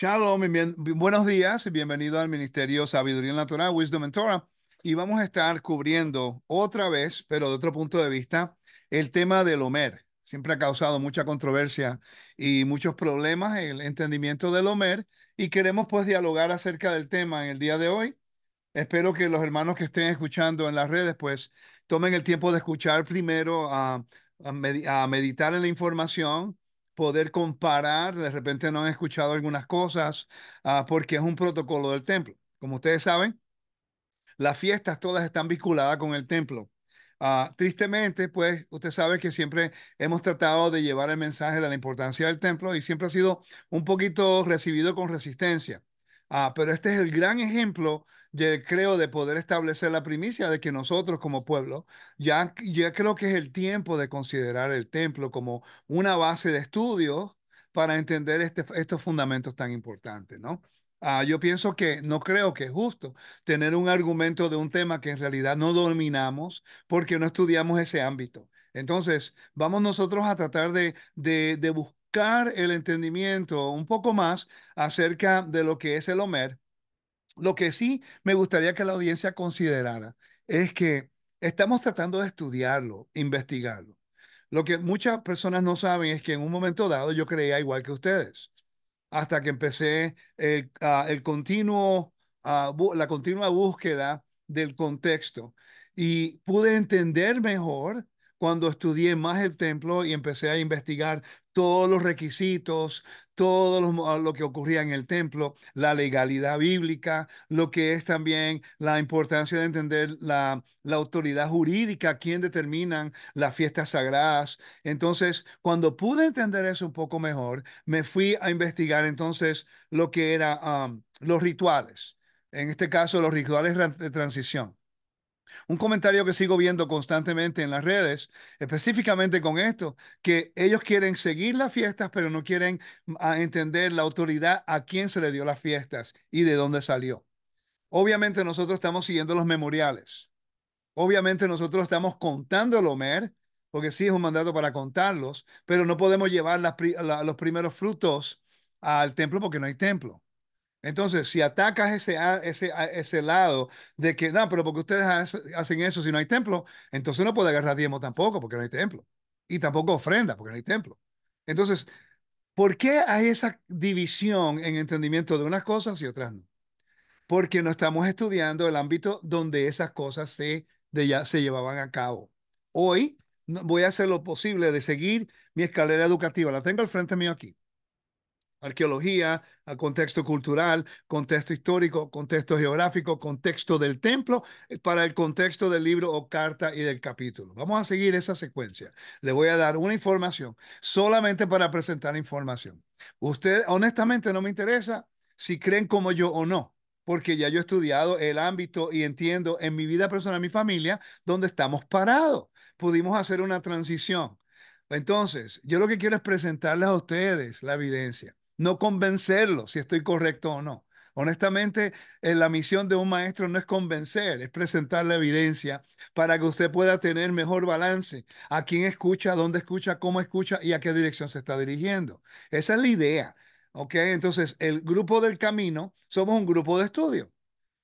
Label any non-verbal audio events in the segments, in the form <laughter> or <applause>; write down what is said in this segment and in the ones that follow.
Shalom, buenos días y bienvenido al Ministerio Sabiduría en la Wisdom and Torah. Y vamos a estar cubriendo otra vez, pero de otro punto de vista, el tema del Omer. Siempre ha causado mucha controversia y muchos problemas el entendimiento del Omer y queremos pues dialogar acerca del tema en el día de hoy. Espero que los hermanos que estén escuchando en las redes pues tomen el tiempo de escuchar primero ah, a meditar en la información poder comparar, de repente no han escuchado algunas cosas, ah, porque es un protocolo del templo. Como ustedes saben, las fiestas todas están vinculadas con el templo. Ah, tristemente, pues usted sabe que siempre hemos tratado de llevar el mensaje de la importancia del templo y siempre ha sido un poquito recibido con resistencia. Ah, pero este es el gran ejemplo yo creo de poder establecer la primicia de que nosotros como pueblo, ya, ya creo que es el tiempo de considerar el templo como una base de estudio para entender este, estos fundamentos tan importantes, ¿no? Ah, yo pienso que no creo que es justo tener un argumento de un tema que en realidad no dominamos porque no estudiamos ese ámbito. Entonces, vamos nosotros a tratar de, de, de buscar el entendimiento un poco más acerca de lo que es el Homer lo que sí me gustaría que la audiencia considerara es que estamos tratando de estudiarlo, investigarlo. Lo que muchas personas no saben es que en un momento dado yo creía igual que ustedes, hasta que empecé el, ah, continuo, ah, la continua búsqueda del contexto y pude entender mejor cuando estudié más el templo y empecé a investigar todos los requisitos, todo ah, lo, que ocurría en el templo, la legalidad bíblica, lo que es también la importancia de entender la, autoridad jurídica, quién determinan las fiestas sagradas. Entonces, cuando pude entender eso un poco mejor, me fui a investigar entonces lo que eran los rituales, en este caso los rituales de transición. Un comentario que sigo viendo constantemente en las redes, específicamente con esto, que ellos quieren seguir las fiestas, pero no quieren mm, entender la autoridad a quién se le dio las fiestas y de dónde salió. Obviamente nosotros estamos siguiendo los memoriales. Obviamente nosotros estamos contando el Homer, porque sí es un mandato para contarlos, pero no podemos llevar los primeros frutos al templo porque no hay templo. Entonces, si atacas ese, ese, ese lado de que, no, pero porque ustedes hacen eso si no hay templo, entonces no puede agarrar diezmo tampoco porque no hay templo. Y tampoco ofrenda porque no hay templo. Entonces, ¿por qué hay esa división en entendimiento de unas cosas y otras no? Porque no estamos estudiando el ámbito donde esas cosas se, ya, se llevaban a cabo. Hoy voy a hacer lo posible de seguir mi escalera educativa. La tengo al frente mío aquí arqueología, a contexto cultural, contexto histórico, contexto geográfico, contexto del templo, eh, para el contexto del libro o carta y del capítulo. Vamos a seguir esa secuencia. Le voy a dar una información solamente para presentar información. Usted honestamente no me interesa si creen como yo o no porque ya yo he estudiado el ámbito y entiendo en mi vida personal, mi familia, donde estamos parados. Pudimos hacer una transición. Entonces, yo lo que quiero es presentarles a ustedes la evidencia no convencerlo si estoy correcto o no. Honestamente, eh, la misión de un maestro no es convencer, es presentar la evidencia para que usted pueda tener mejor balance a quién escucha, dónde escucha, cómo escucha y a qué dirección se está dirigiendo. Esa es la idea. ¿ok? Entonces, el grupo del camino somos un grupo de estudio.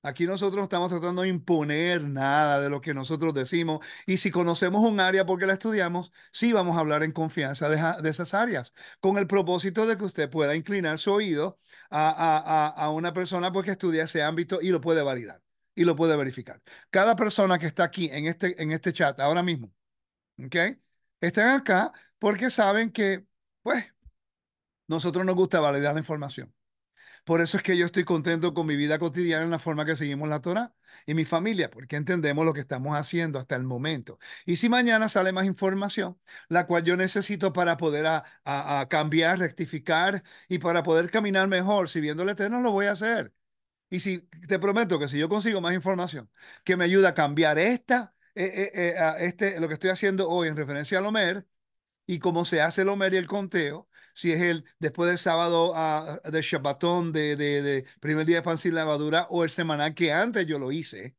Aquí nosotros no estamos tratando de imponer nada de lo que nosotros decimos. Y si conocemos un área porque la estudiamos, sí vamos a hablar en confianza de, esas áreas, con el propósito de que usted pueda inclinar su oído a, una persona porque pues estudia ese ámbito y lo puede validar y lo puede verificar. Cada persona que está aquí en este, en este chat ahora mismo, ¿ok? Están acá porque saben que, pues, nosotros nos gusta validar la información. Por eso es que yo estoy contento con mi vida cotidiana en la forma que seguimos la Torah y mi familia, porque entendemos lo que estamos haciendo hasta el momento. Y si mañana sale más información, la cual yo necesito para poder a, cambiar, rectificar y para poder caminar mejor, si viéndole viéndole Eterno, lo voy a hacer. Y si te prometo que si yo consigo más información que me ayuda a cambiar esta, eh, eh, eh, este, lo que estoy haciendo hoy en referencia al lomer y cómo se hace el Homer y el conteo, si es el después del sábado ah, de Shabbatón, de, de, de, primer día de pan sin lavadura o el semanal que antes yo lo hice,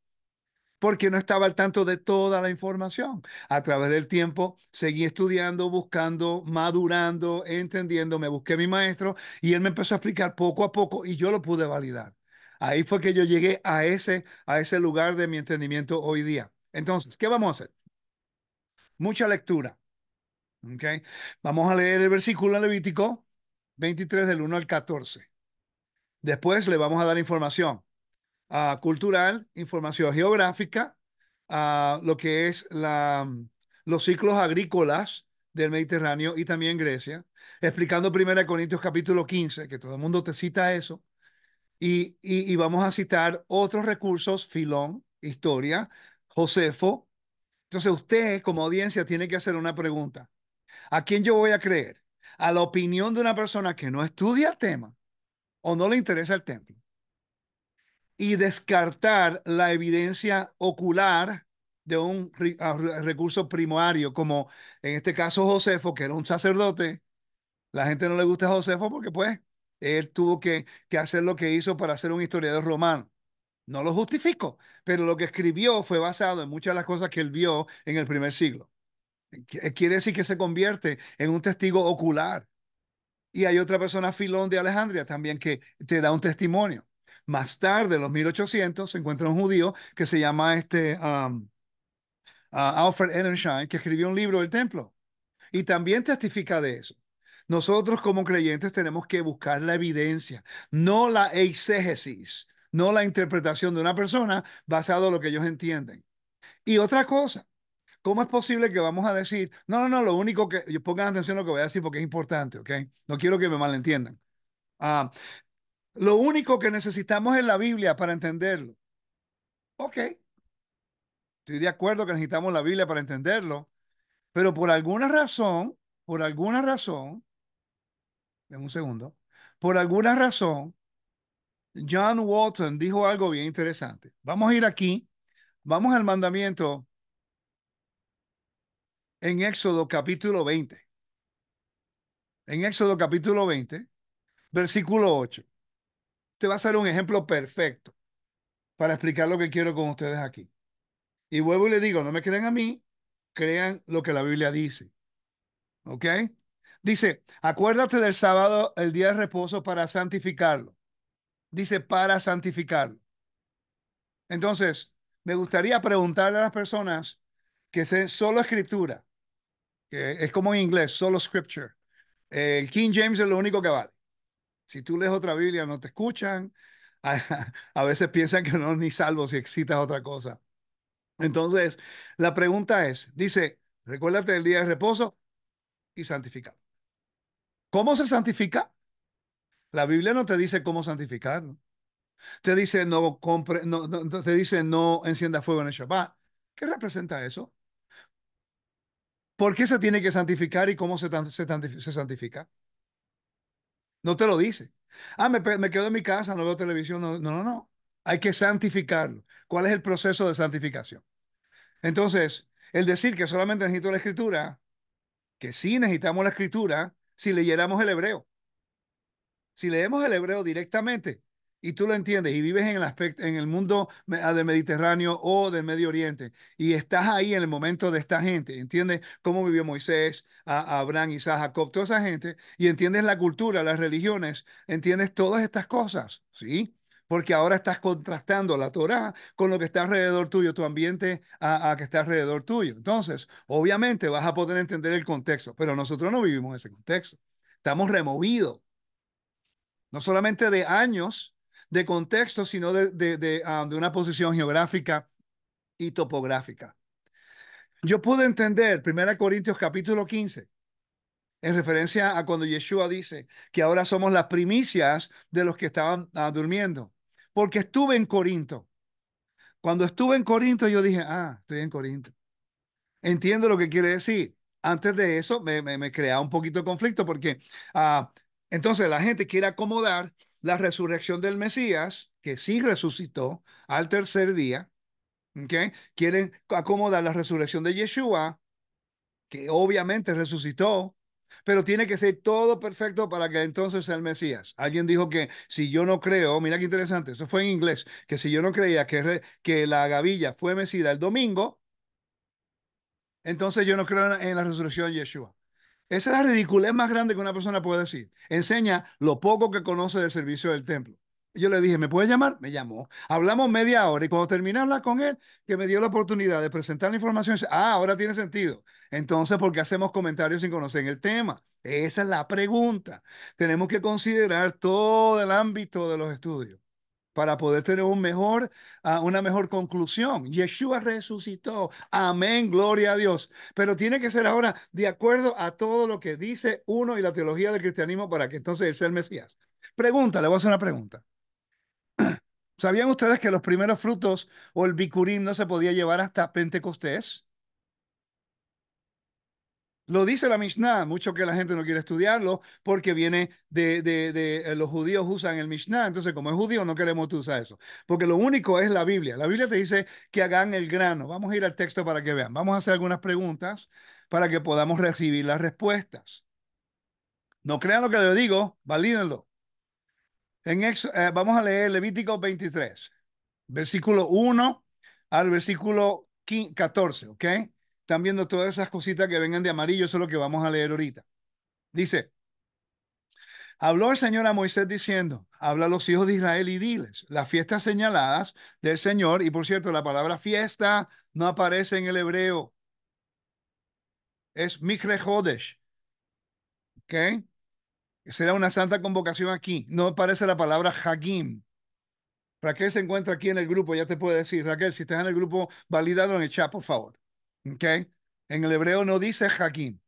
porque no estaba al tanto de toda la información. A través del tiempo seguí estudiando, buscando, madurando, entendiendo, me busqué a mi maestro y él me empezó a explicar poco a poco y yo lo pude validar. Ahí fue que yo llegué a ese, a ese lugar de mi entendimiento hoy día. Entonces, ¿qué vamos a hacer? Mucha lectura Vamos a leer el versículo en Levítico 23 del 1 al 14. Después le vamos a dar información ah, cultural, información geográfica, ah, lo que es la, los ciclos agrícolas del Mediterráneo y también Grecia, explicando 1 Corintios capítulo 15, que todo el mundo te cita eso, y, y, y vamos a citar otros recursos, Filón, historia, Josefo. Entonces usted como audiencia tiene que hacer una pregunta. ¿A quién yo voy a creer? ¿A la opinión de una persona que no estudia el tema o no le interesa el templo? Y descartar la evidencia ocular de un ah, recurso primario, como en este caso Josefo, que era un sacerdote. La gente no le gusta a Josefo porque pues él tuvo que, que hacer lo que hizo para ser un historiador romano. No lo justifico, pero lo que escribió fue basado en muchas de las cosas que él vio en el primer siglo. Quiere decir que se convierte en un testigo ocular. Y hay otra persona, Filón de Alejandría, también que te da un testimonio. Más tarde, en los 1800, se encuentra un judío que se llama este, Alfred Enershine que escribió un libro del templo. Y también testifica de eso. Nosotros como creyentes tenemos que buscar la evidencia, no la exégesis, no la interpretación de una persona basado en lo que ellos entienden. Y otra cosa, ¿Cómo es posible que vamos a decir, no, no, no, lo único que, pongan atención a lo que voy a decir porque es importante, ¿ok? No quiero que me malentiendan. Ah, lo único que necesitamos es la Biblia para entenderlo. Ok, estoy de acuerdo que necesitamos la Biblia para entenderlo, pero por alguna razón, por alguna razón, en un segundo, por alguna razón, John Walton dijo algo bien interesante. Vamos a ir aquí, vamos al mandamiento en Éxodo capítulo 20. En Éxodo capítulo 20, versículo 8. Te va a ser un ejemplo perfecto para explicar lo que quiero con ustedes aquí. Y vuelvo y le digo, no me crean a mí, crean lo que la Biblia dice. ¿Ok? Dice, acuérdate del sábado, el día de reposo, para santificarlo. Dice, para santificarlo. Entonces, me gustaría preguntarle a las personas que es solo escritura, que es como en inglés, solo scripture. El King James es lo único que vale. Si tú lees otra Biblia, no te escuchan. <laughs> A, veces piensan que no ni salvo si excitas otra cosa. Entonces, la pregunta es, dice, recuérdate del día de reposo y santificado. ¿Cómo se santifica? La Biblia no te dice cómo santificar. Te dice no compre, te dice no encienda fuego en el Shabbat. ¿Qué representa eso? ¿Por qué se tiene que santificar y cómo se, santifica? No te lo dice. Ah, me, me, quedo en mi casa, no veo televisión. No, no, no. Hay que santificarlo. ¿Cuál es el proceso de santificación? Entonces, el decir que solamente necesito la escritura, que sí necesitamos la escritura si leyéramos el hebreo. Si leemos el hebreo directamente, y tú lo entiendes y vives en el aspecto en el mundo ah, del Mediterráneo o del Medio Oriente y estás ahí en el momento de esta gente, entiendes cómo vivió Moisés, a, Abraham, Isaac, Jacob, toda esa gente y entiendes la cultura, las religiones, entiendes todas estas cosas, ¿sí? Porque ahora estás contrastando la Torá con lo que está alrededor tuyo, tu ambiente a, a que está alrededor tuyo. Entonces, obviamente vas a poder entender el contexto, pero nosotros no vivimos ese contexto. Estamos removidos, no solamente de años, de contexto, sino de, ah, de, una posición geográfica y topográfica. Yo pude entender 1 Corintios capítulo 15 en referencia a cuando Yeshua dice que ahora somos las primicias de los que estaban ah, durmiendo, porque estuve en Corinto. Cuando estuve en Corinto yo dije, ah, estoy en Corinto. Entiendo lo que quiere decir. Antes de eso me, me, creaba un poquito de conflicto porque ah, entonces la gente quiere acomodar la resurrección del Mesías, que sí resucitó al tercer día, ¿okay? quieren acomodar la resurrección de Yeshua, que obviamente resucitó, pero tiene que ser todo perfecto para que entonces sea el Mesías. Alguien dijo que si yo no creo, mira qué interesante, eso fue en inglés, que si yo no creía que, la gavilla fue mecida el domingo, entonces yo no creo en, en la resurrección de Yeshua. Esa es la ridiculez más grande que una persona puede decir. Enseña lo poco que conoce del servicio del templo. Yo le dije, ¿me puede llamar? Me llamó. Hablamos media hora y cuando terminé de hablar con él, que me dio la oportunidad de presentar la información, dice, ah, ahora tiene sentido. Entonces, ¿por qué hacemos comentarios sin conocer el tema? Esa es la pregunta. Tenemos que considerar todo el ámbito de los estudios para poder tener un mejor, ah, una mejor conclusión. Yeshua resucitó. Amén, gloria a Dios. Pero tiene que ser ahora de acuerdo a todo lo que dice uno y la teología del cristianismo para que entonces él sea el Mesías. Pregunta, le voy a hacer una pregunta. <clears throat> ¿Sabían ustedes que los primeros frutos o el bicurín no se podía llevar hasta Pentecostés? Lo dice la Mishnah, mucho que la gente no quiere estudiarlo porque viene de, eh, los judíos usan el Mishnah, entonces como es judío no queremos usar eso, porque lo único es la Biblia. La Biblia te dice que hagan el grano. Vamos a ir al texto para que vean. Vamos a hacer algunas preguntas para que podamos recibir las respuestas. No crean lo que les digo, valídenlo. En eh, vamos a leer Levítico 23, versículo 1 al versículo 14, ¿ok? están viendo todas esas cositas que vengan de amarillo, eso es lo que vamos a leer ahorita. Dice, habló el Señor a Moisés diciendo, habla a los hijos de Israel y diles, las fiestas señaladas del Señor, y por cierto, la palabra fiesta no aparece en el hebreo, es Mikre Hodesh, ¿ok? Será una santa convocación aquí, no aparece la palabra Hagim. Raquel se encuentra aquí en el grupo, ya te puedo decir, Raquel, si estás en el grupo, validado en el chat, por favor. Okay. En el hebreo no dice Jaquín.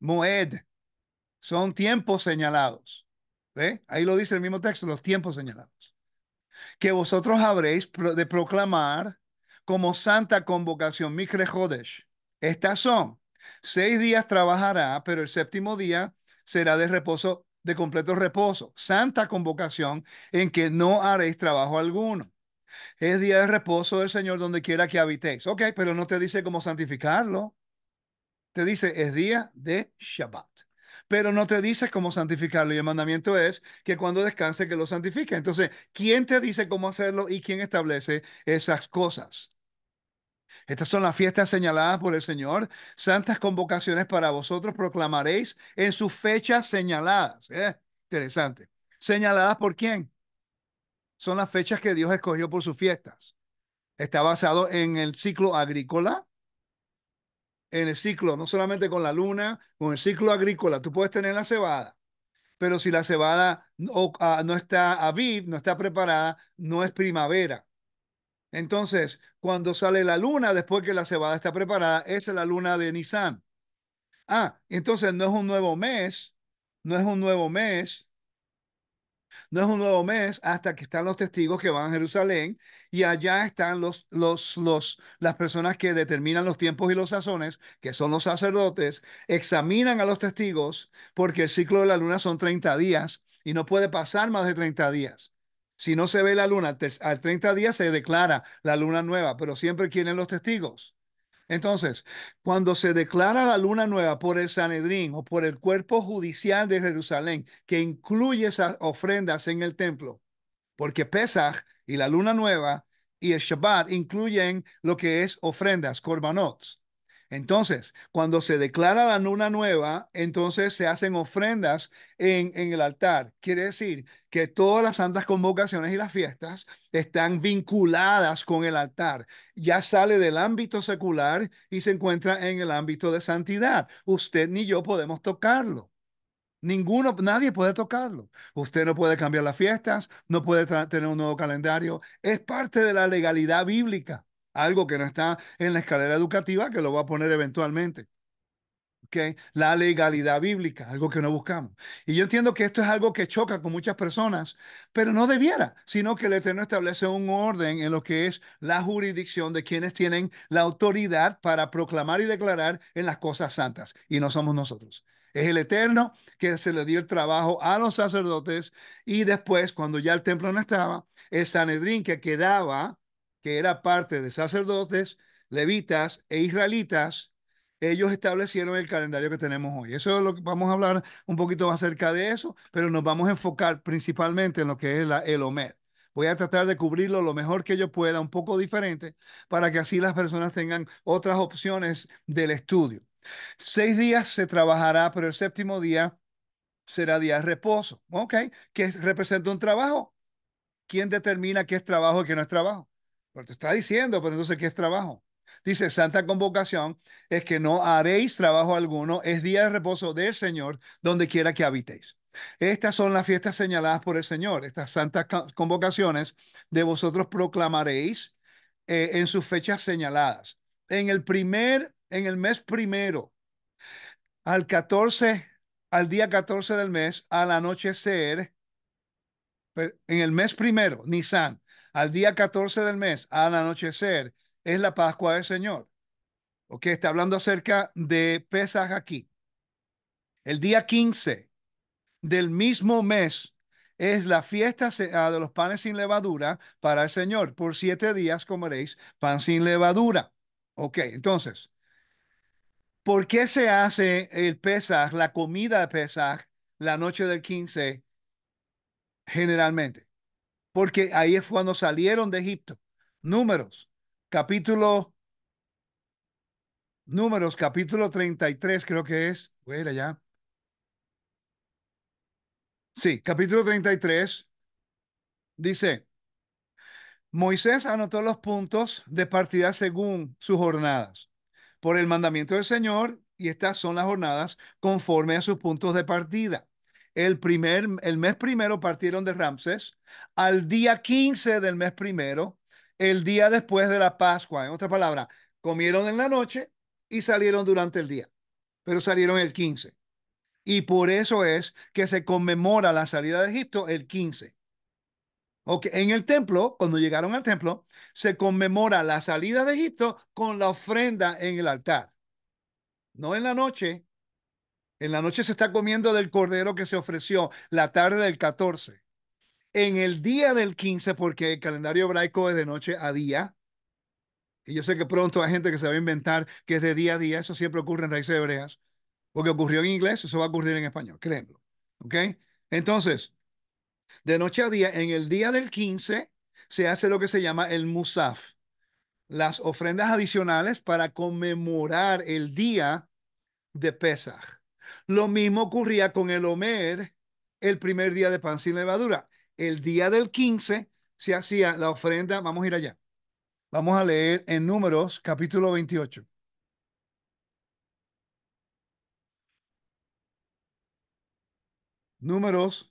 Moed. Son tiempos señalados. ¿Ve? Ahí lo dice el mismo texto, los tiempos señalados. Que vosotros habréis de proclamar como santa convocación Mikre Jodesh. Estas son. Seis días trabajará, pero el séptimo día será de reposo, de completo reposo. Santa convocación en que no haréis trabajo alguno es día de reposo del Señor donde quiera que habitéis. Ok, pero no te dice cómo santificarlo. Te dice, es día de Shabbat. Pero no te dice cómo santificarlo. Y el mandamiento es que cuando descanse, que lo santifique. Entonces, ¿quién te dice cómo hacerlo y quién establece esas cosas? Estas son las fiestas señaladas por el Señor. Santas convocaciones para vosotros proclamaréis en sus fechas señaladas. Eh, interesante. ¿Señaladas por quién? son las fechas que Dios escogió por sus fiestas. Está basado en el ciclo agrícola, en el ciclo, no solamente con la luna, con el ciclo agrícola. Tú puedes tener la cebada, pero si la cebada no, ah, está a viv, no está preparada, no es primavera. Entonces, cuando sale la luna, después que la cebada está preparada, es la luna de Nisan. Ah, entonces no es un nuevo mes, no es un nuevo mes, no es un nuevo mes hasta que están los testigos que van a Jerusalén y allá están los, los, las personas que determinan los tiempos y los sazones, que son los sacerdotes, examinan a los testigos porque el ciclo de la luna son 30 días y no puede pasar más de 30 días. Si no se ve la luna, al 30 días se declara la luna nueva, pero siempre quieren los testigos. Entonces, cuando se declara la luna nueva por el Sanedrín o por el cuerpo judicial de Jerusalén, que incluye esas ofrendas en el templo, porque Pesach y la luna nueva y el Shabbat incluyen lo que es ofrendas, korbanot. Entonces, cuando se declara la luna nueva, entonces se hacen ofrendas en, el altar. Quiere decir que todas las santas convocaciones y las fiestas están vinculadas con el altar. Ya sale del ámbito secular y se encuentra en el ámbito de santidad. Usted ni yo podemos tocarlo. Ninguno, nadie puede tocarlo. Usted no puede cambiar las fiestas, no puede tener un nuevo calendario. Es parte de la legalidad bíblica algo que no está en la escalera educativa, que lo va a poner eventualmente. La legalidad bíblica, algo que no buscamos. Y yo entiendo que esto es algo que choca con muchas personas, pero no debiera, sino que el Eterno establece un orden en lo que es la jurisdicción de quienes tienen la autoridad para proclamar y declarar en las cosas santas, y no somos nosotros. Es el Eterno que se le dio el trabajo a los sacerdotes y después, cuando ya el templo no estaba, el Sanedrín que quedaba que era parte de sacerdotes, levitas e israelitas, ellos establecieron el calendario que tenemos hoy. Eso es lo que vamos a hablar un poquito más acerca de eso, pero nos vamos a enfocar principalmente en lo que es el Omer. Voy a tratar de cubrirlo lo mejor que yo pueda, un poco diferente, para que así las personas tengan otras opciones del estudio. Seis días se trabajará, pero el séptimo día será día de reposo, ¿ok? Que representa un trabajo. ¿Quién determina qué es trabajo y qué no es trabajo? Pero te está diciendo, pero entonces, ¿qué es trabajo? Dice, santa convocación es que no haréis trabajo alguno, es día de reposo del Señor donde quiera que habitéis. Estas son las fiestas señaladas por el Señor, estas santas convocaciones de vosotros proclamaréis eh, en sus fechas señaladas. En el primer, en el mes primero, al 14, al día 14 del mes, al anochecer, en el mes primero, Nisan, al día 14 del mes, al anochecer, es la Pascua del Señor. Ok, está hablando acerca de Pesaj aquí. El día 15 del mismo mes es la fiesta ah, de los panes sin levadura para el Señor. Por siete días comeréis pan sin levadura. Ok, entonces, ¿por qué se hace el Pesaj, la comida de Pesaj, la noche del 15 generalmente? porque ahí es cuando salieron de Egipto. Números, capítulo, números, capítulo 33 creo que es, voy a allá. Sí, capítulo 33 dice, Moisés anotó los puntos de partida según sus jornadas, por el mandamiento del Señor, y estas son las jornadas conforme a sus puntos de partida el, primer, el mes primero partieron de Ramses, al día 15 del mes primero, el día después de la Pascua. En otra palabra, comieron en la noche y salieron durante el día, pero salieron el 15. Y por eso es que se conmemora la salida de Egipto el 15. Okay. En el templo, cuando llegaron al templo, se conmemora la salida de Egipto con la ofrenda en el altar. No en la noche, en la noche se está comiendo del cordero que se ofreció la tarde del 14. En el día del 15, porque el calendario hebraico es de noche a día, y yo sé que pronto hay gente que se va a inventar que es de día a día, eso siempre ocurre en raíces hebreas, porque ocurrió en inglés, eso va a ocurrir en español, créanlo. ¿Ok? Entonces, de noche a día, en el día del 15, se hace lo que se llama el Musaf, las ofrendas adicionales para conmemorar el día de Pesaj. Lo mismo ocurría con el Omer el primer día de pan sin levadura. El día del 15 se hacía la ofrenda, vamos a ir allá. Vamos a leer en Números capítulo 28. Números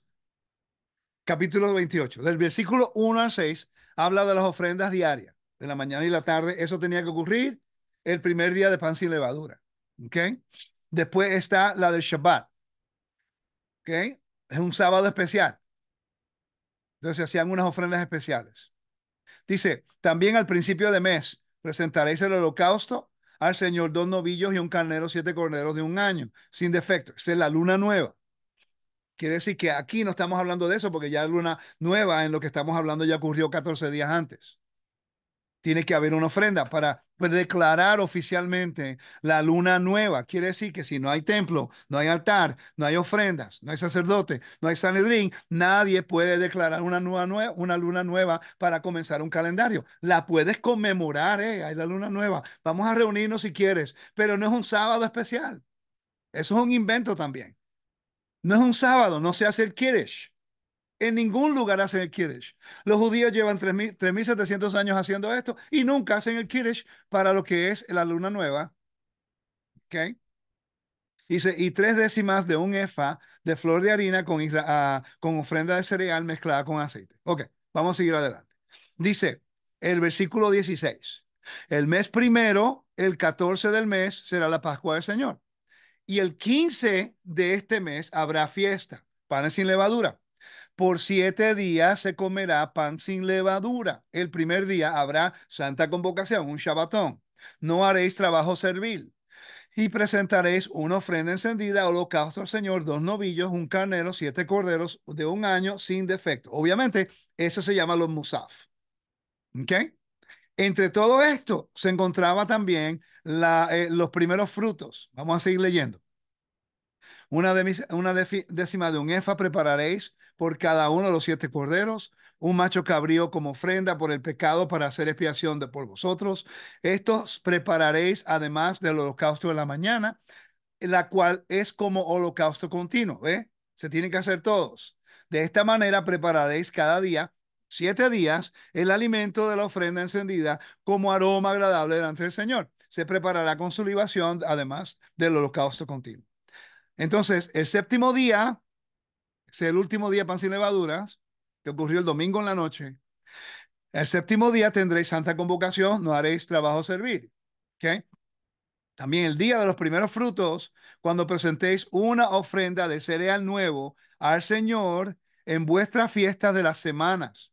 capítulo 28, del versículo 1 al 6, habla de las ofrendas diarias, de la mañana y la tarde. Eso tenía que ocurrir el primer día de pan sin levadura. ¿Ok? Después está la del Shabbat. ¿Ok? Es un sábado especial. Entonces hacían unas ofrendas especiales. Dice, también al principio de mes presentaréis el holocausto al Señor dos novillos y un carnero, siete corderos de un año, sin defecto. Esa es la luna nueva. Quiere decir que aquí no estamos hablando de eso porque ya la luna nueva en lo que estamos hablando ya ocurrió 14 días antes tiene que haber una ofrenda para pues, declarar oficialmente la luna nueva. Quiere decir que si no hay templo, no hay altar, no hay ofrendas, no hay sacerdote, no hay Sanedrín, nadie puede declarar una, nueva, una luna nueva para comenzar un calendario. La puedes conmemorar, ¿eh? hay la luna nueva. Vamos a reunirnos si quieres, pero no es un sábado especial. Eso es un invento también. No es un sábado, no se hace el Kiddush. En ningún lugar hacen el Kiddush. Los judíos llevan 3.700 años haciendo esto y nunca hacen el Kiddush para lo que es la luna nueva. ¿Ok? Dice, y tres décimas de un efa de flor de harina con, ah, con ofrenda de cereal mezclada con aceite. Ok, vamos a seguir adelante. Dice el versículo 16, el mes primero, el 14 del mes, será la Pascua del Señor. Y el 15 de este mes habrá fiesta, panes sin levadura. Por siete días se comerá pan sin levadura. El primer día habrá santa convocación, un shabatón. No haréis trabajo servil y presentaréis una ofrenda encendida, holocausto al Señor, dos novillos, un carnero, siete corderos de un año sin defecto. Obviamente, eso se llama los musaf. ¿Ok? Entre todo esto se encontraba también eh, los primeros frutos. Vamos a seguir leyendo. Una, una décima de un efa prepararéis por cada uno de los siete corderos, un macho cabrío como ofrenda por el pecado para hacer expiación de por vosotros. Estos prepararéis además del holocausto de la mañana, la cual es como holocausto continuo, eh Se tienen que hacer todos. De esta manera prepararéis cada día siete días el alimento de la ofrenda encendida como aroma agradable delante del Señor. Se preparará con su libación, además del holocausto continuo. Entonces, el séptimo día es el último día pan sin levaduras, que ocurrió el domingo en la noche. El séptimo día tendréis santa convocación, no haréis trabajo servir. También el día de los primeros frutos, cuando presentéis una ofrenda de cereal nuevo al Señor en vuestras fiestas de las semanas.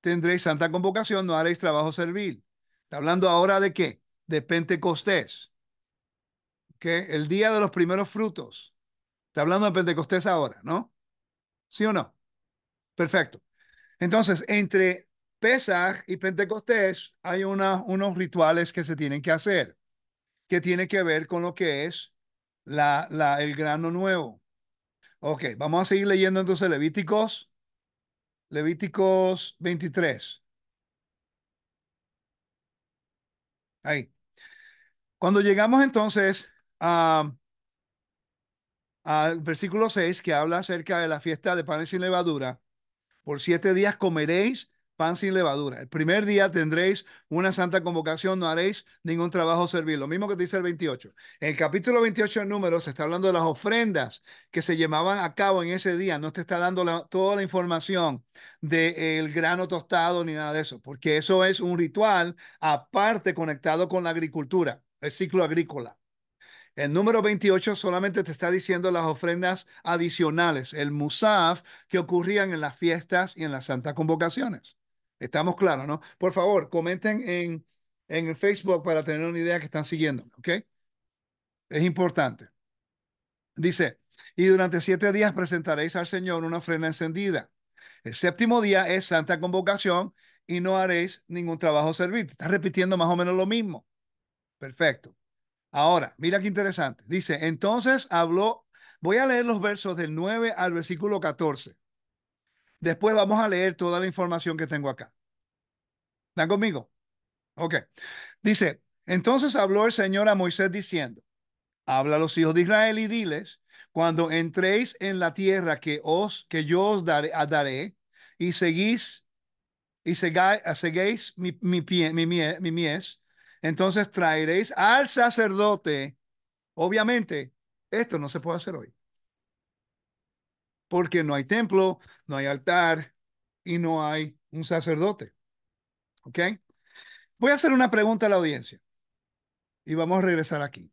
Tendréis santa convocación, no haréis trabajo servil. Está hablando ahora de qué? De Pentecostés. que El día de los primeros frutos. Está hablando de Pentecostés ahora, ¿no? ¿Sí o no? Perfecto. Entonces, entre Pesaj y Pentecostés hay unos rituales que se tienen que hacer, que tienen que ver con lo que es la, el grano nuevo. Ok, vamos a seguir leyendo entonces Levíticos, Levíticos 23. Ahí. Cuando llegamos entonces a al versículo 6 que habla acerca de la fiesta de panes sin levadura. Por siete días comeréis pan sin levadura. El primer día tendréis una santa convocación, no haréis ningún trabajo servir. Lo mismo que dice el 28. En el capítulo 28 de Números se está hablando de las ofrendas que se llevaban a cabo en ese día. No te está dando toda la información del grano tostado ni nada de eso, porque eso es un ritual aparte conectado con la agricultura, el ciclo agrícola. El número 28 solamente te está diciendo las ofrendas adicionales, el musaf, que ocurrían en las fiestas y en las santas convocaciones. Estamos claros, ¿no? Por favor, comenten en, en el Facebook para tener una idea que están siguiendo, ¿ok? Es importante. Dice, y durante siete días presentaréis al Señor una ofrenda encendida. El séptimo día es santa convocación y no haréis ningún trabajo servir. Está repitiendo más o menos lo mismo. Perfecto. Ahora, mira qué interesante. Dice, entonces habló, voy a leer los versos del 9 al versículo 14. Después vamos a leer toda la información que tengo acá. ¿Están conmigo? Ok. Dice, entonces habló el Señor a Moisés diciendo, habla a los hijos de Israel y diles, cuando entréis en la tierra que os, que yo os daré, y seguís, y mi, mi, pie, mi, mi mies, entonces traeréis al sacerdote. Obviamente, esto no se puede hacer hoy. Porque no hay templo, no hay altar y no hay un sacerdote. ¿Ok? Voy a hacer una pregunta a la audiencia y vamos a regresar aquí.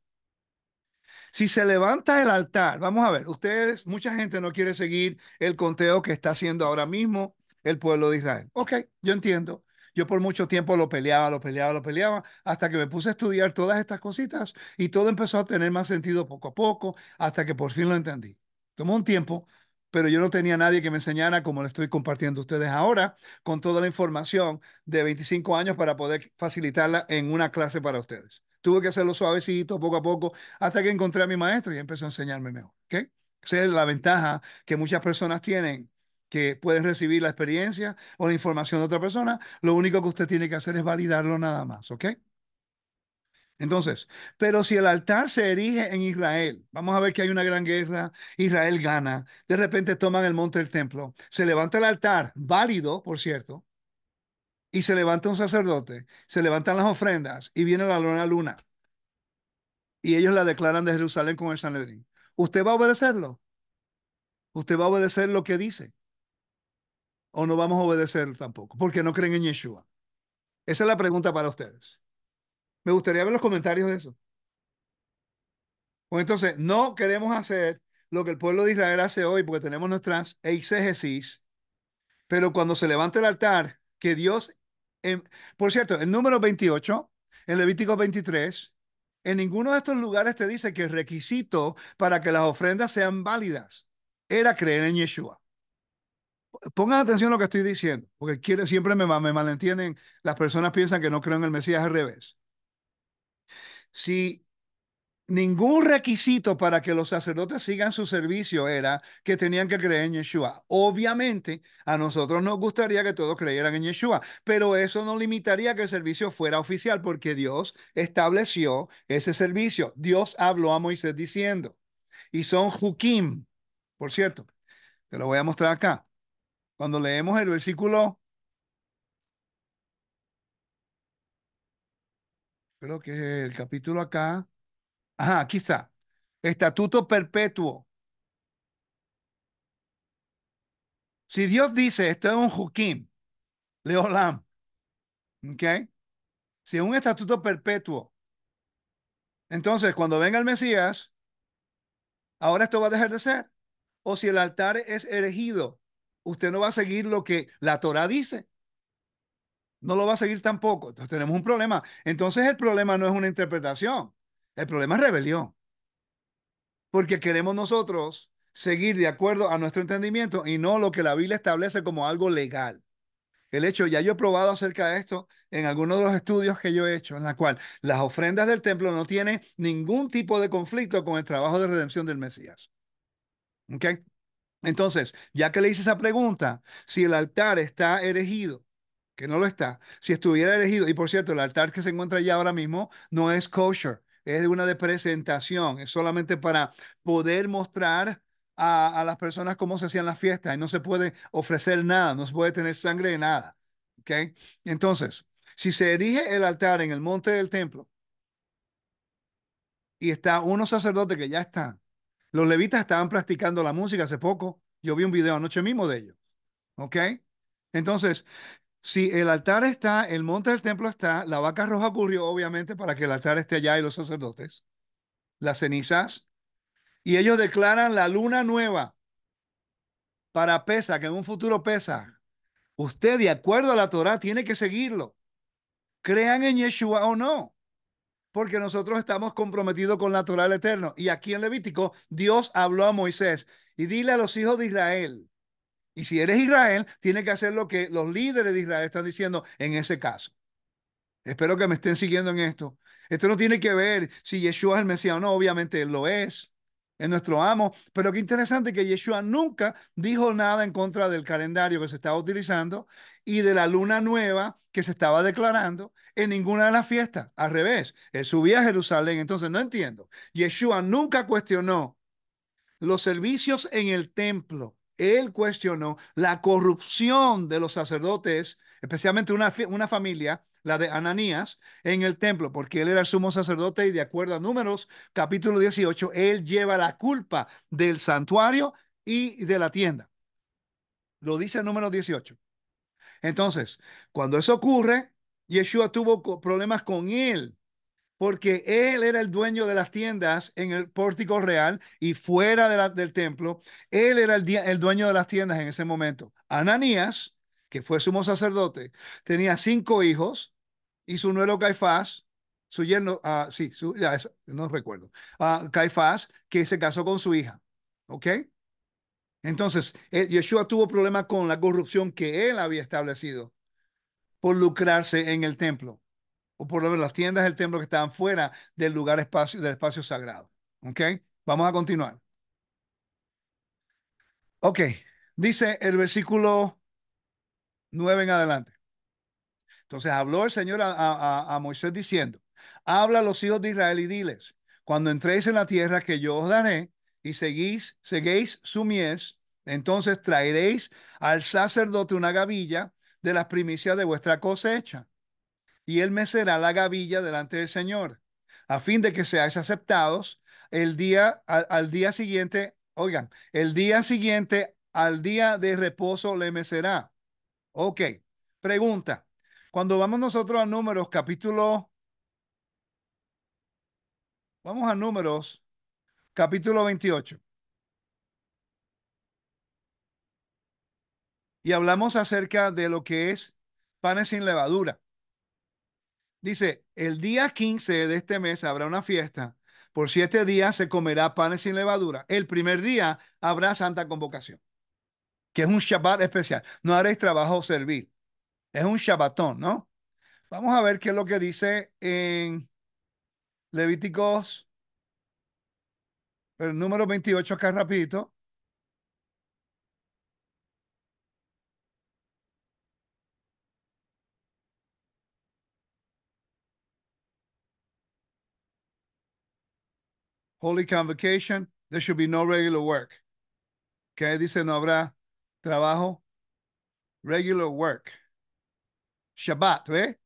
Si se levanta el altar, vamos a ver, ustedes, mucha gente no quiere seguir el conteo que está haciendo ahora mismo el pueblo de Israel. Ok, yo entiendo. Yo por mucho tiempo lo peleaba, lo peleaba, lo peleaba, hasta que me puse a estudiar todas estas cositas y todo empezó a tener más sentido poco a poco, hasta que por fin lo entendí. Tomó un tiempo, pero yo no tenía nadie que me enseñara como lo estoy compartiendo ustedes ahora, con toda la información de 25 años para poder facilitarla en una clase para ustedes. Tuve que hacerlo suavecito, poco a poco, hasta que encontré a mi maestro y empezó a enseñarme mejor. ¿okay? Esa es la ventaja que muchas personas tienen que pueden recibir la experiencia o la información de otra persona. Lo único que usted tiene que hacer es validarlo nada más, ¿ok? Entonces, pero si el altar se erige en Israel, vamos a ver que hay una gran guerra, Israel gana, de repente toman el monte del templo, se levanta el altar, válido, por cierto, y se levanta un sacerdote, se levantan las ofrendas y viene la luna luna. Y ellos la declaran de Jerusalén con el Sanedrín. ¿Usted va a obedecerlo? ¿Usted va a obedecer lo que dice? o no vamos a obedecer tampoco, porque no creen en Yeshua. Esa es la pregunta para ustedes. Me gustaría ver los comentarios de eso. Pues entonces, no queremos hacer lo que el pueblo de Israel hace hoy, porque tenemos nuestras exégesis, pero cuando se levanta el altar, que Dios, en, em, por cierto, el número 28, en Levítico 23, en ninguno de estos lugares te dice que el requisito para que las ofrendas sean válidas era creer en Yeshua pongan atención a lo que estoy diciendo, porque siempre me, me malentienden. Las personas piensan que no creen en el Mesías al revés. Si ningún requisito para que los sacerdotes sigan su servicio era que tenían que creer en Yeshua. Obviamente, a nosotros nos gustaría que todos creyeran en Yeshua, pero eso no limitaría que el servicio fuera oficial, porque Dios estableció ese servicio. Dios habló a Moisés diciendo, y son Jukim, por cierto, te lo voy a mostrar acá cuando leemos el versículo, creo que es el capítulo acá, ajá, aquí está, estatuto perpetuo. Si Dios dice, esto es un Joaquín, Leolam, ¿ok? Si es un estatuto perpetuo, entonces cuando venga el Mesías, ahora esto va a dejar de ser. O si el altar es erigido usted no va a seguir lo que la Torah dice. No lo va a seguir tampoco. Entonces tenemos un problema. Entonces el problema no es una interpretación. El problema es rebelión. Porque queremos nosotros seguir de acuerdo a nuestro entendimiento y no lo que la Biblia establece como algo legal. El hecho, ya yo he probado acerca de esto en algunos de los estudios que yo he hecho, en la cual las ofrendas del templo no tienen ningún tipo de conflicto con el trabajo de redención del Mesías. ¿Ok? Entonces, ya que le hice esa pregunta, si el altar está erigido, que no lo está, si estuviera erigido, y por cierto, el altar que se encuentra allá ahora mismo no es kosher, es de una de presentación, es solamente para poder mostrar a, las personas cómo se hacían las fiestas y no se puede ofrecer nada, no se puede tener sangre de nada. Entonces, si se erige el altar en el monte del templo y está uno sacerdote que ya están, los levitas estaban practicando la música hace poco. Yo vi un video anoche mismo de ellos. ¿Ok? Entonces, si el altar está, el monte del templo está, la vaca roja ocurrió obviamente para que el altar esté allá y los sacerdotes, las cenizas, y ellos declaran la luna nueva para Pesa, que en un futuro Pesa. Usted, de acuerdo a la Torah, tiene que seguirlo. Crean en Yeshua o no porque nosotros estamos comprometidos con la Torah Eterno. Y aquí en Levítico, Dios habló a Moisés y dile a los hijos de Israel. Y si eres Israel, tiene que hacer lo que los líderes de Israel están diciendo en ese caso. Espero que me estén siguiendo en esto. Esto no tiene que ver si Yeshua es el Mesías o no, obviamente lo es es nuestro amo. Pero qué interesante que Yeshua nunca dijo nada en contra del calendario que se estaba utilizando y de la luna nueva que se estaba declarando en ninguna de las fiestas. Al revés, él subía a Jerusalén. Entonces, no entiendo. Yeshua nunca cuestionó los servicios en el templo. Él cuestionó la corrupción de los sacerdotes especialmente una, una familia, la de Ananías, en el templo, porque él era el sumo sacerdote y de acuerdo a números, capítulo 18, él lleva la culpa del santuario y de la tienda. Lo dice el número 18. Entonces, cuando eso ocurre, Yeshua tuvo problemas con él, porque él era el dueño de las tiendas en el pórtico real y fuera de del templo. Él era el, el dueño de las tiendas en ese momento. Ananías que fue sumo sacerdote, tenía cinco hijos y su nuero Caifás, su yerno, ah, sí, no recuerdo, ah, Caifás, que se casó con su hija. ¿Ok? Entonces, eh, Yeshua tuvo problemas con la corrupción que él había establecido por lucrarse en el templo o por las tiendas del templo que estaban fuera del lugar espacio, del espacio sagrado. ¿Ok? Vamos a continuar. Ok, dice el versículo 9 en adelante. Entonces habló el Señor a, Moisés diciendo, habla a los hijos de Israel y diles, cuando entréis en la tierra que yo os daré y seguís, seguéis su mies, entonces traeréis al sacerdote una gavilla de las primicias de vuestra cosecha. Y él me será la gavilla delante del Señor, a fin de que seáis aceptados el día, al, día siguiente, oigan, el día siguiente al día de reposo le mecerá Ok, pregunta. Cuando vamos nosotros a números, capítulo... Vamos a números, capítulo 28. Y hablamos acerca de lo que es panes sin levadura. Dice, el día 15 de este mes habrá una fiesta. Por siete días se comerá panes sin levadura. El primer día habrá santa convocación que es un Shabbat especial. No haréis trabajo servir. Es un Shabbatón, ¿no? Vamos a ver qué es lo que dice en Levíticos, el número 28 acá rapidito. Holy Convocation, there should be no regular work. Que dice no habrá trabajo, regular work. Shabbat, ¿ve?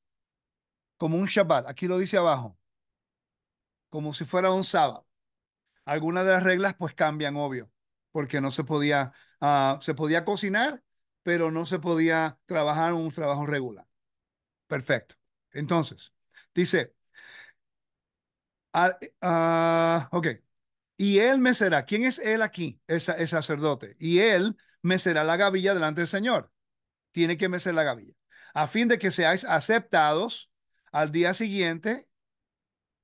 Como un Shabbat, aquí lo dice abajo, como si fuera un sábado. Algunas de las reglas pues cambian, obvio, porque no se podía, ah, se podía cocinar, pero no se podía trabajar un trabajo regular. Perfecto. Entonces, dice, ah, ah, ok, y él me será. ¿Quién es él aquí? Es, sacerdote. Y él mecerá la gavilla delante del Señor. Tiene que mecer la gavilla. A fin de que seáis aceptados al día siguiente,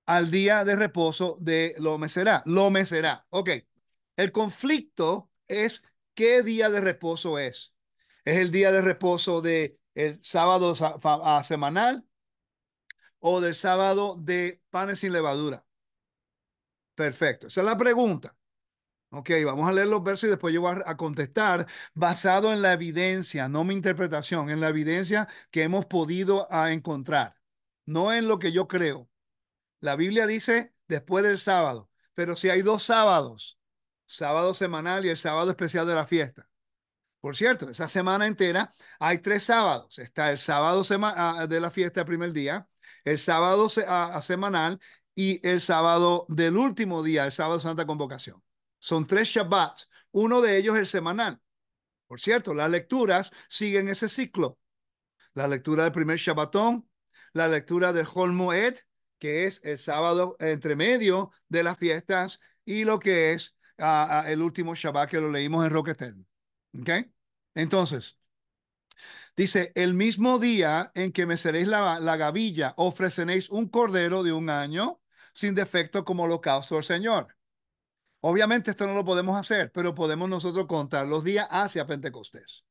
al día de reposo de lo mecerá. Lo mecerá. Ok. El conflicto es qué día de reposo es. ¿Es el día de reposo de el sábado semanal o del sábado de panes sin levadura? Perfecto. Esa es la pregunta. Ok, vamos a leer los versos y después yo voy a contestar basado en la evidencia, no mi interpretación, en la evidencia que hemos podido ah, encontrar, no en lo que yo creo. La Biblia dice después del sábado, pero si hay dos sábados, sábado semanal y el sábado especial de la fiesta. Por cierto, esa semana entera hay tres sábados. Está el sábado ah, de la fiesta, primer día, el sábado ah, semanal y el sábado del último día, el sábado Santa Convocación. Son tres Shabbats, uno de ellos el semanal. Por cierto, las lecturas siguen ese ciclo. La lectura del primer Shabbatón, la lectura del Holmoed, que es el sábado entre medio de las fiestas, y lo que es ah, ah, el último Shabbat que lo leímos en Roquetel. ¿Ok? Entonces, dice, el mismo día en que me la, la gavilla, ofreceréis un cordero de un año sin defecto como holocausto al Señor. Obviamente esto no lo podemos hacer, pero podemos nosotros contar los días hacia Pentecostés.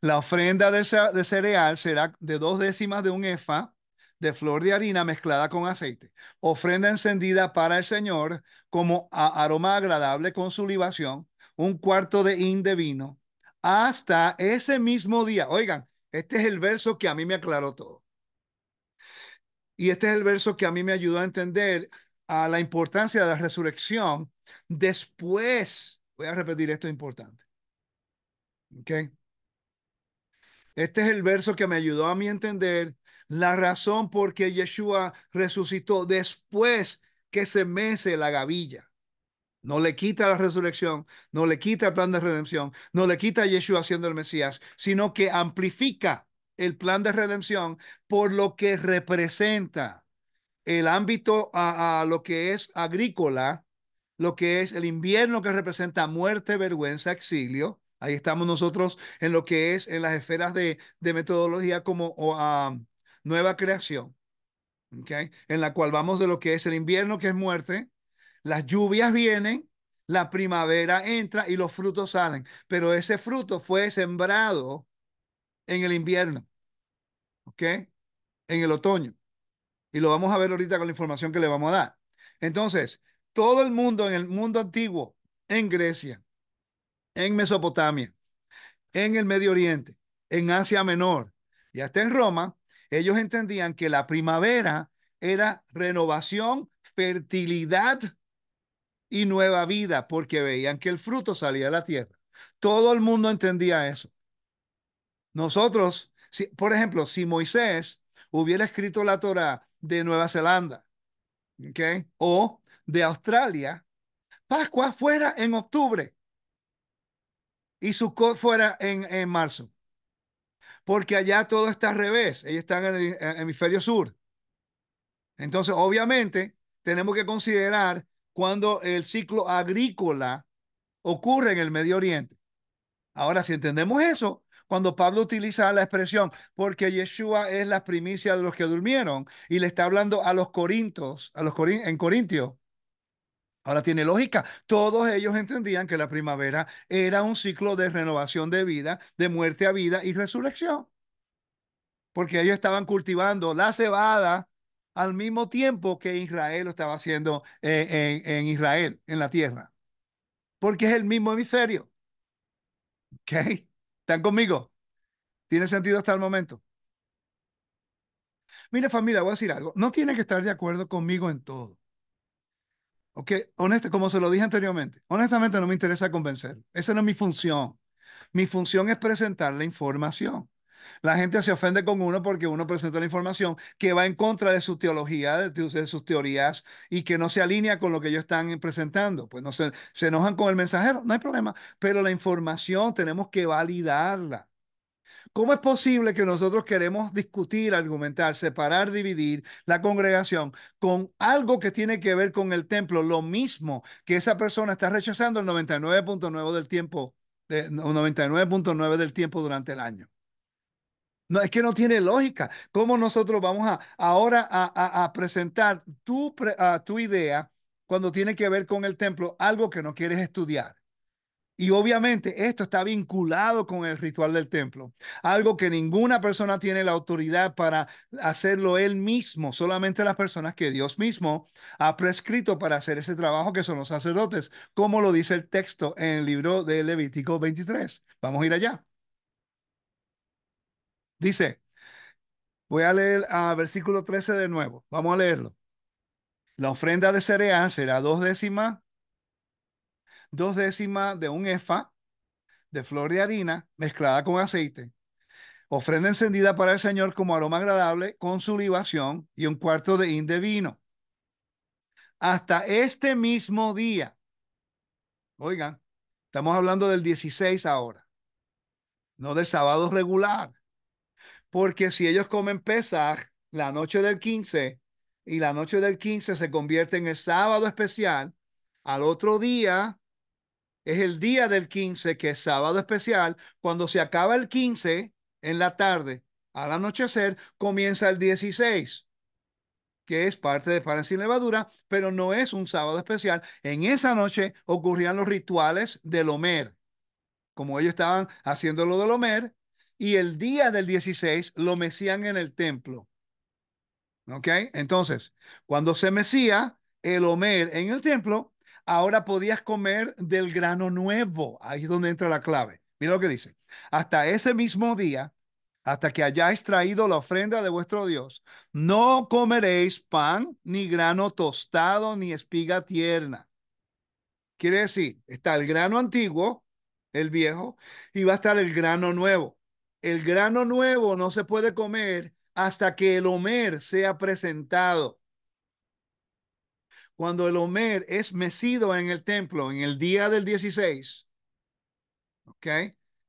La ofrenda de, cereal será de dos décimas de un efa de flor de harina mezclada con aceite. Ofrenda encendida para el Señor como aroma agradable con su libación, un cuarto de hin de vino, hasta ese mismo día. Oigan, este es el verso que a mí me aclaró todo. Y este es el verso que a mí me ayudó a entender a la importancia de la resurrección Después, voy a repetir esto importante. Este es el verso que me ayudó a mí entender la razón por qué Yeshua resucitó después que se mece la gavilla. No le quita la resurrección, no le quita el plan de redención, no le quita a Yeshua siendo el Mesías, sino que amplifica el plan de redención por lo que representa el ámbito a lo que es agrícola lo que es el invierno que representa muerte, vergüenza, exilio. Ahí estamos nosotros en lo que es en las esferas de, metodología como ah, nueva creación, ¿okay? en la cual vamos de lo que es el invierno, que es muerte, las lluvias vienen, la primavera entra y los frutos salen, pero ese fruto fue sembrado en el invierno, En el otoño. Y lo vamos a ver ahorita con la información que le vamos a dar. Entonces, todo el mundo en el mundo antiguo, en Grecia, en Mesopotamia, en el Medio Oriente, en Asia Menor y hasta en Roma, ellos entendían que la primavera era renovación, fertilidad y nueva vida, porque veían que el fruto salía de la tierra. Todo el mundo entendía eso. Nosotros, si, por ejemplo, si Moisés hubiera escrito la Torah de Nueva Zelanda, ¿okay? o de Australia, Pascua fuera en octubre y Sukkot fuera en, marzo. Porque allá todo está al revés. Ellos están en el hemisferio sur. Entonces, obviamente, tenemos que considerar cuando el ciclo agrícola ocurre en el Medio Oriente. Ahora, si entendemos eso, cuando Pablo utiliza la expresión, porque Yeshua es la primicia de los que durmieron, y le está hablando a los corintios a los en Corintios. Ahora tiene lógica. Todos ellos entendían que la primavera era un ciclo de renovación de vida, de muerte a vida y resurrección. Porque ellos estaban cultivando la cebada al mismo tiempo que Israel lo estaba haciendo eh, en, Israel, en la tierra. Porque es el mismo hemisferio. ¿Ok? ¿Están conmigo? ¿Tiene sentido hasta el momento? Mira familia, voy a decir algo. No tiene que estar de acuerdo conmigo en todo como se lo dije anteriormente, honestamente no me interesa convencer. Esa no es mi función. Mi función es presentar la información. La gente se ofende con uno porque uno presenta la información que va en contra de su teología, de, sus teorías y que no se alinea con lo que ellos están presentando. Pues no se enojan con el mensajero, no hay problema. Pero la información tenemos que validarla. ¿Cómo es posible que nosotros queremos discutir, argumentar, separar, dividir la congregación con algo que tiene que ver con el templo? Lo mismo que esa persona está rechazando el 99.9 del tiempo, 99.9 del tiempo durante el año. No, es que no tiene lógica. ¿Cómo nosotros vamos a ahora a, presentar tu idea cuando tiene que ver con el templo algo que no quieres estudiar? Y obviamente esto está vinculado con el ritual del templo, algo que ninguna persona tiene la autoridad para hacerlo él mismo, solamente las personas que Dios mismo ha prescrito para hacer ese trabajo, que son los sacerdotes, como lo dice el texto en el libro de Levítico 23. Vamos a ir allá. Dice, voy a leer a versículo 13 de nuevo, vamos a leerlo. La ofrenda de cereán será dos décimas dos décimas de un efa de flor de harina mezclada con aceite. Ofrenda encendida para el Señor como aroma agradable con su libación y un cuarto de hin de vino. Hasta este mismo día. Oigan, estamos hablando del 16 ahora, no del sábado regular. Porque si ellos comen Pesaj la noche del 15 y la noche del 15 se convierte en el sábado especial, al otro día es el día del 15, que es sábado especial. Cuando se acaba el 15 en la tarde, al anochecer, comienza el 16, que es parte de pan sin levadura, pero no es un sábado especial. En esa noche ocurrían los rituales del Homer, como ellos estaban haciendo lo del Homer, y el día del 16 lo mecían en el templo. ¿Ok? Entonces, cuando se mecía el Homer en el templo, ahora podías comer del grano nuevo. Ahí es donde entra la clave. Mira lo que dice. Hasta ese mismo día, hasta que hayáis traído la ofrenda de vuestro Dios, no comeréis pan, ni grano tostado, ni espiga tierna. Quiere decir, está el grano antiguo, el viejo, y va a estar el grano nuevo. El grano nuevo no se puede comer hasta que el Homer sea presentado cuando el Homer es mecido en el templo en el día del 16, ¿ok?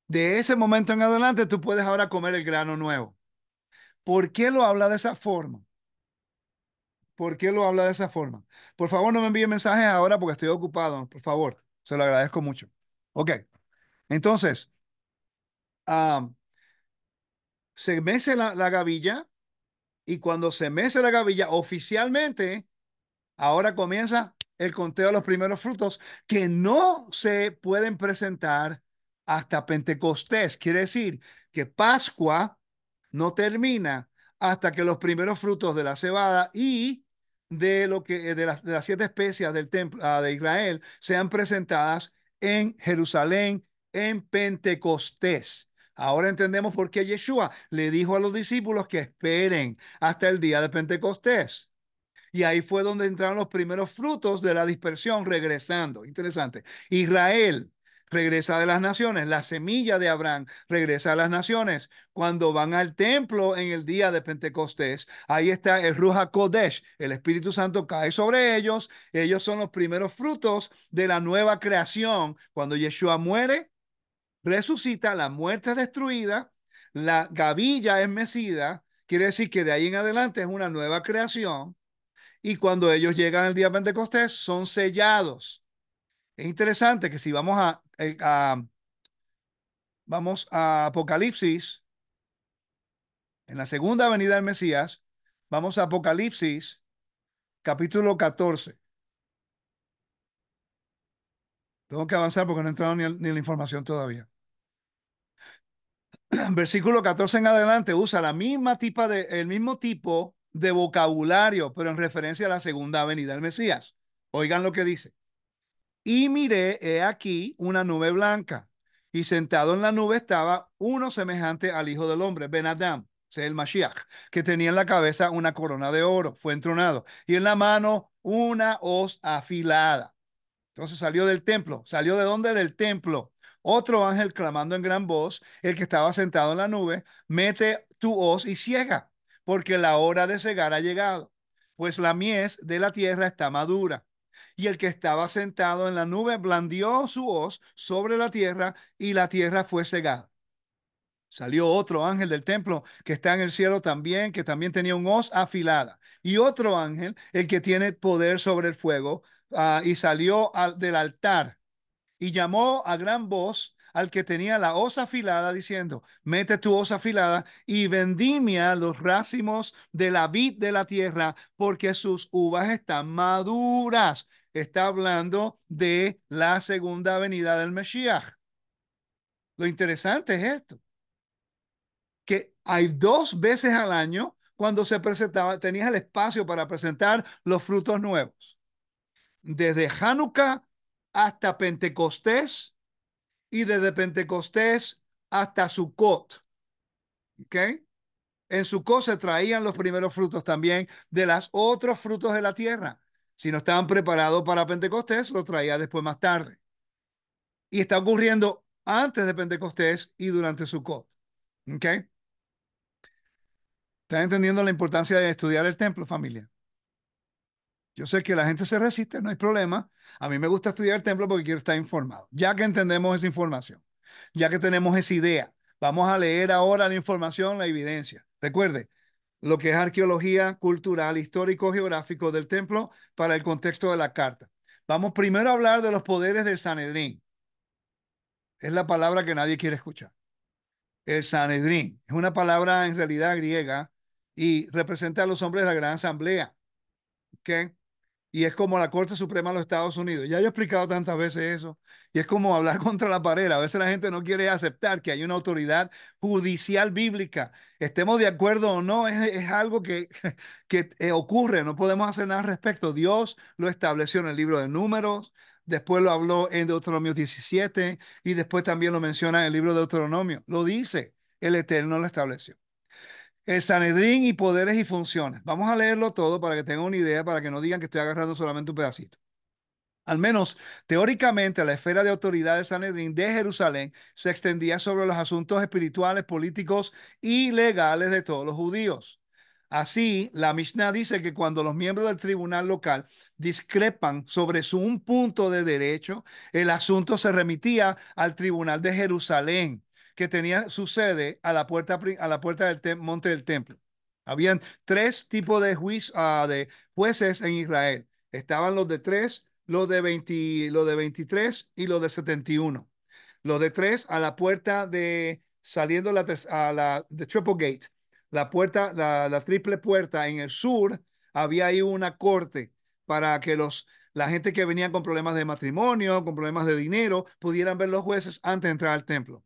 De ese momento en adelante tú puedes ahora comer el grano nuevo. ¿Por qué lo habla de esa forma? ¿Por qué lo habla de esa forma? Por favor, no me envíe mensajes ahora porque estoy ocupado, por favor. Se lo agradezco mucho. Ok. Entonces, se mece la, la gavilla y cuando se mece la gavilla, oficialmente Ahora comienza el conteo de los primeros frutos que no se pueden presentar hasta Pentecostés. Quiere decir que Pascua no termina hasta que los primeros frutos de la cebada y de lo que eh, de las, siete especias del templo ah, de Israel sean presentadas en Jerusalén en Pentecostés. Ahora entendemos por qué Yeshua le dijo a los discípulos que esperen hasta el día de Pentecostés. Y ahí fue donde entraron los primeros frutos de la dispersión regresando. Interesante. Israel regresa de las naciones, la semilla de Abraham regresa a las naciones. Cuando van al templo en el día de Pentecostés, ahí está el Ruja Kodesh, el Espíritu Santo cae sobre ellos, ellos son los primeros frutos de la nueva creación. Cuando Yeshua muere, resucita, la muerte destruida, la gavilla es mecida, quiere decir que de ahí en adelante es una nueva creación y cuando ellos llegan el día de Pentecostés son sellados. Es interesante que si vamos a, vamos a Apocalipsis, en la segunda venida del Mesías, vamos a Apocalipsis capítulo 14. Tengo que avanzar porque no he entrado ni, ni la información todavía <clears throat> versículo 14 en adelante usa la misma tipa de, el mismo tipo de vocabulario, pero en referencia a la segunda venida del Mesías. Oigan lo que dice. Y miré, he aquí, una nube blanca, y sentado en la nube estaba uno semejante al Hijo del Hombre, Ben Adam, el Mashiach, que tenía en la cabeza una corona de oro, fue entronado, y en la mano una hoz afilada. Entonces salió del templo. ¿Salió de dónde? Del templo. Otro ángel clamando en gran voz, el que estaba sentado en la nube, mete tu hoz y ciega porque la hora de cegar ha llegado, pues la mies de la tierra está madura. Y el que estaba sentado en la nube blandió su hoz sobre la tierra y la tierra fue cegada. Salió otro ángel del templo que está en el cielo también, que también tenía un hoz afilada. Y otro ángel, el que tiene poder sobre el fuego, ah, y salió del altar y llamó a gran voz al que tenía la osa afilada, diciendo, mete tu osa afilada y vendimia los racimos de la vid de la tierra, porque sus uvas están maduras. Está hablando de la segunda venida del Mesías. Lo interesante es esto, que hay dos veces al año cuando se presentaba, tenías el espacio para presentar los frutos nuevos. Desde Hanukkah hasta Pentecostés, y desde Pentecostés hasta Sucot. ¿Ok? En Sucot se traían los primeros frutos también de los otros frutos de la tierra. Si no estaban preparados para Pentecostés, lo traía después más tarde. Y está ocurriendo antes de Pentecostés y durante Sucot. ¿Ok? ¿Están entendiendo la importancia de estudiar el templo, familia? Yo sé que la gente se resiste, no hay problema. A mí me gusta estudiar el templo porque quiero estar informado. Ya que entendemos esa información, ya que tenemos esa idea, vamos a leer ahora la información, la evidencia. Recuerde, lo que es arqueología cultural, histórico, geográfico del templo para el contexto de la carta. Vamos primero a hablar de los poderes del Sanedrín. Es la palabra que nadie quiere escuchar. El Sanedrín es una palabra en realidad griega y representa a los hombres de la gran asamblea. ¿Ok? y es como la Corte Suprema de los Estados Unidos. Ya yo he explicado tantas veces eso, y es como hablar <laughs> contra la pared. A veces la gente no quiere aceptar que hay una autoridad judicial bíblica. Estemos de acuerdo o no, es, algo que, <laughs> que eh, ocurre, no podemos hacer nada al respecto. Dios lo estableció en el libro de números, después lo habló en Deuteronomio 17 y después también lo menciona en el libro de Deuteronomio. Lo dice, el Eterno lo estableció. El Sanedrín y poderes y funciones. Vamos a leerlo todo para que tengan una idea, para que no digan que estoy agarrando solamente un pedacito. Al menos teóricamente, la esfera de autoridad de Sanedrín de Jerusalén se extendía sobre los asuntos espirituales, políticos y legales de todos los judíos. Así, la Mishnah dice que cuando los miembros del tribunal local discrepan sobre su un punto de derecho, el asunto se remitía al tribunal de Jerusalén que tenía su sede a la puerta, a la puerta del monte del templo. Habían tres tipos de, ah, de jueces en Israel. Estaban los de tres, los de, 20, los de 23 y los de 71. Los de tres a la puerta de, saliendo la, a la Triple Gate, la puerta, la, triple puerta en el sur, había ahí una corte para que los la gente que venía con problemas de matrimonio, con problemas de dinero, pudieran ver los jueces antes de entrar al templo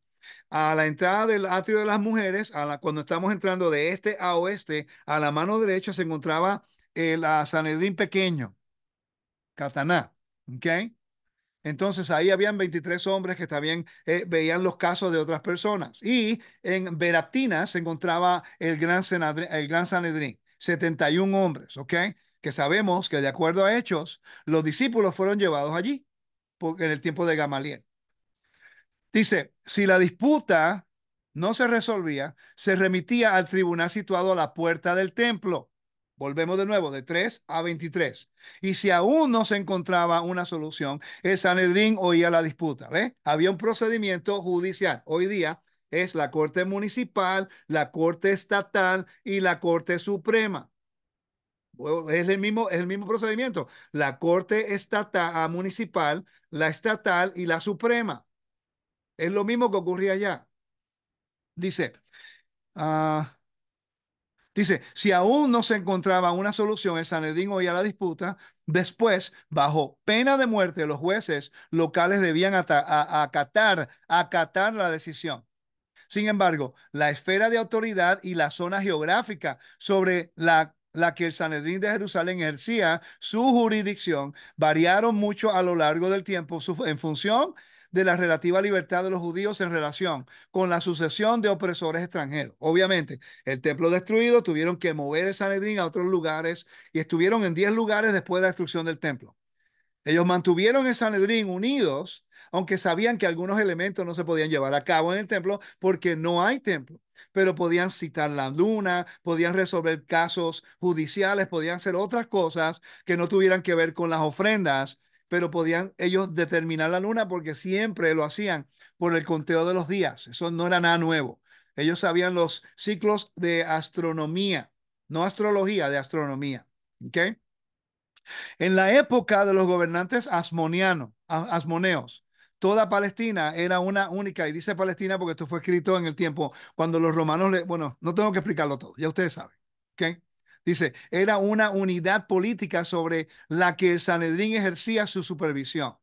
a la entrada del atrio de las mujeres, a la, cuando estamos entrando de este a oeste, a la mano derecha se encontraba el eh, Sanedrín pequeño, Cataná. ¿okay? Entonces ahí habían 23 hombres que también eh, veían los casos de otras personas. Y en Beratina se encontraba el gran, el gran Sanedrín, 71 hombres, ¿ok? Que sabemos que de acuerdo a hechos, los discípulos fueron llevados allí en el tiempo de Gamaliel. Dice, si la disputa no se resolvía, se remitía al tribunal situado a la puerta del templo. Volvemos de nuevo, de 3 a 23. Y si aún no se encontraba una solución, el Sanedrín oía la disputa. ¿Ve? Había un procedimiento judicial. Hoy día es la Corte Municipal, la Corte Estatal y la Corte Suprema. Es el mismo, es el mismo procedimiento. La Corte Estatal ah, Municipal, la Estatal y la Suprema. Es lo mismo que ocurría allá. Dice, ah, dice, si aún no se encontraba una solución, el Sanedín oía la disputa. Después, bajo pena de muerte, los jueces locales debían acatar, la decisión. Sin embargo, la esfera de autoridad y la zona geográfica sobre la, la que el Sanedrín de Jerusalén ejercía su jurisdicción variaron mucho a lo largo del tiempo en función de la relativa libertad de los judíos en relación con la sucesión de opresores extranjeros. Obviamente, el templo destruido, tuvieron que mover el Sanedrín a otros lugares y estuvieron en 10 lugares después de la destrucción del templo. Ellos mantuvieron el Sanedrín unidos, aunque sabían que algunos elementos no se podían llevar a cabo en el templo porque no hay templo pero podían citar la luna, podían resolver casos judiciales, podían hacer otras cosas que no tuvieran que ver con las ofrendas pero podían ellos determinar la luna porque siempre lo hacían por el conteo de los días. Eso no era nada nuevo. Ellos sabían los ciclos de astronomía, no astrología, de astronomía. En la época de los gobernantes asmonianos, asmoneos, toda Palestina era una única, y dice Palestina porque esto fue escrito en el tiempo cuando los romanos, le, bueno, no tengo que explicarlo todo, ya ustedes saben. ¿okay? Dice, era una unidad política sobre la que el Sanedrín ejercía su supervisión.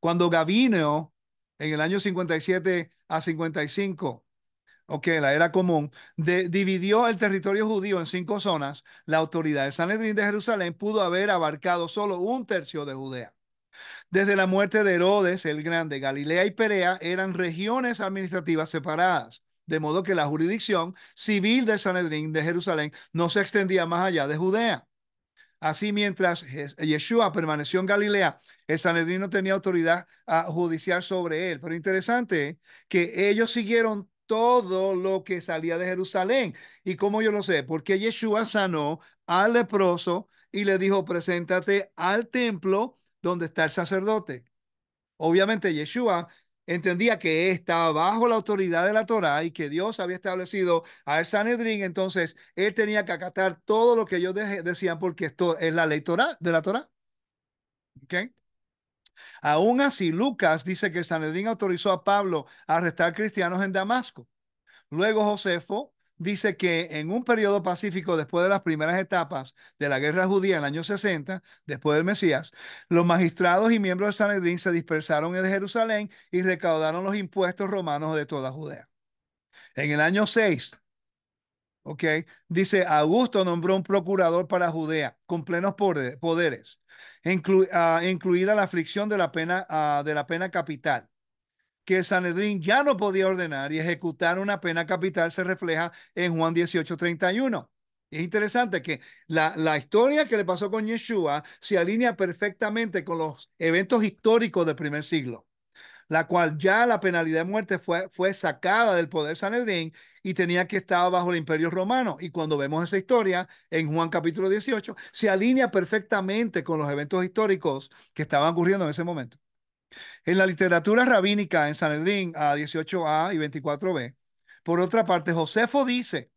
Cuando Gabineo, en el año 57 a 55, ok, la era común, dividió el territorio judío en cinco zonas, la autoridad del Sanedrín de Jerusalén pudo haber abarcado solo un tercio de Judea. Desde la muerte de Herodes el Grande, Galilea y Perea eran regiones administrativas separadas de modo que la jurisdicción civil del Sanedrín de Jerusalén no se extendía más allá de Judea. Así, mientras Yeshua permaneció en Galilea, el Sanedrín no tenía autoridad a ah, judicial sobre él. Pero interesante ¿eh? que ellos siguieron todo lo que salía de Jerusalén. ¿Y cómo yo lo sé? Porque Yeshua sanó al leproso y le dijo, preséntate al templo donde está el sacerdote. Obviamente Yeshua entendía que estaba bajo la autoridad de la Torá y que Dios había establecido a Sanedrín, entonces él tenía que acatar todo lo que ellos decían porque esto es la ley de la Torá. Aún así, Lucas dice que el Sanedrín autorizó a Pablo a arrestar cristianos en Damasco. Luego Josefo dice que en un periodo pacífico después de las primeras etapas de la guerra judía en el año 60, después del Mesías, los magistrados y miembros del Sanedrín se dispersaron en Jerusalén y recaudaron los impuestos romanos de toda Judea. En el año 6, okay dice Augusto nombró un procurador para Judea con plenos poderes, ah, incluida la aflicción de la pena, ah, de la pena capital que Sanedrín ya no podía ordenar y ejecutar una pena capital se refleja en Juan 18:31. Es interesante que la, historia que le pasó con Yeshua se alinea perfectamente con los eventos históricos del primer siglo, la cual ya la penalidad de muerte fue, fue sacada del poder Sanedrín y tenía que estar bajo el imperio romano. Y cuando vemos esa historia en Juan capítulo 18, se alinea perfectamente con los eventos históricos que estaban ocurriendo en ese momento. En la literatura rabínica en Sanedrín a 18a y 24b, por otra parte, Josefo dice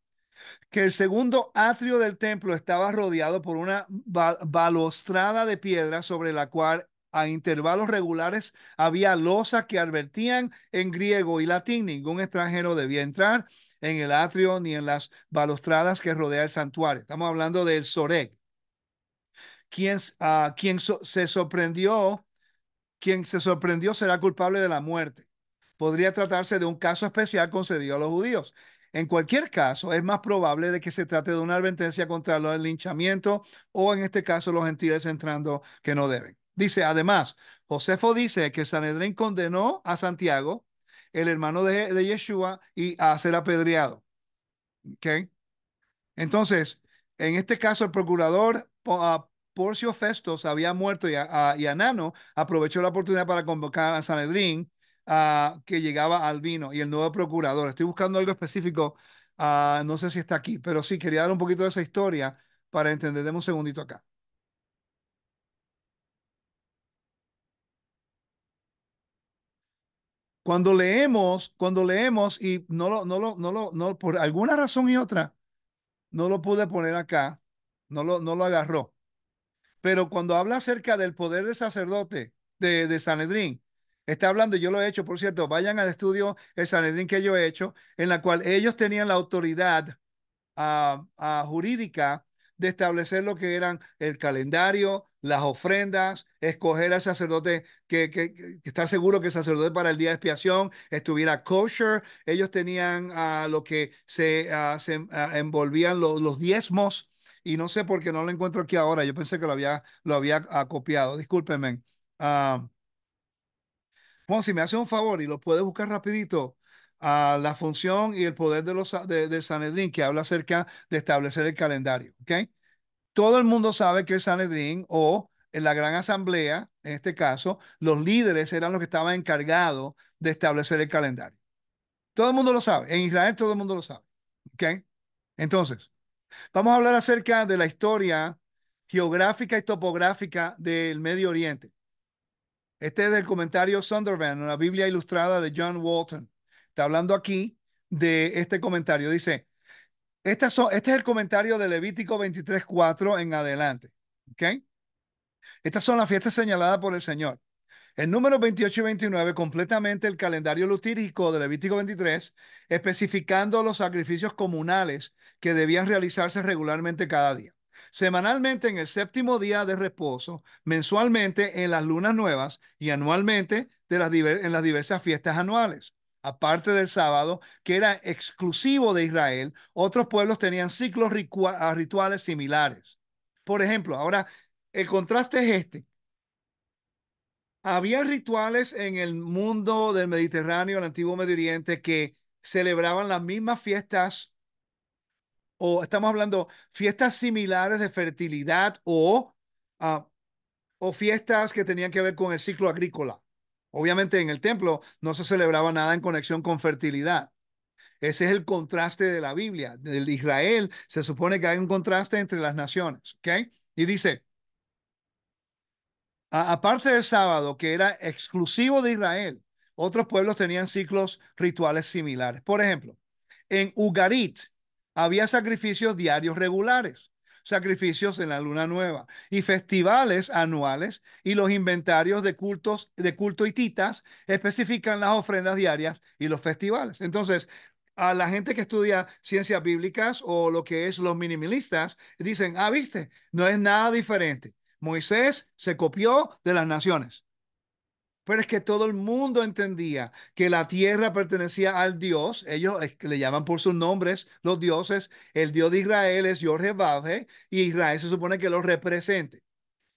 que el segundo atrio del templo estaba rodeado por una balaustrada de piedra sobre la cual a intervalos regulares había losas que advertían en griego y latín ningún extranjero debía entrar en el atrio ni en las balaustradas que rodea el santuario. Estamos hablando del soreg. quien, ah, se sorprendió quien se sorprendió será culpable de la muerte. Podría tratarse de un caso especial concedido a los judíos. En cualquier caso, es más probable de que se trate de una advertencia contra del linchamiento o en este caso los gentiles entrando que no deben. Dice, además, Josefo dice que Sanedrín condenó a Santiago, el hermano de, Yeshua, y a ser apedreado. Entonces, en este caso, el procurador ah, Porcio Festos había muerto y, a, Anano aprovechó la oportunidad para convocar a Sanedrín a ah, que llegaba al vino y el nuevo procurador. Estoy buscando algo específico, ah, no sé si está aquí, pero sí, quería dar un poquito de esa historia para entender. Demos un segundito acá. Cuando leemos, cuando leemos y no lo, no lo, no lo, no, por alguna razón y otra, no lo pude poner acá, no lo, no lo agarró. Pero cuando habla acerca del poder de sacerdote de, Sanedrín, está hablando, yo lo he hecho, por cierto, vayan al estudio el Sanedrín que yo he hecho, en la cual ellos tenían la autoridad ah, ah, jurídica de establecer lo que eran el calendario, las ofrendas, escoger al sacerdote, que, que, estar seguro que el sacerdote para el día de expiación estuviera kosher. Ellos tenían ah, lo que se, envolvían los diezmos y no sé por qué no lo encuentro aquí ahora. Yo pensé que lo había, lo había copiado. Discúlpenme. bueno, ah, si me hace un favor y lo puede buscar rapidito, ah, la función y el poder de los, de, del Sanedrín que habla acerca de establecer el calendario. ¿okay? Todo el mundo sabe que el Sanedrín o en la gran asamblea, en este caso, los líderes eran los que estaban encargados de establecer el calendario. Todo el mundo lo sabe. En Israel todo el mundo lo sabe. ¿okay? Entonces, Vamos a hablar acerca de la historia geográfica y topográfica del Medio Oriente. Este es el comentario Sunderland, una Biblia ilustrada de John Walton. Está hablando aquí de este comentario. Dice, este, son, este es el comentario de Levítico 23.4 en adelante. Estas son las fiestas señaladas por el Señor. El número 28 y 29 completamente el calendario lutírico de Levítico 23, especificando los sacrificios comunales que debían realizarse regularmente cada día. Semanalmente en el séptimo día de reposo, mensualmente en las lunas nuevas y anualmente en las diversas fiestas anuales aparte del sábado, que era exclusivo de Israel, otros pueblos tenían ciclos rituales similares. Por ejemplo, ahora el contraste es este. Había rituales en el mundo del Mediterráneo, el antiguo Medio Oriente, que celebraban las mismas fiestas, o estamos hablando fiestas similares de fertilidad o, ah, o fiestas que tenían que ver con el ciclo agrícola. Obviamente en el templo no se celebraba nada en conexión con fertilidad. Ese es el contraste de la Biblia. Del Israel se supone que hay un contraste entre las naciones. ¿ok? Y dice, aparte del sábado, que era exclusivo de Israel, otros pueblos tenían ciclos rituales similares. Por ejemplo, en Ugarit había sacrificios diarios regulares, sacrificios en la luna nueva y festivales anuales y los inventarios de cultos de culto hititas especifican las ofrendas diarias y los festivales. Entonces, a la gente que estudia ciencias bíblicas o lo que es los minimalistas, dicen, ah, viste, no es nada diferente. Moisés se copió de las naciones. Pero es que todo el mundo entendía que la tierra pertenecía al Dios. Ellos le llaman por sus nombres los dioses. El Dios de Israel es Jorge y Israel se supone que lo represente.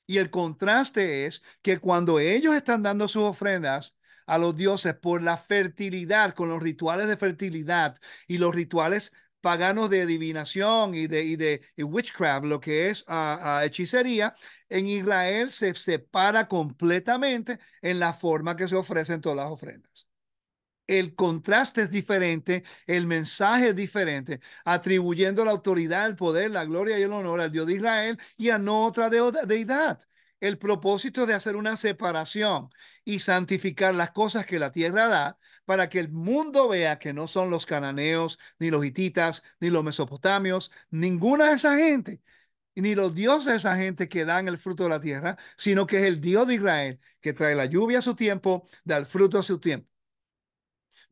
Y el contraste es que cuando ellos están dando sus ofrendas a los dioses por la fertilidad, con los rituales de fertilidad y los rituales paganos de adivinación y de, witchcraft, lo que es ah, ah, hechicería, en Israel se separa completamente en la forma que se ofrecen todas las ofrendas. El contraste es diferente, el mensaje es diferente, atribuyendo la autoridad, el poder, la gloria y el honor al Dios de Israel y a no otra deidad. El propósito de hacer una separación y santificar las cosas que la tierra da para que el mundo vea que no son los cananeos, ni los hititas, ni los mesopotamios, ninguna de esa gente, ni los dioses de esa gente que dan el fruto de la tierra, sino que es el Dios de Israel que trae la lluvia a su tiempo, da el fruto a su tiempo.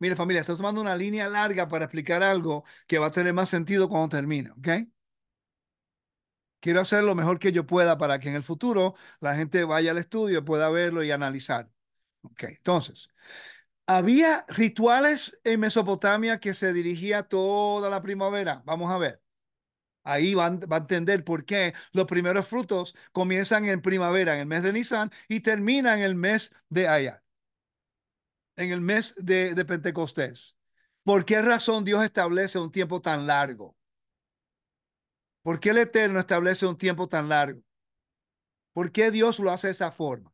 Mire familia, estoy tomando una línea larga para explicar algo que va a tener más sentido cuando termine, ¿ok? Quiero hacer lo mejor que yo pueda para que en el futuro la gente vaya al estudio, pueda verlo y analizar. Ok, entonces, ¿Había rituales en Mesopotamia que se dirigía toda la primavera? Vamos a ver. Ahí van, va a entender por qué los primeros frutos comienzan en primavera, en el mes de Nisan, y terminan en el mes de Ayar, en el mes de, de Pentecostés. ¿Por qué razón Dios establece un tiempo tan largo? ¿Por qué el Eterno establece un tiempo tan largo? ¿Por qué Dios lo hace de esa forma?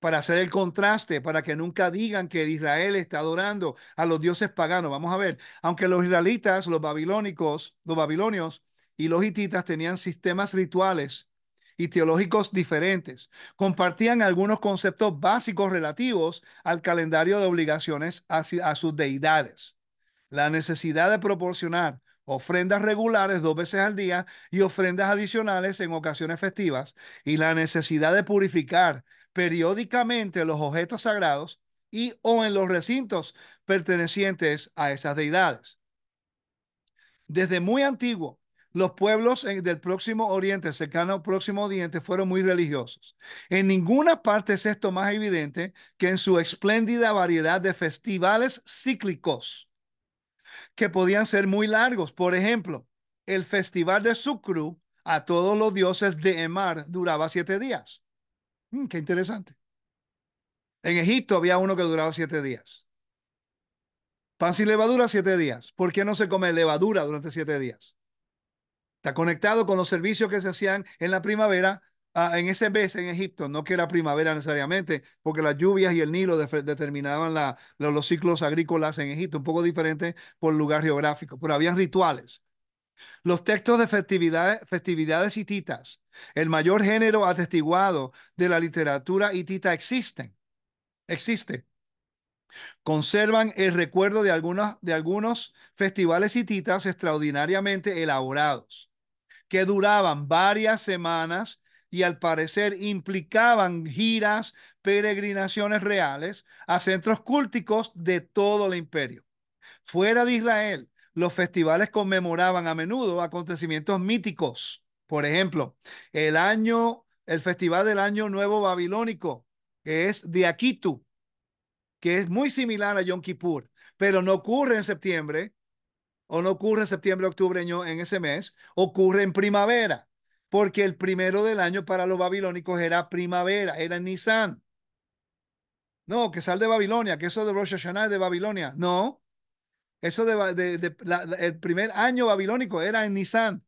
para hacer el contraste, para que nunca digan que Israel está adorando a los dioses paganos. Vamos a ver, aunque los israelitas, los babilónicos, los babilonios y los hititas tenían sistemas rituales y teológicos diferentes, compartían algunos conceptos básicos relativos al calendario de obligaciones a sus deidades. La necesidad de proporcionar ofrendas regulares dos veces al día y ofrendas adicionales en ocasiones festivas, y la necesidad de purificar periódicamente los objetos sagrados y o en los recintos pertenecientes a esas deidades. Desde muy antiguo, los pueblos del próximo oriente, cercano al próximo oriente, fueron muy religiosos. En ninguna parte es esto más evidente que en su espléndida variedad de festivales cíclicos, que podían ser muy largos. Por ejemplo, el festival de Sucru a todos los dioses de Emar duraba siete días. Mm, qué interesante. En Egipto había uno que duraba siete días. Pan sin levadura, siete días. ¿Por qué no se come levadura durante siete días? Está conectado con los servicios que se hacían en la primavera, ah, en ese mes en Egipto. No que era primavera necesariamente, porque las lluvias y el Nilo determinaban los ciclos agrícolas en Egipto, un poco diferente por lugar geográfico, pero habían rituales. Los textos de festividades, festividades hititas el mayor género atestiguado de la literatura hitita existen, existe. Conservan el recuerdo de, algunos, de algunos festivales hititas extraordinariamente elaborados, que duraban varias semanas y al parecer implicaban giras, peregrinaciones reales a centros cúlticos de todo el imperio. Fuera de Israel, los festivales conmemoraban a menudo acontecimientos míticos por ejemplo, el año, el Festival del Año Nuevo Babilónico, que es de Akitu, que es muy similar a Yom Kippur, pero no ocurre en septiembre, o no ocurre en septiembre, octubre, en ese mes, ocurre en primavera, porque el primero del año para los babilónicos era primavera, era Nisan. No, que sal de Babilonia, que eso de Rosh Hashanah es de Babilonia. No, eso de, el primer año babilónico era en Nisan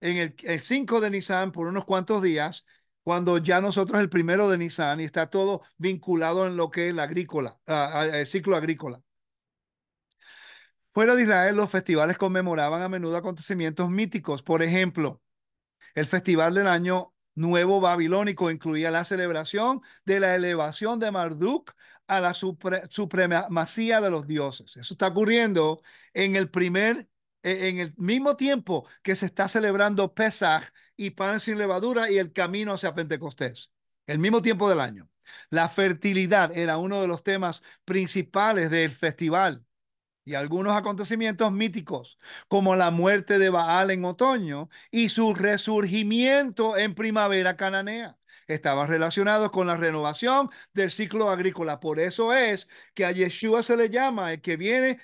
en el, el 5 de Nisan por unos cuantos días, cuando ya nosotros el primero de Nissan y está todo vinculado en lo que es la agrícola, el ciclo agrícola. Fuera de Israel, los festivales conmemoraban a menudo acontecimientos míticos. Por ejemplo, el festival del año nuevo babilónico incluía la celebración de la elevación de Marduk a la supremacía de los dioses. Eso está ocurriendo en el primer e-, en el mismo tiempo que se está celebrando Pesaj y pan sin levadura y el camino hacia Pentecostés, el mismo tiempo del año. La fertilidad era uno de los temas principales del festival y algunos acontecimientos míticos, como la muerte de Baal en otoño y su resurgimiento en primavera cananea. Estaban relacionados con la renovación del ciclo agrícola. Por eso es que a Yeshua se le llama el que viene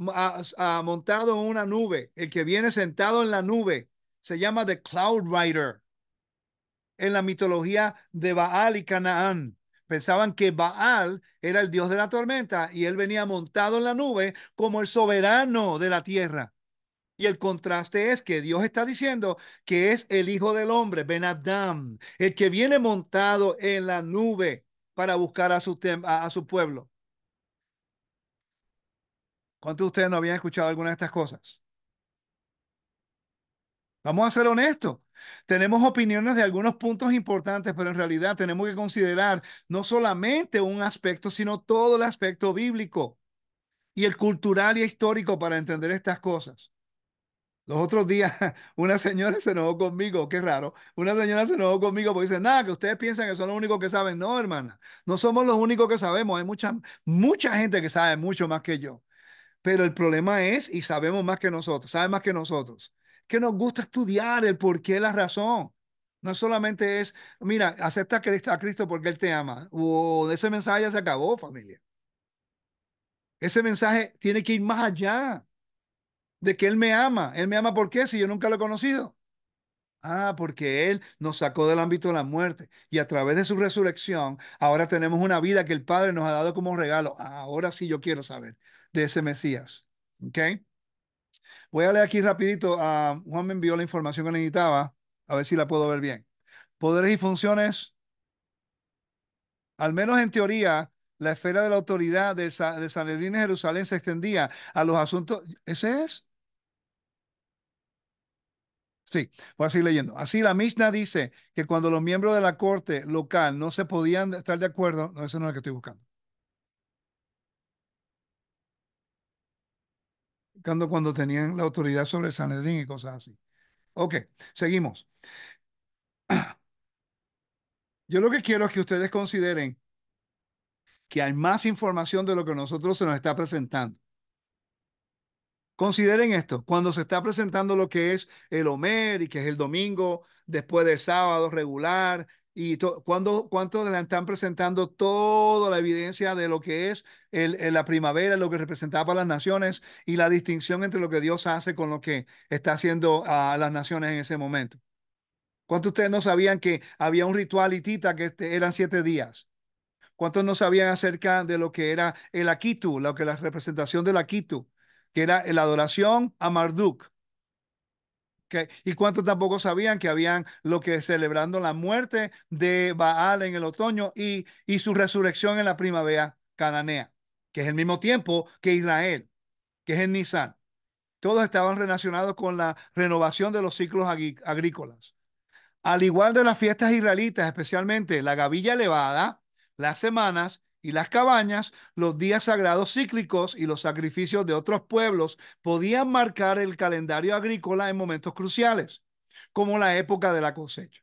montado en una nube, el que viene sentado en la nube, se llama The Cloud Rider. En la mitología de Baal y Canaán, pensaban que Baal era el dios de la tormenta y él venía montado en la nube como el soberano de la tierra. Y el contraste es que Dios está diciendo que es el Hijo del Hombre, Ben Adam, el que viene montado en la nube para buscar a su pueblo. ¿Cuántos de ustedes no habían escuchado alguna de estas cosas? Vamos a ser honestos. Tenemos opiniones de algunos puntos importantes, pero en realidad tenemos que considerar no solamente un aspecto, sino todo el aspecto bíblico y el cultural y histórico para entender estas cosas. Los otros días, <laughs> una señora se enojó conmigo, qué raro. Una señora se enojó conmigo porque dice, nada, que ustedes piensan que son los únicos que saben. No, hermana, no somos los únicos que sabemos. Hay mucha, mucha gente que sabe mucho más que yo. Pero el problema es, y sabemos más que nosotros, sabe más que nosotros, que nos gusta estudiar el por qué, la razón. No solamente es, mira, acepta que Cristo, Cristo porque Él te ama. O de ese mensaje ya se acabó, familia. Ese mensaje tiene que ir más allá de que Él me ama. Él me ama por qué si yo nunca lo he conocido. Ah, porque Él nos sacó del ámbito de la muerte y a través de su resurrección ahora tenemos una vida que el Padre nos ha dado como regalo. Ah, ahora sí yo quiero saber de ese Mesías. ¿Ok? Voy a leer aquí rapidito. a ah, Juan me envió la información que necesitaba. A ver si la puedo ver bien. Poderes y funciones. Al menos en teoría, la esfera de la autoridad de, de Sanedrín en Jerusalén se extendía a los asuntos. ¿Ese es? Sí, voy a seguir leyendo. Así la Mishnah dice que cuando los miembros de la corte local no se podían estar de acuerdo, no, ese no es el que estoy buscando. cuando, tenían la autoridad sobre Sanedrín y cosas así. Ok, seguimos. <clears throat> Yo lo que quiero es que ustedes consideren que hay más información de lo que nosotros se nos está presentando. Consideren esto, cuando se está presentando lo que es el Homer y que es el domingo, después del sábado regular, y cuando, cuánto le están presentando toda la evidencia de lo que es la primavera, lo que representaba para las naciones y la distinción entre lo que Dios hace con lo que está haciendo a las naciones en ese momento. ¿Cuántos ustedes no sabían que había un ritual hitita que este, eran siete días? ¿Cuántos no sabían acerca de lo que era el Akitu, lo que la representación del Akitu, que era la adoración a Marduk? ¿Y cuántos tampoco sabían que habían lo que celebrando la muerte de Baal en el otoño y, su resurrección en la primavera cananea, que es el mismo tiempo que Israel, que es en Nisan? Todos estaban relacionados con la renovación de los ciclos agrícolas. Al igual de las fiestas israelitas, especialmente la gavilla elevada, las semanas y las cabañas, los días sagrados cíclicos y los sacrificios de otros pueblos podían marcar el calendario agrícola en momentos cruciales, como la época de la cosecha.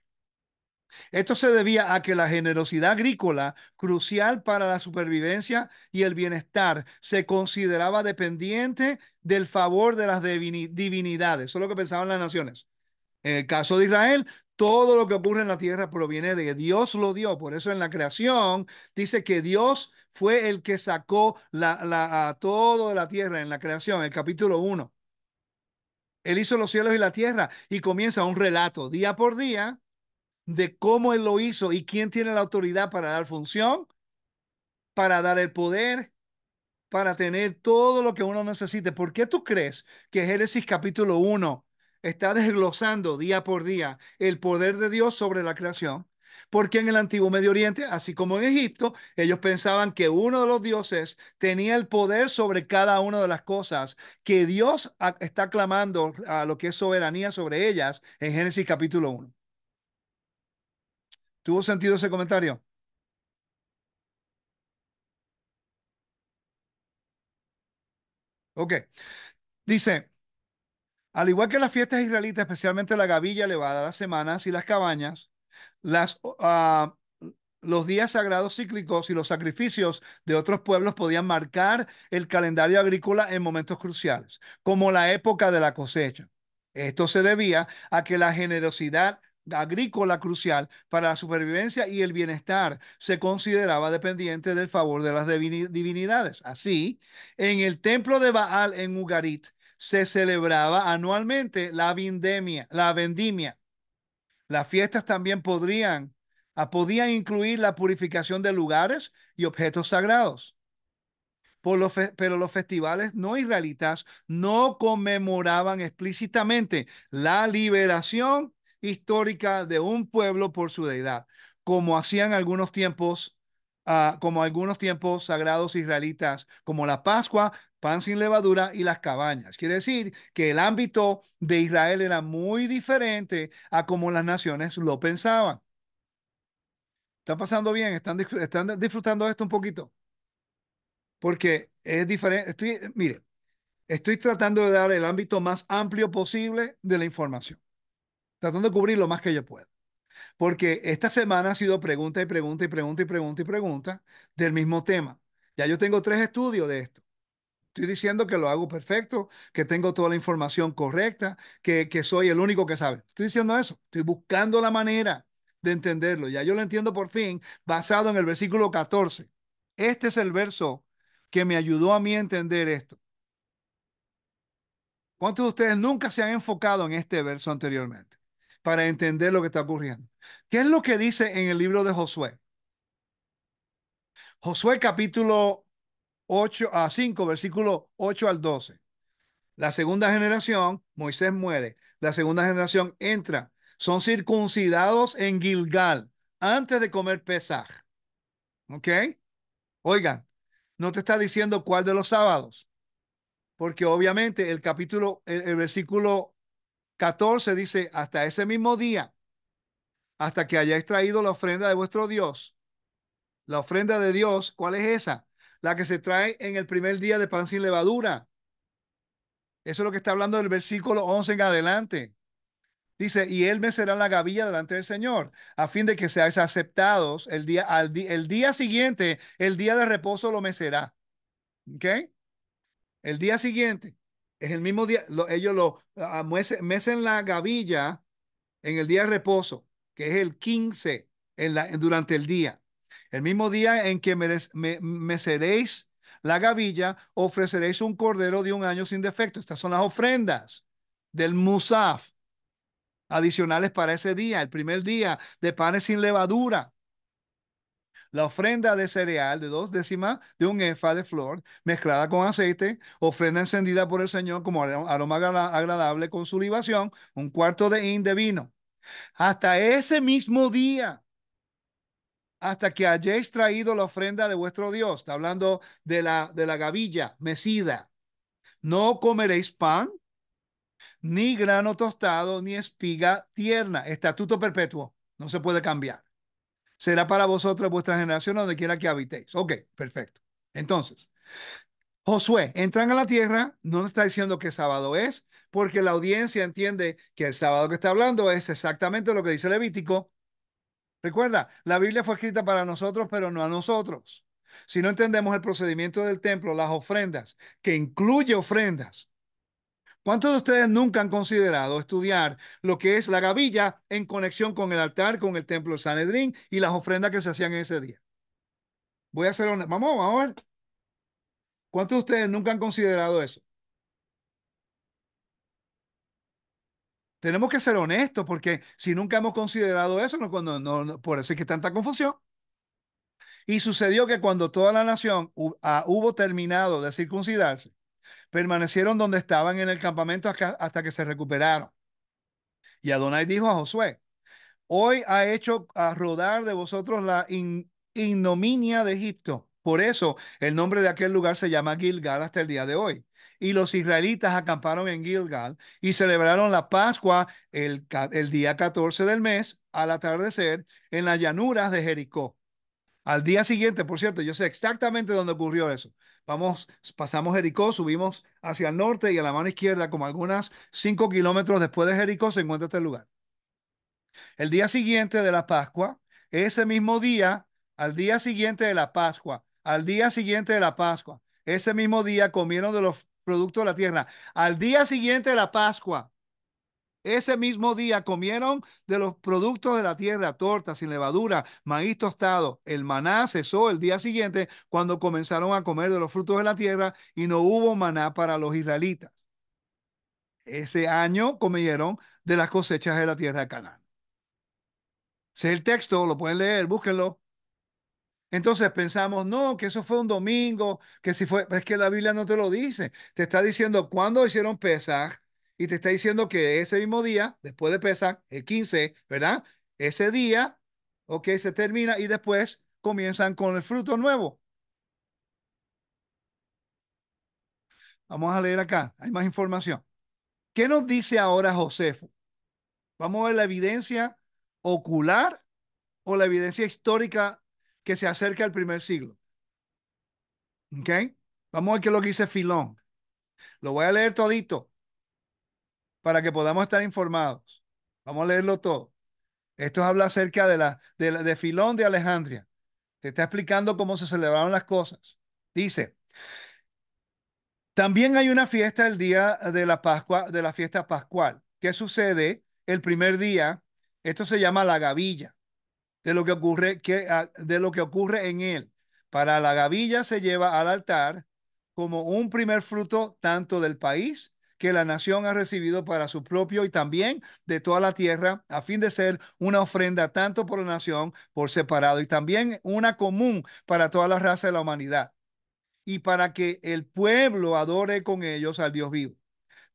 Esto se debía a que la generosidad agrícola, crucial para la supervivencia y el bienestar, se consideraba dependiente del favor de las divinidades. Eso es lo que pensaban las naciones. En el caso de Israel, todo lo que ocurre en la tierra proviene de Dios lo dio. Por eso en la creación dice que Dios fue el que sacó la, la, a todo de la tierra en la creación, el capítulo 1. Él hizo los cielos y la tierra y comienza un relato día por día de cómo Él lo hizo y quién tiene la autoridad para dar función, para dar el poder, para tener todo lo que uno necesite. ¿Por qué tú crees que Génesis capítulo 1 está desglosando día por día el poder de Dios sobre la creación, porque en el antiguo Medio Oriente, así como en Egipto, ellos pensaban que uno de los dioses tenía el poder sobre cada una de las cosas, que Dios ah, está clamando a lo que es soberanía sobre ellas en Génesis capítulo 1. ¿Tuvo sentido ese comentario? Ok. Dice, al igual que las fiestas israelitas, especialmente la gavilla elevada, las semanas y las cabañas, ah, los días sagrados cíclicos y los sacrificios de otros pueblos podían marcar el calendario agrícola en momentos cruciales, como la época de la cosecha. Esto se debía a que la generosidad agrícola crucial para la supervivencia y el bienestar se consideraba dependiente del favor de las divinidades. Así, en el templo de Baal en Ugarit, se celebraba anualmente la vendimia, la vendimia. Las fiestas también podrían, ah, podían incluir la purificación de lugares y objetos sagrados. pero los festivales no israelitas no conmemoraban explícitamente la liberación histórica de un pueblo por su deidad, como hacían algunos tiempos, ah, como algunos tiempos sagrados israelitas, como la Pascua, pan sin levadura y las cabañas. Quiere decir que el ámbito de Israel era muy diferente a como las naciones lo pensaban. ¿Está pasando bien? ¿Están, están disfrutando esto un poquito? Porque es diferente. Estoy, mire, estoy tratando de dar el ámbito más amplio posible de la información, tratando de cubrir lo más que yo pueda. Porque esta semana ha sido pregunta y pregunta y pregunta y pregunta y pregunta del mismo tema. Ya yo tengo tres estudios de esto estoy diciendo que lo hago perfecto, que tengo toda la información correcta, que, soy el único que sabe. Estoy diciendo eso, estoy buscando la manera de entenderlo. Ya yo lo entiendo por fin, basado en el versículo 14. Este es el verso que me ayudó a mí a entender esto. ¿Cuántos de ustedes nunca se han enfocado en este verso anteriormente para entender lo que está ocurriendo? ¿Qué es lo que dice en el libro de Josué? Josué capítulo 8 a 5, versículo 8 al 12. La segunda generación, Moisés muere. La segunda generación entra. Son circuncidados en Gilgal antes de comer Pesaj. ¿Ok? Oigan, no te está diciendo cuál de los sábados. Porque obviamente el capítulo, el, versículo 14 dice, hasta ese mismo día, hasta que hayáis traído la ofrenda de vuestro Dios. La ofrenda de Dios, ¿cuál es esa? la que se trae en el primer día de pan sin levadura. Eso es lo que está hablando del versículo 11 en adelante. Dice, y él mecerá la gavilla delante del Señor, a fin de que seáis aceptados el día, el día siguiente, el día de reposo lo mecerá. ¿Ok? El día siguiente, es el mismo día, ellos lo ah, mecen, la gavilla en el día de reposo, que es el 15, en la, durante el día. El mismo día en que me, des, la gavilla, ofreceréis un cordero de un año sin defecto. Estas son las ofrendas del Musaf adicionales para ese día, el primer día de panes sin levadura. La ofrenda de cereal de dos décimas de un efa de flor mezclada con aceite, ofrenda encendida por el Señor como aroma agradable con su libación, un cuarto de hin de vino. Hasta ese mismo día, hasta que hayáis traído la ofrenda de vuestro Dios. Está hablando de la, de la gavilla mecida. No comeréis pan, ni grano tostado, ni espiga tierna. Estatuto perpetuo. No se puede cambiar. Será para vosotros, vuestra generación, donde quiera que habitéis. Ok, perfecto. Entonces, Josué, entran a la tierra, no nos está diciendo qué sábado es, porque la audiencia entiende que el sábado que está hablando es exactamente lo que dice Levítico, Recuerda, la Biblia fue escrita para nosotros, pero no a nosotros. Si no entendemos el procedimiento del templo, las ofrendas, que incluye ofrendas. ¿Cuántos de ustedes nunca han considerado estudiar lo que es la gavilla en conexión con el altar, con el templo del Sanedrín y las ofrendas que se hacían en ese día? Voy a hacer una. Vamos, vamos a ver. ¿Cuántos de ustedes nunca han considerado eso? Tenemos que ser honestos porque si nunca hemos considerado eso, no, no, por eso es que tanta confusión. Y sucedió que cuando toda la nación ah, hubo terminado de circuncidarse, permanecieron donde estaban en el campamento hasta que se recuperaron. Y Adonai dijo a Josué, hoy ha hecho ah, rodar de vosotros la ignominia de Egipto. Por eso el nombre de aquel lugar se llama Gilgal hasta el día de hoy y los israelitas acamparon en Gilgal y celebraron la Pascua el, día 14 del mes al atardecer en las llanuras de Jericó. Al día siguiente, por cierto, yo sé exactamente dónde ocurrió eso. Vamos, pasamos Jericó, subimos hacia el norte y a la mano izquierda, como algunas cinco kilómetros después de Jericó, se encuentra este lugar. El día siguiente de la Pascua, ese mismo día, al día siguiente de la Pascua, al día siguiente de la Pascua, ese mismo día comieron de los producto de la tierra. Al día siguiente de la Pascua, ese mismo día comieron de los productos de la tierra, tortas sin levadura, maíz tostado. El maná cesó el día siguiente cuando comenzaron a comer de los frutos de la tierra y no hubo maná para los israelitas. Ese año comieron de las cosechas de la tierra de Canaán. sé el texto, lo pueden leer, búsquenlo. Entonces pensamos, no, que eso fue un domingo, que si fue, es que la Biblia no te lo dice. Te está diciendo cuándo hicieron Pesaj y te está diciendo que ese mismo día, después de Pesaj, el 15, ¿verdad? Ese día, ok, se termina y después comienzan con el fruto nuevo. Vamos a leer acá, hay más información. ¿Qué nos dice ahora Josefo? Vamos a ver la evidencia ocular o la evidencia histórica que se acerca al primer siglo. ¿Ok? Vamos a ver qué es lo que dice Filón. Lo voy a leer todito para que podamos estar informados. Vamos a leerlo todo. Esto habla acerca de, la, de, de Filón de Alejandría. Te está explicando cómo se celebraron las cosas. Dice, también hay una fiesta el día de la Pascua, de la fiesta pascual. ¿Qué sucede el primer día? Esto se llama la gavilla de lo que ocurre, que, ah, de lo que ocurre en él. Para la gavilla se lleva al altar como un primer fruto tanto del país que la nación ha recibido para su propio y también de toda la tierra, a fin de ser una ofrenda tanto por la nación por separado y también una común para toda la raza de la humanidad, y para que el pueblo adore con ellos al Dios vivo,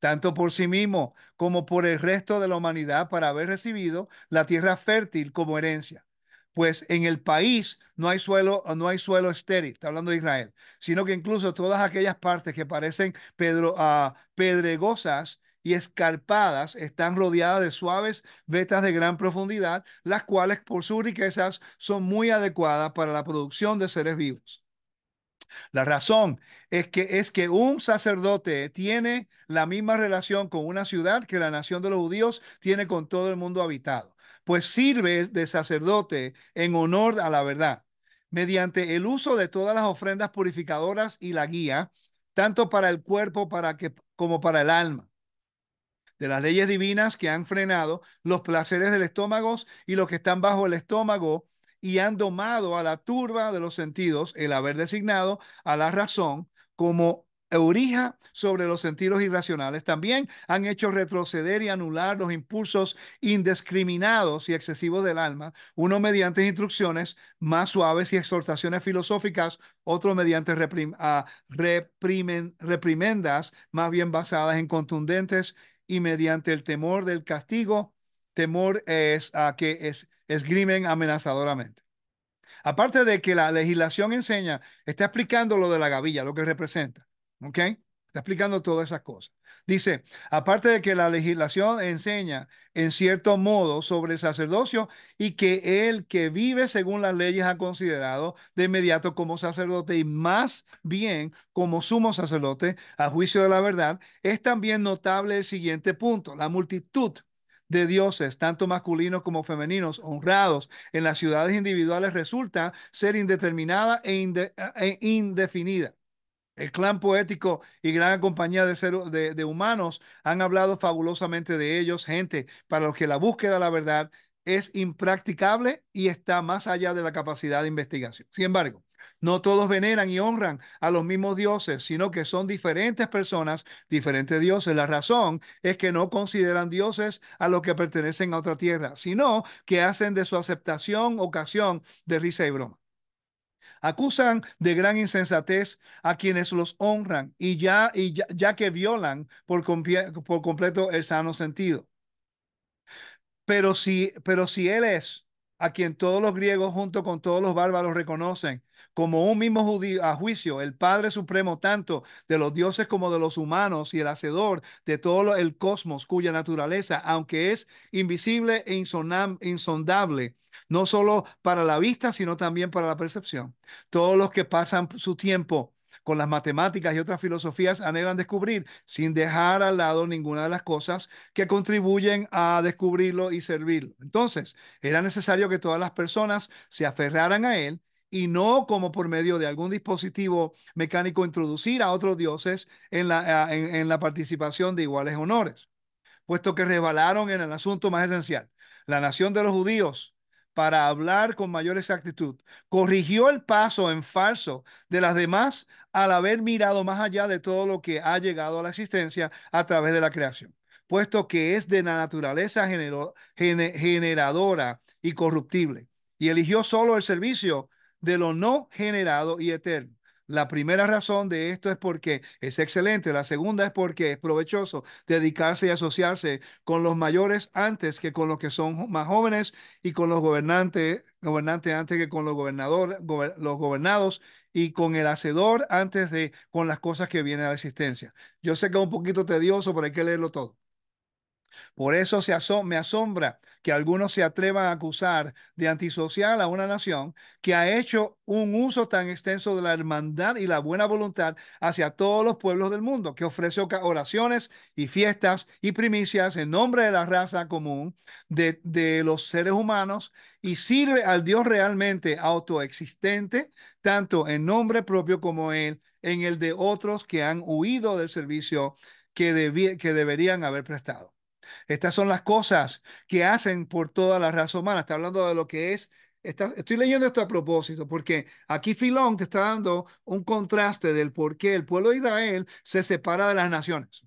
tanto por sí mismo como por el resto de la humanidad, para haber recibido la tierra fértil como herencia pues en el país no hay suelo, no hay suelo estéril, está hablando de Israel, sino que incluso todas aquellas partes que parecen pedro, ah, pedregosas y escarpadas están rodeadas de suaves vetas de gran profundidad, las cuales por sus riquezas son muy adecuadas para la producción de seres vivos. La razón es que es que un sacerdote tiene la misma relación con una ciudad que la nación de los judíos tiene con todo el mundo habitado pues sirve de sacerdote en honor a la verdad, mediante el uso de todas las ofrendas purificadoras y la guía, tanto para el cuerpo para que, como para el alma de las leyes divinas que han frenado los placeres del estómago y los que están bajo el estómago y han domado a la turba de los sentidos el haber designado a la razón como Eurija sobre los sentidos irracionales. También han hecho retroceder y anular los impulsos indiscriminados y excesivos del alma, uno mediante instrucciones más suaves y exhortaciones filosóficas, otro mediante ah, reprimendas más bien basadas en contundentes y mediante el temor del castigo, temor es a que es, esgrimen amenazadoramente. Aparte de que la legislación enseña, está explicando lo de la gavilla, lo que representa ¿Ok? Está explicando todas esas cosas. Dice, aparte de que la legislación enseña en cierto modo sobre el sacerdocio y que el que vive según las leyes ha considerado de inmediato como sacerdote y más bien como sumo sacerdote a juicio de la verdad, es también notable el siguiente punto, la multitud de dioses, tanto masculinos como femeninos, honrados en las ciudades individuales, resulta ser indeterminada e, e indefinida. El clan poético y gran compañía de, seres de, humanos han hablado fabulosamente de ellos, gente para los que la búsqueda de la verdad es impracticable y está más allá de la capacidad de investigación. Sin embargo, no todos veneran y honran a los mismos dioses, sino que son diferentes personas, diferentes dioses. La razón es que no consideran dioses a los que pertenecen a otra tierra, sino que hacen de su aceptación ocasión de risa y broma. Acusan de gran insensatez a quienes los honran y ya, y ya, que violan por, por completo el sano sentido. Pero si, pero si Él es a quien todos los griegos junto con todos los bárbaros reconocen como un mismo judío, a juicio, el Padre Supremo tanto de los dioses como de los humanos y el hacedor de todo el cosmos cuya naturaleza, aunque es invisible e insondable, no solo para la vista, sino también para la percepción. Todos los que pasan su tiempo con las matemáticas y otras filosofías anhelan descubrir, sin dejar al lado ninguna de las cosas que contribuyen a descubrirlo y servirlo. Entonces, era necesario que todas las personas se aferraran a él y no como por medio de algún dispositivo mecánico introducir a otros dioses en la, en, la participación de iguales honores, puesto que resbalaron en el asunto más esencial. La nación de los judíos para hablar con mayor exactitud. Corrigió el paso en falso de las demás al haber mirado más allá de todo lo que ha llegado a la existencia a través de la creación, puesto que es de la naturaleza generadora y corruptible, y eligió solo el servicio de lo no generado y eterno. La primera razón de esto es porque es excelente, la segunda es porque es provechoso dedicarse y asociarse con los mayores antes que con los que son más jóvenes y con los gobernantes, gobernantes antes que con los gobernadores, los gobernados y con el hacedor antes de con las cosas que vienen a la existencia. Yo sé que es un poquito tedioso, pero hay que leerlo todo. Por eso me asombra que algunos se atrevan a acusar de antisocial a una nación que ha hecho un uso tan extenso de la hermandad y la buena voluntad hacia todos los pueblos del mundo, que ofrece oraciones y fiestas y primicias en nombre de la raza común de, los seres humanos y sirve al Dios realmente autoexistente, tanto en nombre propio como él, en el de otros que han huido del servicio que deberían haber prestado. Estas son las cosas que hacen por toda la raza humana. Está hablando de lo que es. estoy leyendo esto a propósito, porque aquí Filón te está dando un contraste del por qué el pueblo de Israel se separa de las naciones.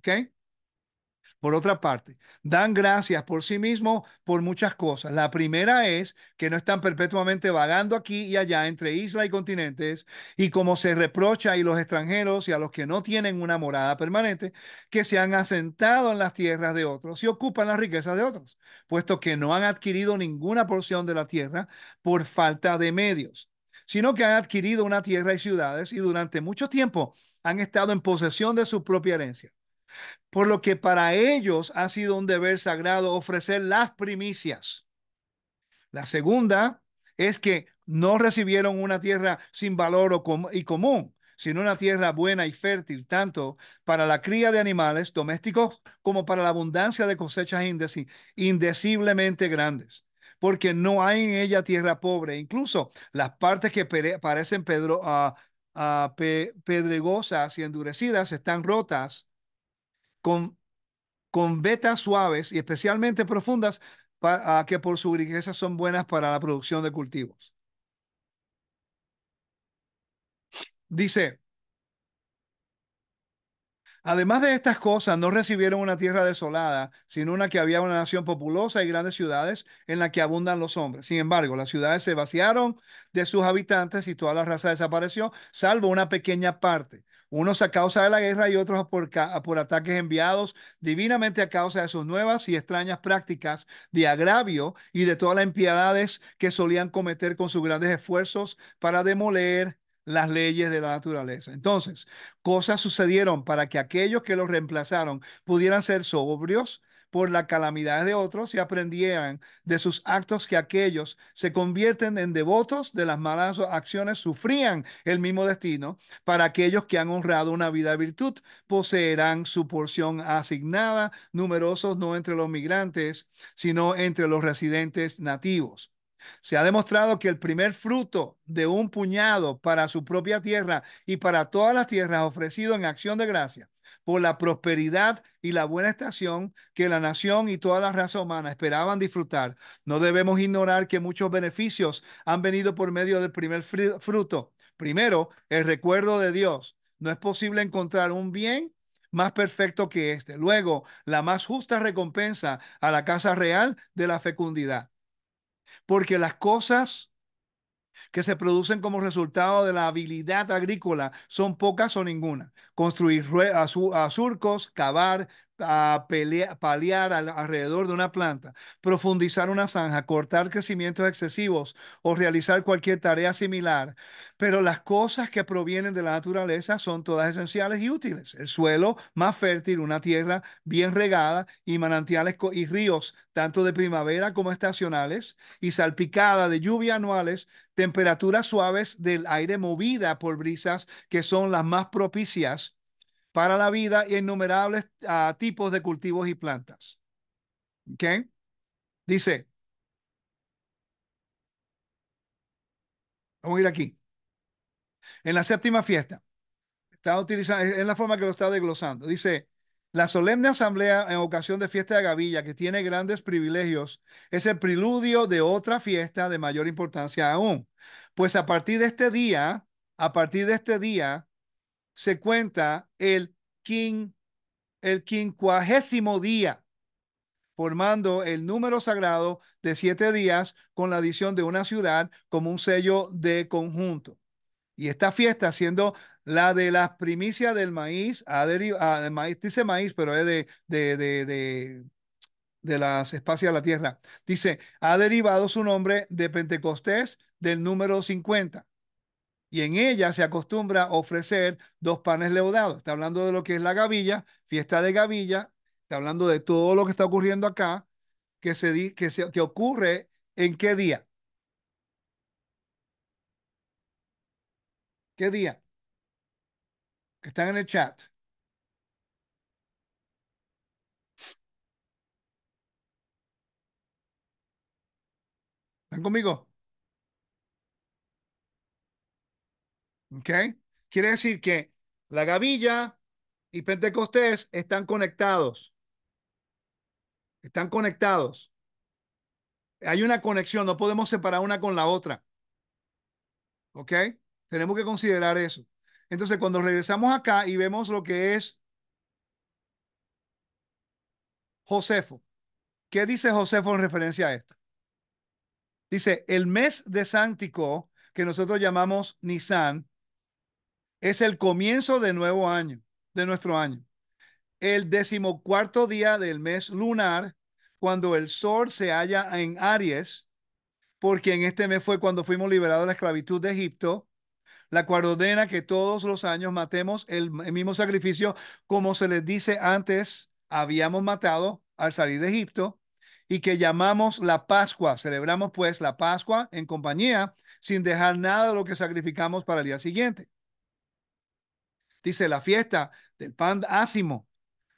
Por otra parte, dan gracias por sí mismos por muchas cosas. La primera es que no están perpetuamente vagando aquí y allá entre islas y continentes, y como se reprocha y los extranjeros y a los que no tienen una morada permanente, que se han asentado en las tierras de otros y ocupan las riquezas de otros, puesto que no han adquirido ninguna porción de la tierra por falta de medios sino que han adquirido una tierra y ciudades y durante mucho tiempo han estado en posesión de su propia herencia. Por lo que para ellos ha sido un deber sagrado ofrecer las primicias. La segunda es que no recibieron una tierra sin valor y común, sino una tierra buena y fértil, tanto para la cría de animales domésticos como para la abundancia de cosechas indeciblemente grandes, porque no hay en ella tierra pobre. Incluso las partes que parecen pedro, ah, ah, pedregosas y endurecidas están rotas con, con vetas suaves y especialmente profundas que por su riqueza son buenas para la producción de cultivos. Dice, Además de estas cosas, no recibieron una tierra desolada, sino una que había una nación populosa y grandes ciudades en la que abundan los hombres. Sin embargo, las ciudades se vaciaron de sus habitantes y toda la raza desapareció, salvo una pequeña parte unos a causa de la guerra y otros por, por ataques enviados divinamente a causa de sus nuevas y extrañas prácticas de agravio y de todas las impiedades que solían cometer con sus grandes esfuerzos para demoler las leyes de la naturaleza. Entonces, cosas sucedieron para que aquellos que los reemplazaron pudieran ser sobrios, por la calamidad de otros y aprendieran de sus actos que aquellos se convierten en devotos de las malas acciones, sufrían el mismo destino. Para aquellos que han honrado una vida de virtud, poseerán su porción asignada, numerosos no entre los migrantes, sino entre los residentes nativos. Se ha demostrado que el primer fruto de un puñado para su propia tierra y para todas las tierras ofrecido en acción de gracia por la prosperidad y la buena estación que la nación y toda la raza humana esperaban disfrutar. No debemos ignorar que muchos beneficios han venido por medio del primer fruto. Primero, el recuerdo de Dios. No es posible encontrar un bien más perfecto que este. Luego, la más justa recompensa a la casa real de la fecundidad. Porque las cosas que se producen como resultado de la habilidad agrícola son pocas o ninguna. Construir a surcos, cavar, a paliar alrededor de una planta, profundizar una zanja, cortar crecimientos excesivos o realizar cualquier tarea similar. Pero las cosas que provienen de la naturaleza son todas esenciales y útiles. El suelo más fértil, una tierra bien regada y manantiales y ríos, tanto de primavera como estacionales, y salpicada de lluvia anuales, temperaturas suaves del aire movida por brisas que son las más propicias para la vida y e innumerables ah, tipos de cultivos y plantas. ¿Ok? Dice, vamos a ir aquí. En la séptima fiesta, está utilizando, es la forma que lo está desglosando. Dice, la solemne asamblea en ocasión de fiesta de Gavilla, que tiene grandes privilegios, es el preludio de otra fiesta de mayor importancia aún. Pues a partir de este día, a partir de este día, se cuenta el, el quincuagésimo día, formando el número sagrado de siete días con la adición de una ciudad como un sello de conjunto. Y esta fiesta, siendo la de las primicias del maíz, ah, dice maíz, pero es de, de, de, de las espacias de la tierra. Dice, ha derivado su nombre de Pentecostés del número 50 y en ella se acostumbra a ofrecer dos panes leudados. Está hablando de lo que es la gavilla, fiesta de gavilla, está hablando de todo lo que está ocurriendo acá, que, se, que, se, que ocurre en qué día. ¿Qué día? Que están en el chat. ¿Están conmigo? ¿Ok? Quiere decir que la gavilla y Pentecostés están conectados. Están conectados. Hay una conexión, no podemos separar una con la otra. ¿Ok? Tenemos que considerar eso. Entonces, cuando regresamos acá y vemos lo que es Josefo, ¿qué dice Josefo en referencia a esto? Dice, el mes de Sántico, que nosotros llamamos Nisan, es el comienzo de nuevo año, de nuestro año. El decimocuarto día del mes lunar, cuando el sol se halla en Aries, porque en este mes fue cuando fuimos liberados de la esclavitud de Egipto, la cual que todos los años matemos el, el mismo sacrificio, como se les dice antes, habíamos matado al salir de Egipto, y que llamamos la Pascua. Celebramos pues la Pascua en compañía, sin dejar nada de lo que sacrificamos para el día siguiente. Dice, la fiesta del pan ácimo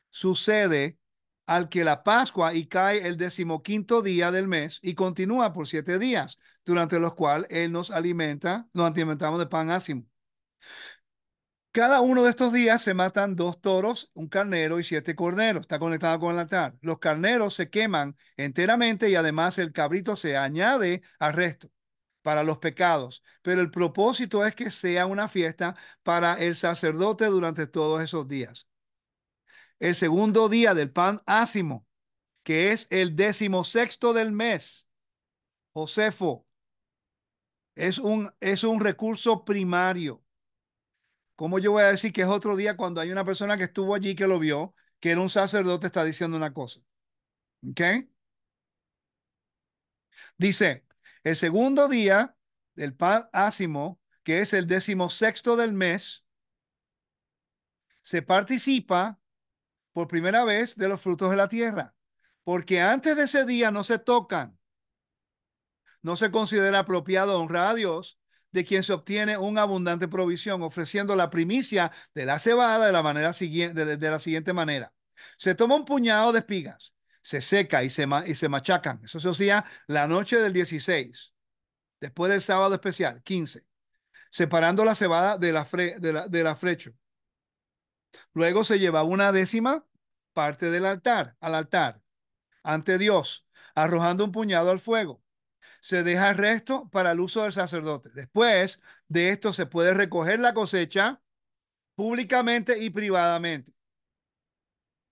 sucede al que la Pascua y cae el decimoquinto día del mes y continúa por siete días, durante los cuales Él nos alimenta, nos alimentamos de pan ácimo. Cada uno de estos días se matan dos toros, un carnero y siete corderos. Está conectado con el altar. Los carneros se queman enteramente y además el cabrito se añade al resto para los pecados, pero el propósito es que sea una fiesta para el sacerdote durante todos esos días. El segundo día del pan ácimo, que es el decimosexto del mes, Josefo, es un, es un recurso primario. ¿Cómo yo voy a decir que es otro día cuando hay una persona que estuvo allí que lo vio, que era un sacerdote, está diciendo una cosa? ¿Ok? Dice, el segundo día del pan que es el decimosexto del mes, se participa por primera vez de los frutos de la tierra, porque antes de ese día no se tocan. No se considera apropiado honrar a Dios de quien se obtiene una abundante provisión, ofreciendo la primicia de la cebada de la, manera siguiente, de la siguiente manera. Se toma un puñado de espigas se seca y se, y se machacan. Eso se hacía la noche del 16, después del sábado especial, 15, separando la cebada de la, de Luego se lleva una décima parte del altar, al altar, ante Dios, arrojando un puñado al fuego. Se deja el resto para el uso del sacerdote. Después de esto se puede recoger la cosecha públicamente y privadamente.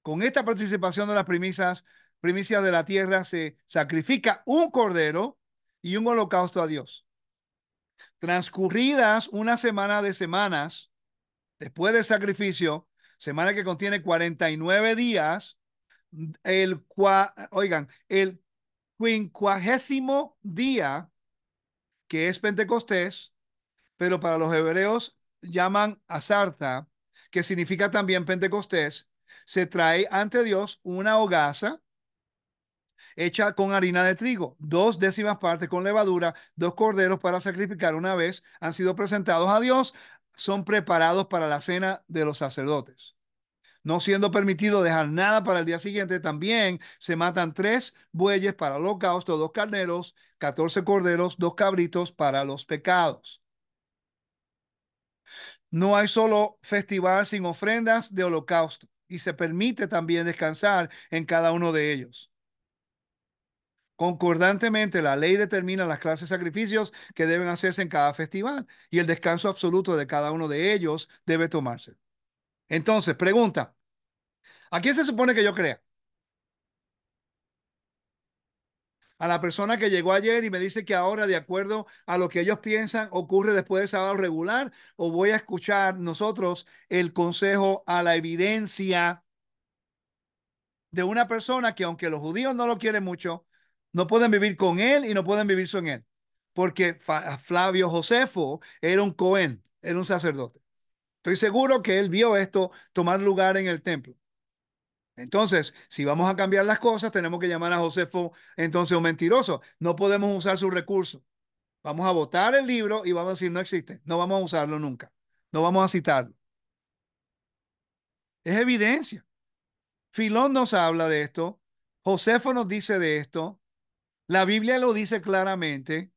Con esta participación de las premisas, primicia de la tierra, se sacrifica un cordero y un holocausto a Dios. Transcurridas una semana de semanas, después del sacrificio, semana que contiene 49 días, el, cua, oigan, el quincuagésimo día, que es Pentecostés, pero para los hebreos llaman Azarta, que significa también Pentecostés, se trae ante Dios una hogaza hecha con harina de trigo, dos décimas partes con levadura, dos corderos para sacrificar una vez, han sido presentados a Dios, son preparados para la cena de los sacerdotes. No siendo permitido dejar nada para el día siguiente, también se matan tres bueyes para holocausto, dos carneros, catorce corderos, dos cabritos para los pecados. No hay solo festival sin ofrendas de holocausto y se permite también descansar en cada uno de ellos. Concordantemente, la ley determina las clases de sacrificios que deben hacerse en cada festival y el descanso absoluto de cada uno de ellos debe tomarse. Entonces, pregunta, ¿a quién se supone que yo crea? A la persona que llegó ayer y me dice que ahora, de acuerdo a lo que ellos piensan, ocurre después del sábado regular, o voy a escuchar nosotros el consejo a la evidencia de una persona que aunque los judíos no lo quieren mucho, no pueden vivir con él y no pueden vivir sin él. Porque Flavio Josefo era un cohen, era un sacerdote. Estoy seguro que él vio esto tomar lugar en el templo. Entonces, si vamos a cambiar las cosas, tenemos que llamar a Josefo entonces un mentiroso. No podemos usar su recurso. Vamos a votar el libro y vamos a decir no existe. No vamos a usarlo nunca. No vamos a citarlo. Es evidencia. Filón nos habla de esto. Josefo nos dice de esto. La Biblia lo dice claramente.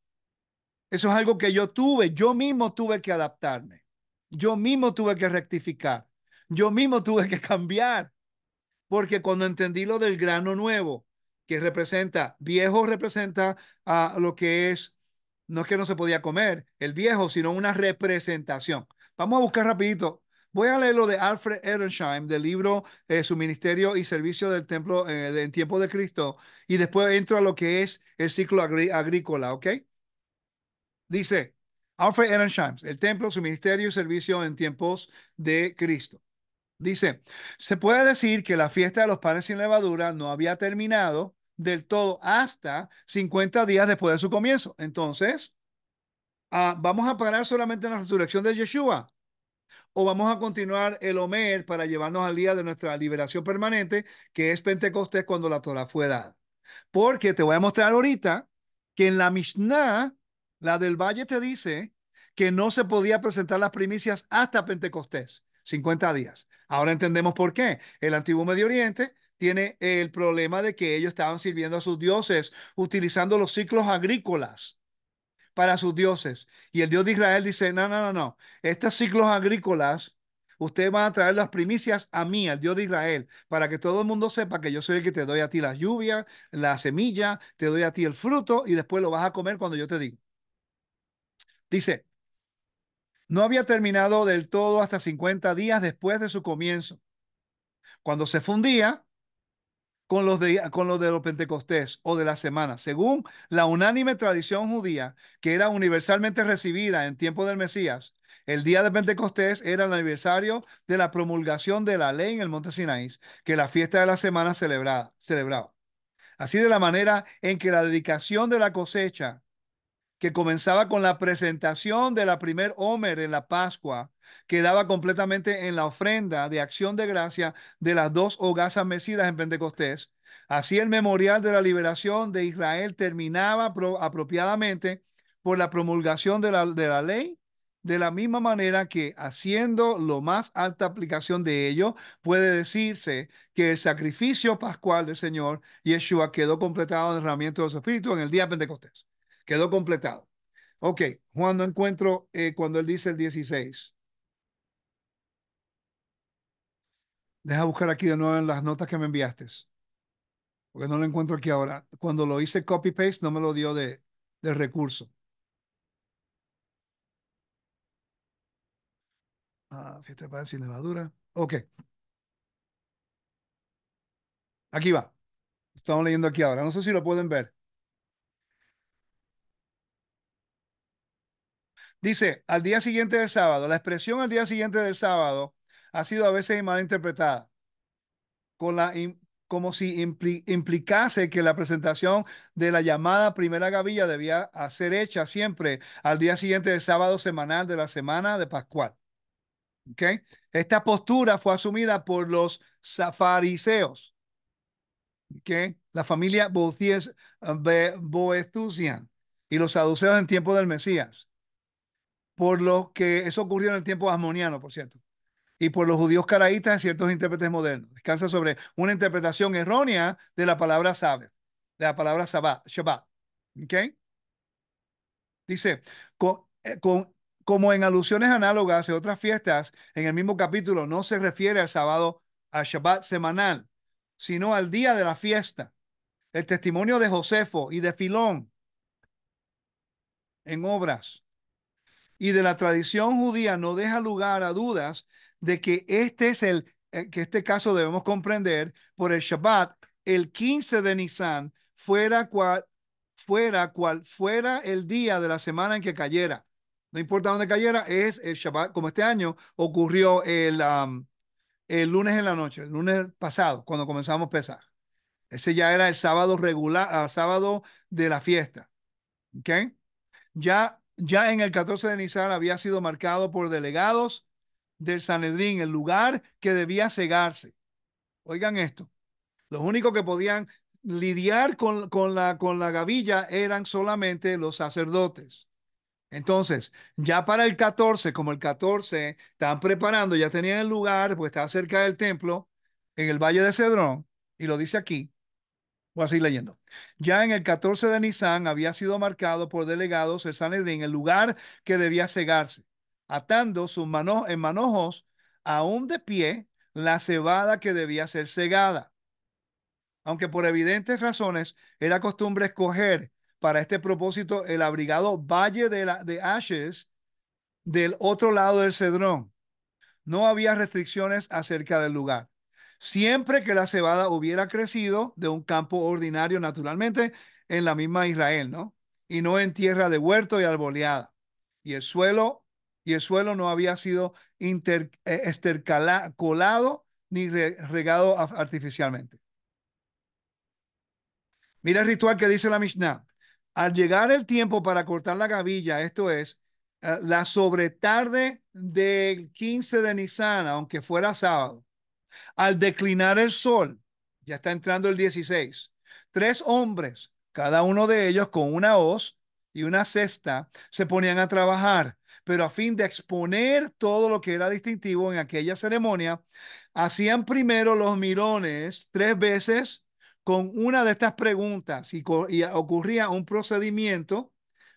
Eso es algo que yo tuve, yo mismo tuve que adaptarme. Yo mismo tuve que rectificar. Yo mismo tuve que cambiar. Porque cuando entendí lo del grano nuevo, que representa, viejo representa a lo que es, no es que no se podía comer el viejo, sino una representación. Vamos a buscar rapidito Voy a leer lo de Alfred Edensheim del libro eh, Su Ministerio y Servicio del Templo eh, en Tiempo de Cristo, y después entro a lo que es el ciclo agrícola, ¿ok? Dice Alfred Edensheim, el templo, su ministerio y servicio en tiempos de Cristo. Dice, se puede decir que la fiesta de los panes sin levadura no había terminado del todo hasta 50 días después de su comienzo. Entonces, ah, vamos a parar solamente en la resurrección de Yeshua o vamos a continuar el Omer para llevarnos al día de nuestra liberación permanente, que es Pentecostés cuando la Torah fue dada. Porque te voy a mostrar ahorita que en la Mishnah, la del Valle te dice que no se podía presentar las primicias hasta Pentecostés, 50 días. Ahora entendemos por qué. El antiguo Medio Oriente tiene el problema de que ellos estaban sirviendo a sus dioses utilizando los ciclos agrícolas para sus dioses. Y el Dios de Israel dice, no, no, no, no, estos ciclos agrícolas, usted va a traer las primicias a mí, al Dios de Israel, para que todo el mundo sepa que yo soy el que te doy a ti la lluvia, la semilla, te doy a ti el fruto y después lo vas a comer cuando yo te digo. Dice, no había terminado del todo hasta 50 días después de su comienzo. Cuando se fundía, con los, de, con los de los Pentecostés o de la semana, según la unánime tradición judía que era universalmente recibida en tiempo del Mesías. El día de Pentecostés era el aniversario de la promulgación de la ley en el monte Sinaí, que la fiesta de la semana celebrada, celebraba. Así de la manera en que la dedicación de la cosecha, que comenzaba con la presentación de la primer Homer en la Pascua, quedaba completamente en la ofrenda de acción de gracia de las dos hogazas mecidas en Pentecostés. Así el memorial de la liberación de Israel terminaba apropiadamente por la promulgación de la, ley, de la misma manera que haciendo lo más alta aplicación de ello, puede decirse que el sacrificio pascual del Señor Yeshua quedó completado en el derramamiento de su espíritu en el día de Pentecostés. Quedó completado. Ok, Juan no encuentro eh, cuando él dice el 16. Deja buscar aquí de nuevo en las notas que me enviaste. Porque no lo encuentro aquí ahora. Cuando lo hice copy-paste, no me lo dio de, de recurso. Ah, fiesta para sin levadura. Ok. Aquí va. Estamos leyendo aquí ahora. No sé si lo pueden ver. Dice, al día siguiente del sábado. La expresión al día siguiente del sábado ha sido a veces mal interpretada, con la, como si implicase que la presentación de la llamada primera gavilla debía ser hecha siempre al día siguiente del sábado semanal de la semana de Pascual. ¿Okay? Esta postura fue asumida por los fariseos, la familia eh, Boethusian y los saduceos en tiempo del Mesías, por lo que eso ocurrió en el tiempo asmoniano, por cierto y por los judíos caraítas en ciertos intérpretes modernos. Descansa sobre una interpretación errónea de la palabra sabe, de la palabra sabbat, Shabbat. ¿Okay? Dice, con, eh, como en alusiones análogas de otras fiestas, en el mismo capítulo no se refiere al sábado, al Shabbat semanal, sino al día de la fiesta. El testimonio de Josefo y de Filón en obras y de la tradición judía no deja lugar a dudas de que este es el, eh, que este caso debemos comprender por el Shabbat, el 15 de Nisan, fuera cual, fuera cual fuera el día de la semana en que cayera. No importa dónde cayera, es el Shabbat, como este año ocurrió el, el lunes en la noche, el lunes pasado, cuando comenzamos a pesar. Ese ya era el sábado regular, el ah, sábado de la fiesta. ¿Ok? Ya, ya en el 14 de Nisan había sido marcado por delegados del Sanedrín, el lugar que debía cegarse. Oigan esto, los únicos que podían lidiar con, la, con la gavilla eran solamente los sacerdotes. Entonces, ya para el 14, como el 14 están preparando, ya tenían el lugar, pues está cerca del templo, en el valle de Cedrón, y lo dice aquí, voy a seguir leyendo. Ya en el 14 de Nisan había sido marcado por delegados el Sanedrín, el lugar que debía cegarse atando sus manos, en manojos, aún de pie, la cebada que debía ser cegada. Aunque por evidentes razones era costumbre escoger para este propósito el abrigado valle de, la, de Ashes del otro lado del cedrón. No había restricciones acerca del lugar. Siempre que la cebada hubiera crecido de un campo ordinario, naturalmente, en la misma Israel, ¿no? Y no en tierra de huerto y arboleada. Y el suelo y el suelo no había sido eh, colado ni regado artificialmente. Mira el ritual que dice la Mishnah. Al llegar el tiempo para cortar la gavilla, esto es, la eh, la sobretarde del 15 de Nisan, aunque fuera sábado, al declinar el sol, ya está entrando el 16, tres hombres, cada uno de ellos con una hoz y una cesta, se ponían a trabajar pero a fin de exponer todo lo que era distintivo en aquella ceremonia, hacían primero los mirones tres veces con una de estas preguntas y, ocurría un procedimiento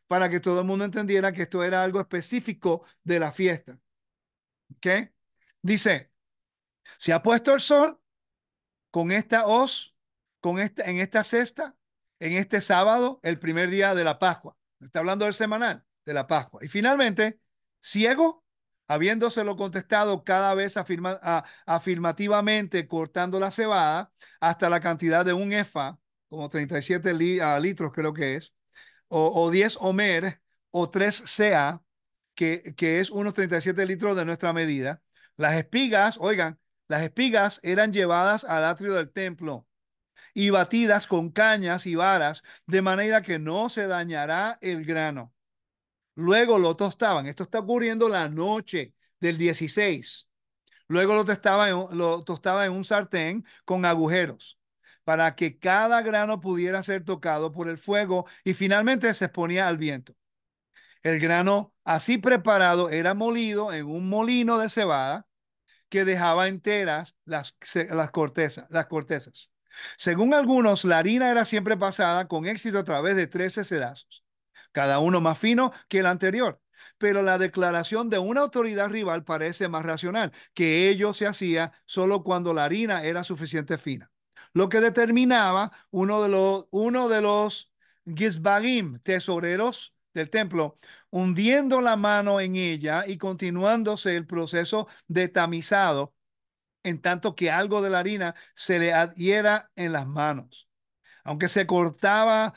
para que todo el mundo entendiera que esto era algo específico de la fiesta. ¿Ok? Dice, se ha puesto el sol con esta hoz, con esta, en esta cesta, en este sábado, el primer día de la Pascua. Está hablando del semanal de la Pascua. Y finalmente, ciego, habiéndoselo contestado cada vez afirmativamente, cortando la cebada hasta la cantidad de un efa, como 37 ah, litros creo que es, o, diez 10 omer, o 3 sea, que, que es unos 37 litros de nuestra medida. Las espigas, oigan, las espigas eran llevadas al atrio del templo y batidas con cañas y varas, de manera que no se dañará el grano luego lo tostaban. Esto está ocurriendo la noche del 16. Luego lo tostaban en, un sartén con agujeros para que cada grano pudiera ser tocado por el fuego y finalmente se exponía al viento. El grano así preparado era molido en un molino de cebada que dejaba enteras las, las, cortezas, las cortezas. Según algunos, la harina era siempre pasada con éxito a través de 13 sedazos cada uno más fino que el anterior. Pero la declaración de una autoridad rival parece más racional, que ello se hacía solo cuando la harina era suficiente fina, lo que determinaba uno de los, uno de los Gizbagim, tesoreros del templo, hundiendo la mano en ella y continuándose el proceso de tamizado, en tanto que algo de la harina se le adhiera en las manos. Aunque se cortaba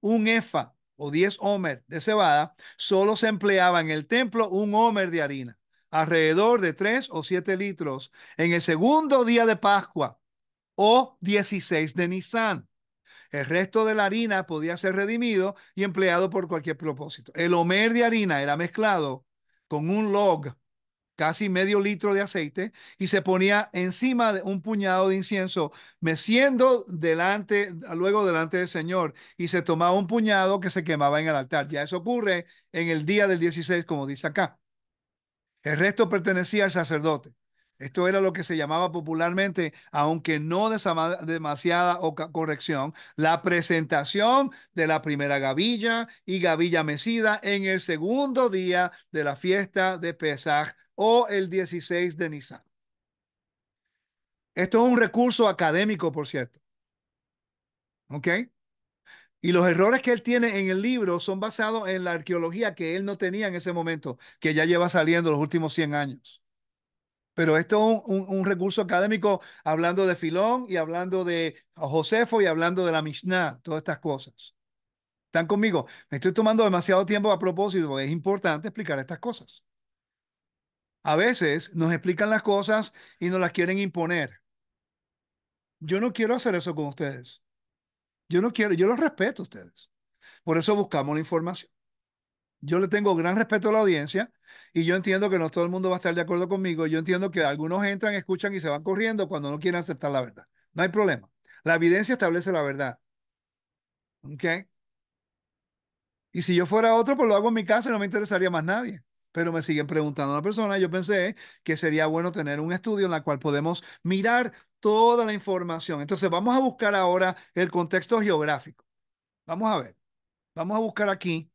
un efa o 10 homer de cebada, solo se empleaba en el templo un homer de harina, alrededor de 3 o 7 litros, en el segundo día de Pascua o 16 de Nisan. El resto de la harina podía ser redimido y empleado por cualquier propósito. El homer de harina era mezclado con un log casi medio litro de aceite y se ponía encima de un puñado de incienso, meciendo delante, luego delante del Señor, y se tomaba un puñado que se quemaba en el altar. Ya eso ocurre en el día del 16, como dice acá. El resto pertenecía al sacerdote. Esto era lo que se llamaba popularmente, aunque no demasiada corrección, la presentación de la primera gavilla y gavilla mecida en el segundo día de la fiesta de Pesaj o el 16 de Nisan. Esto es un recurso académico, por cierto. ¿Ok? Y los errores que él tiene en el libro son basados en la arqueología que él no tenía en ese momento, que ya lleva saliendo los últimos 100 años. Pero esto es un, un recurso académico hablando de Filón y hablando de Josefo y hablando de la Mishnah, todas estas cosas. ¿Están conmigo? Me estoy tomando demasiado tiempo a propósito, es importante explicar estas cosas. A veces nos explican las cosas y nos las quieren imponer. Yo no quiero hacer eso con ustedes. Yo no quiero, yo los respeto a ustedes. Por eso buscamos la información. Yo le tengo gran respeto a la audiencia y yo entiendo que no todo el mundo va a estar de acuerdo conmigo. Yo entiendo que algunos entran, escuchan y se van corriendo cuando no quieren aceptar la verdad. No hay problema. La evidencia establece la verdad. ¿Ok? Y si yo fuera otro, pues lo hago en mi casa y no me interesaría más nadie pero me siguen preguntando a la persona. Yo pensé que sería bueno tener un estudio en el cual podemos mirar toda la información. Entonces vamos a buscar ahora el contexto geográfico. Vamos a ver. Vamos a buscar aquí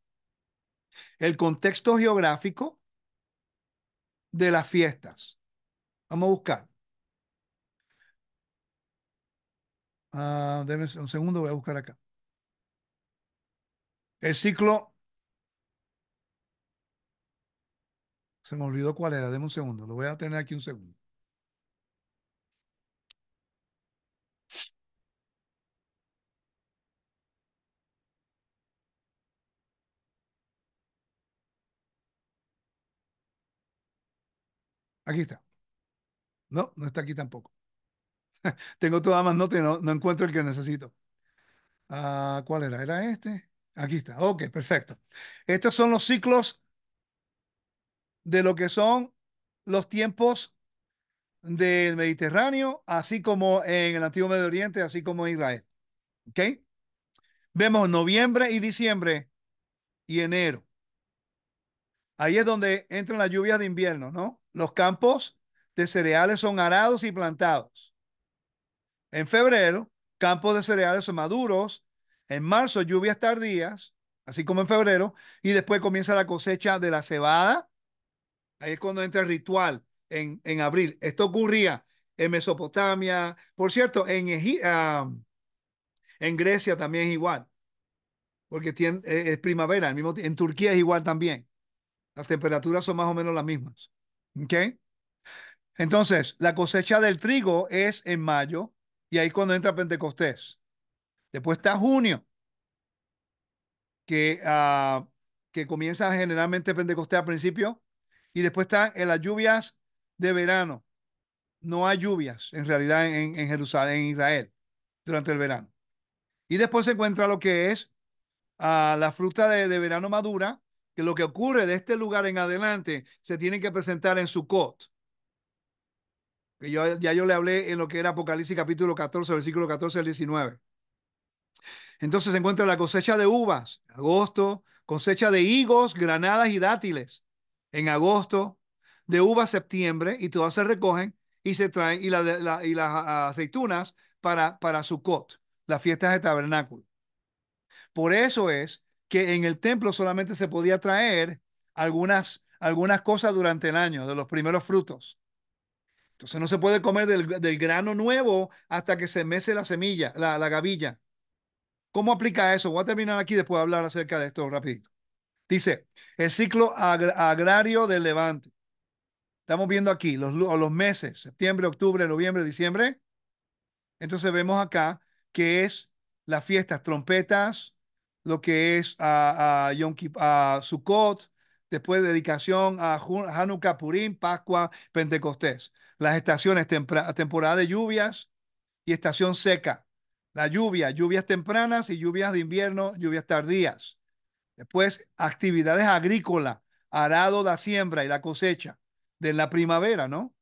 el contexto geográfico de las fiestas. Vamos a buscar. Ah, un segundo, voy a buscar acá. El ciclo Se me olvidó cuál era. Deme un segundo. Lo voy a tener aquí un segundo. Aquí está. No, no está aquí tampoco. <laughs> Tengo todas más notas y no, encuentro el que necesito. Ah, ¿Cuál era? ¿Era este? Aquí está. Ok, perfecto. Estos son los ciclos de lo que son los tiempos del Mediterráneo, así como en el Antiguo Medio Oriente, así como en Israel. Vemos noviembre y diciembre y enero. Ahí es donde entran las lluvias de invierno, ¿no? Los campos de cereales son arados y plantados. En febrero, campos de cereales son maduros. En marzo, lluvias tardías, así como en febrero. Y después comienza la cosecha de la cebada, Ahí es cuando entra el ritual en, en abril. Esto ocurría en Mesopotamia. Por cierto, en, ah, en Grecia también es igual, porque eh, es primavera. mismo en Turquía es igual también. Las temperaturas son más o menos las mismas. Entonces, la cosecha del trigo es en mayo y ahí es cuando entra Pentecostés. Después está junio, que, ah, que comienza generalmente Pentecostés al principio y después están en las lluvias de verano. No hay lluvias en realidad en, Jerusalén, en Israel, durante el verano. Y después se encuentra lo que es a ah, la fruta de, verano madura, que lo que ocurre de este lugar en adelante se tiene que presentar en Sukkot. Que yo, ya yo le hablé en lo que era Apocalipsis capítulo 14, versículo 14 al 19. Entonces se encuentra la cosecha de uvas, agosto, cosecha de higos, granadas y dátiles en agosto, de uva a septiembre, y todas se recogen y se traen, y, las aceitunas para, para cot, las fiestas de tabernáculo. Por eso es que en el templo solamente se podía traer algunas, algunas cosas durante el año, de los primeros frutos. Entonces no se puede comer del, grano nuevo hasta que se mece la semilla, la, la gavilla. ¿Cómo aplica eso? Voy a terminar aquí después de hablar acerca de esto rapidito. Dice, el ciclo agrario del Levante. Estamos viendo aquí los, los meses, septiembre, octubre, noviembre, diciembre. Entonces vemos acá que es las fiestas, trompetas, lo que es a, a a después dedicación a Hanukkah, Purim, Pascua, Pentecostés. Las estaciones, temporada de lluvias y estación seca. La lluvia, lluvias tempranas y lluvias de invierno, lluvias tardías. Después, actividades agrícolas, arado, la siembra y la cosecha de la primavera, ¿no?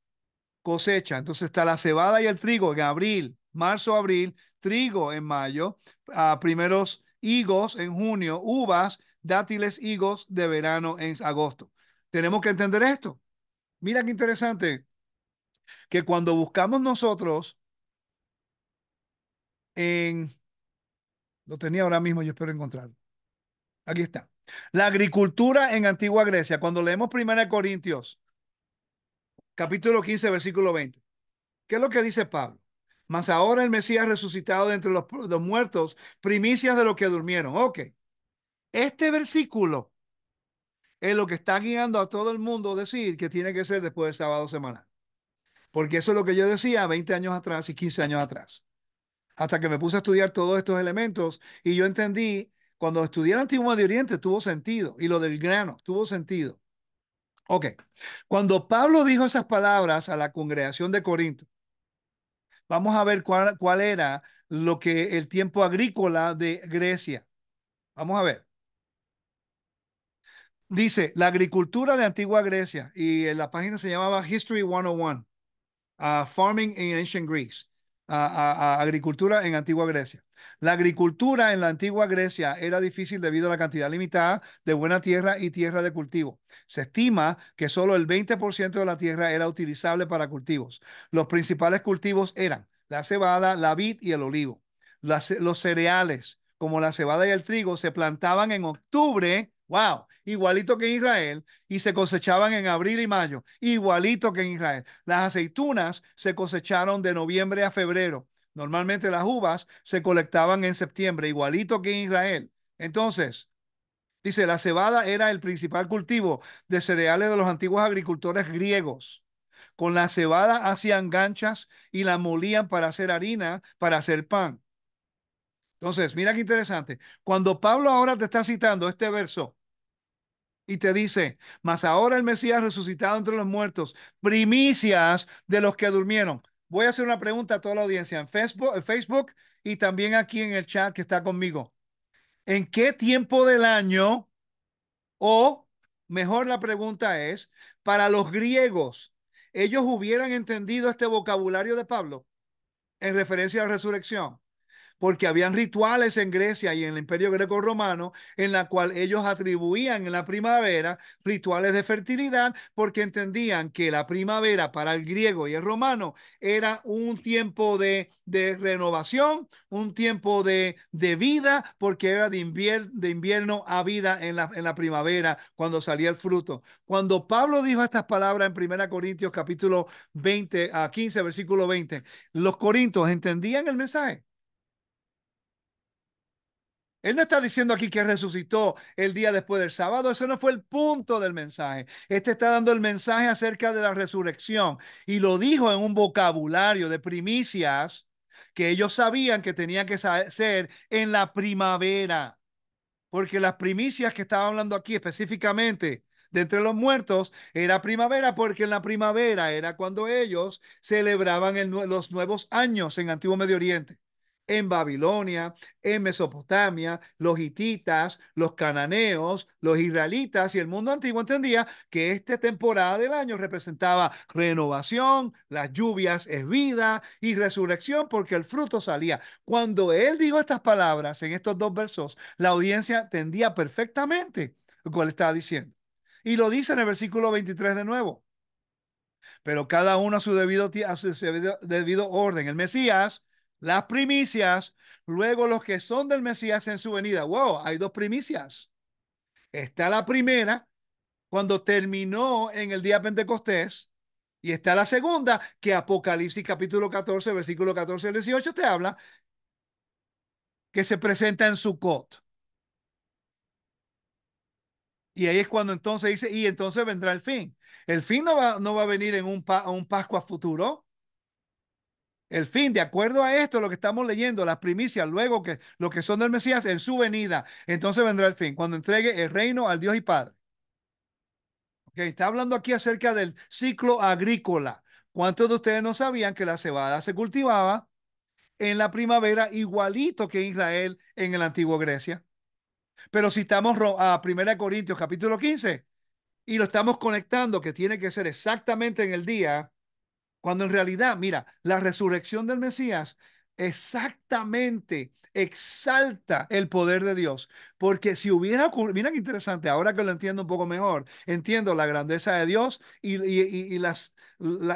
Cosecha. Entonces está la cebada y el trigo en abril, marzo, abril, trigo en mayo, ah, primeros higos en junio, uvas, dátiles, higos de verano en agosto. Tenemos que entender esto. Mira qué interesante que cuando buscamos nosotros en... Lo tenía ahora mismo, yo espero encontrarlo. Aquí está. La agricultura en Antigua Grecia. Cuando leemos 1 Corintios, capítulo 15, versículo 20. ¿Qué es lo que dice Pablo? Mas ahora el Mesías resucitado de entre los, los muertos, primicias de los que durmieron. Ok. Este versículo es lo que está guiando a todo el mundo a decir que tiene que ser después del sábado semanal. Porque eso es lo que yo decía 20 años atrás y 15 años atrás. Hasta que me puse a estudiar todos estos elementos y yo entendí cuando estudié la Antigua de Oriente tuvo sentido y lo del grano tuvo sentido. Ok, cuando Pablo dijo esas palabras a la congregación de Corinto, vamos a ver cuál, era lo que el tiempo agrícola de Grecia. Vamos a ver. Dice, la agricultura de antigua Grecia, y la página se llamaba History 101, ah, Farming in Ancient Greece, ah, ah, agricultura en antigua Grecia. La agricultura en la antigua Grecia era difícil debido a la cantidad limitada de buena tierra y tierra de cultivo. Se estima que solo el 20% de la tierra era utilizable para cultivos. Los principales cultivos eran la cebada, la vid y el olivo. los cereales, como la cebada y el trigo, se plantaban en octubre, wow, igualito que en Israel, y se cosechaban en abril y mayo, igualito que en Israel. Las aceitunas se cosecharon de noviembre a febrero Normalmente las uvas se colectaban en septiembre, igualito que en Israel. Entonces, dice, la cebada era el principal cultivo de cereales de los antiguos agricultores griegos. Con la cebada hacían ganchas y la molían para hacer harina, para hacer pan. Entonces, mira qué interesante. Cuando Pablo ahora te está citando este verso y te dice, mas ahora el Mesías resucitado entre los muertos, primicias de los que durmieron voy a hacer una pregunta a toda la audiencia en Facebook, en Facebook y también aquí en el chat que está conmigo. ¿En qué tiempo del año? O mejor la pregunta es, para los griegos, ¿ellos hubieran entendido este vocabulario de Pablo en referencia a la resurrección? porque habían rituales en Grecia y en el Imperio Greco-Romano en la cual ellos atribuían en la primavera rituales de fertilidad porque entendían que la primavera para el griego y el romano era un tiempo de, de renovación, un tiempo de, vida, porque era de, invierno a vida en la, en la primavera cuando salía el fruto. Cuando Pablo dijo estas palabras en 1 Corintios capítulo 20 a 15, versículo 20, los corintios entendían el mensaje. Él no está diciendo aquí que resucitó el día después del sábado, ese no fue el punto del mensaje. Este está dando el mensaje acerca de la resurrección y lo dijo en un vocabulario de primicias que ellos sabían que tenía que ser en la primavera, porque las primicias que estaba hablando aquí específicamente de entre los muertos era primavera, porque en la primavera era cuando ellos celebraban los nuevos años en Antiguo Medio Oriente en Babilonia, en Mesopotamia, los hititas, los cananeos, los israelitas y el mundo antiguo entendía que esta temporada del año representaba renovación, las lluvias es vida y resurrección porque el fruto salía. Cuando él dijo estas palabras en estos dos versos, la audiencia entendía perfectamente lo que él estaba diciendo. Y lo dice en el versículo 23 de nuevo. Pero cada uno a su debido, debido orden. El Mesías las primicias, luego los que son del Mesías en su venida. Wow, hay dos primicias. Está la primera, cuando terminó en el día Pentecostés, y está la segunda, que Apocalipsis capítulo 14, versículo 14 al 18 te habla, que se presenta en su cot. Y ahí es cuando entonces dice, y entonces vendrá el fin. El fin no va, no va a venir en un, un Pascua futuro. El fin, de acuerdo a esto, lo que estamos leyendo, las primicias, luego que lo que son del Mesías en su venida, entonces vendrá el fin, cuando entregue el reino al Dios y Padre. Okay, está hablando aquí acerca del ciclo agrícola. ¿Cuántos de ustedes no sabían que la cebada se cultivaba en la primavera igualito que Israel en la antigua Grecia? Pero si estamos a 1 Corintios capítulo 15 y lo estamos conectando, que tiene que ser exactamente en el día cuando en realidad, mira, la resurrección del Mesías exactamente exalta el poder de Dios. Porque si hubiera ocurrido, mira qué interesante, ahora que lo entiendo un poco mejor, entiendo la grandeza de Dios y, las,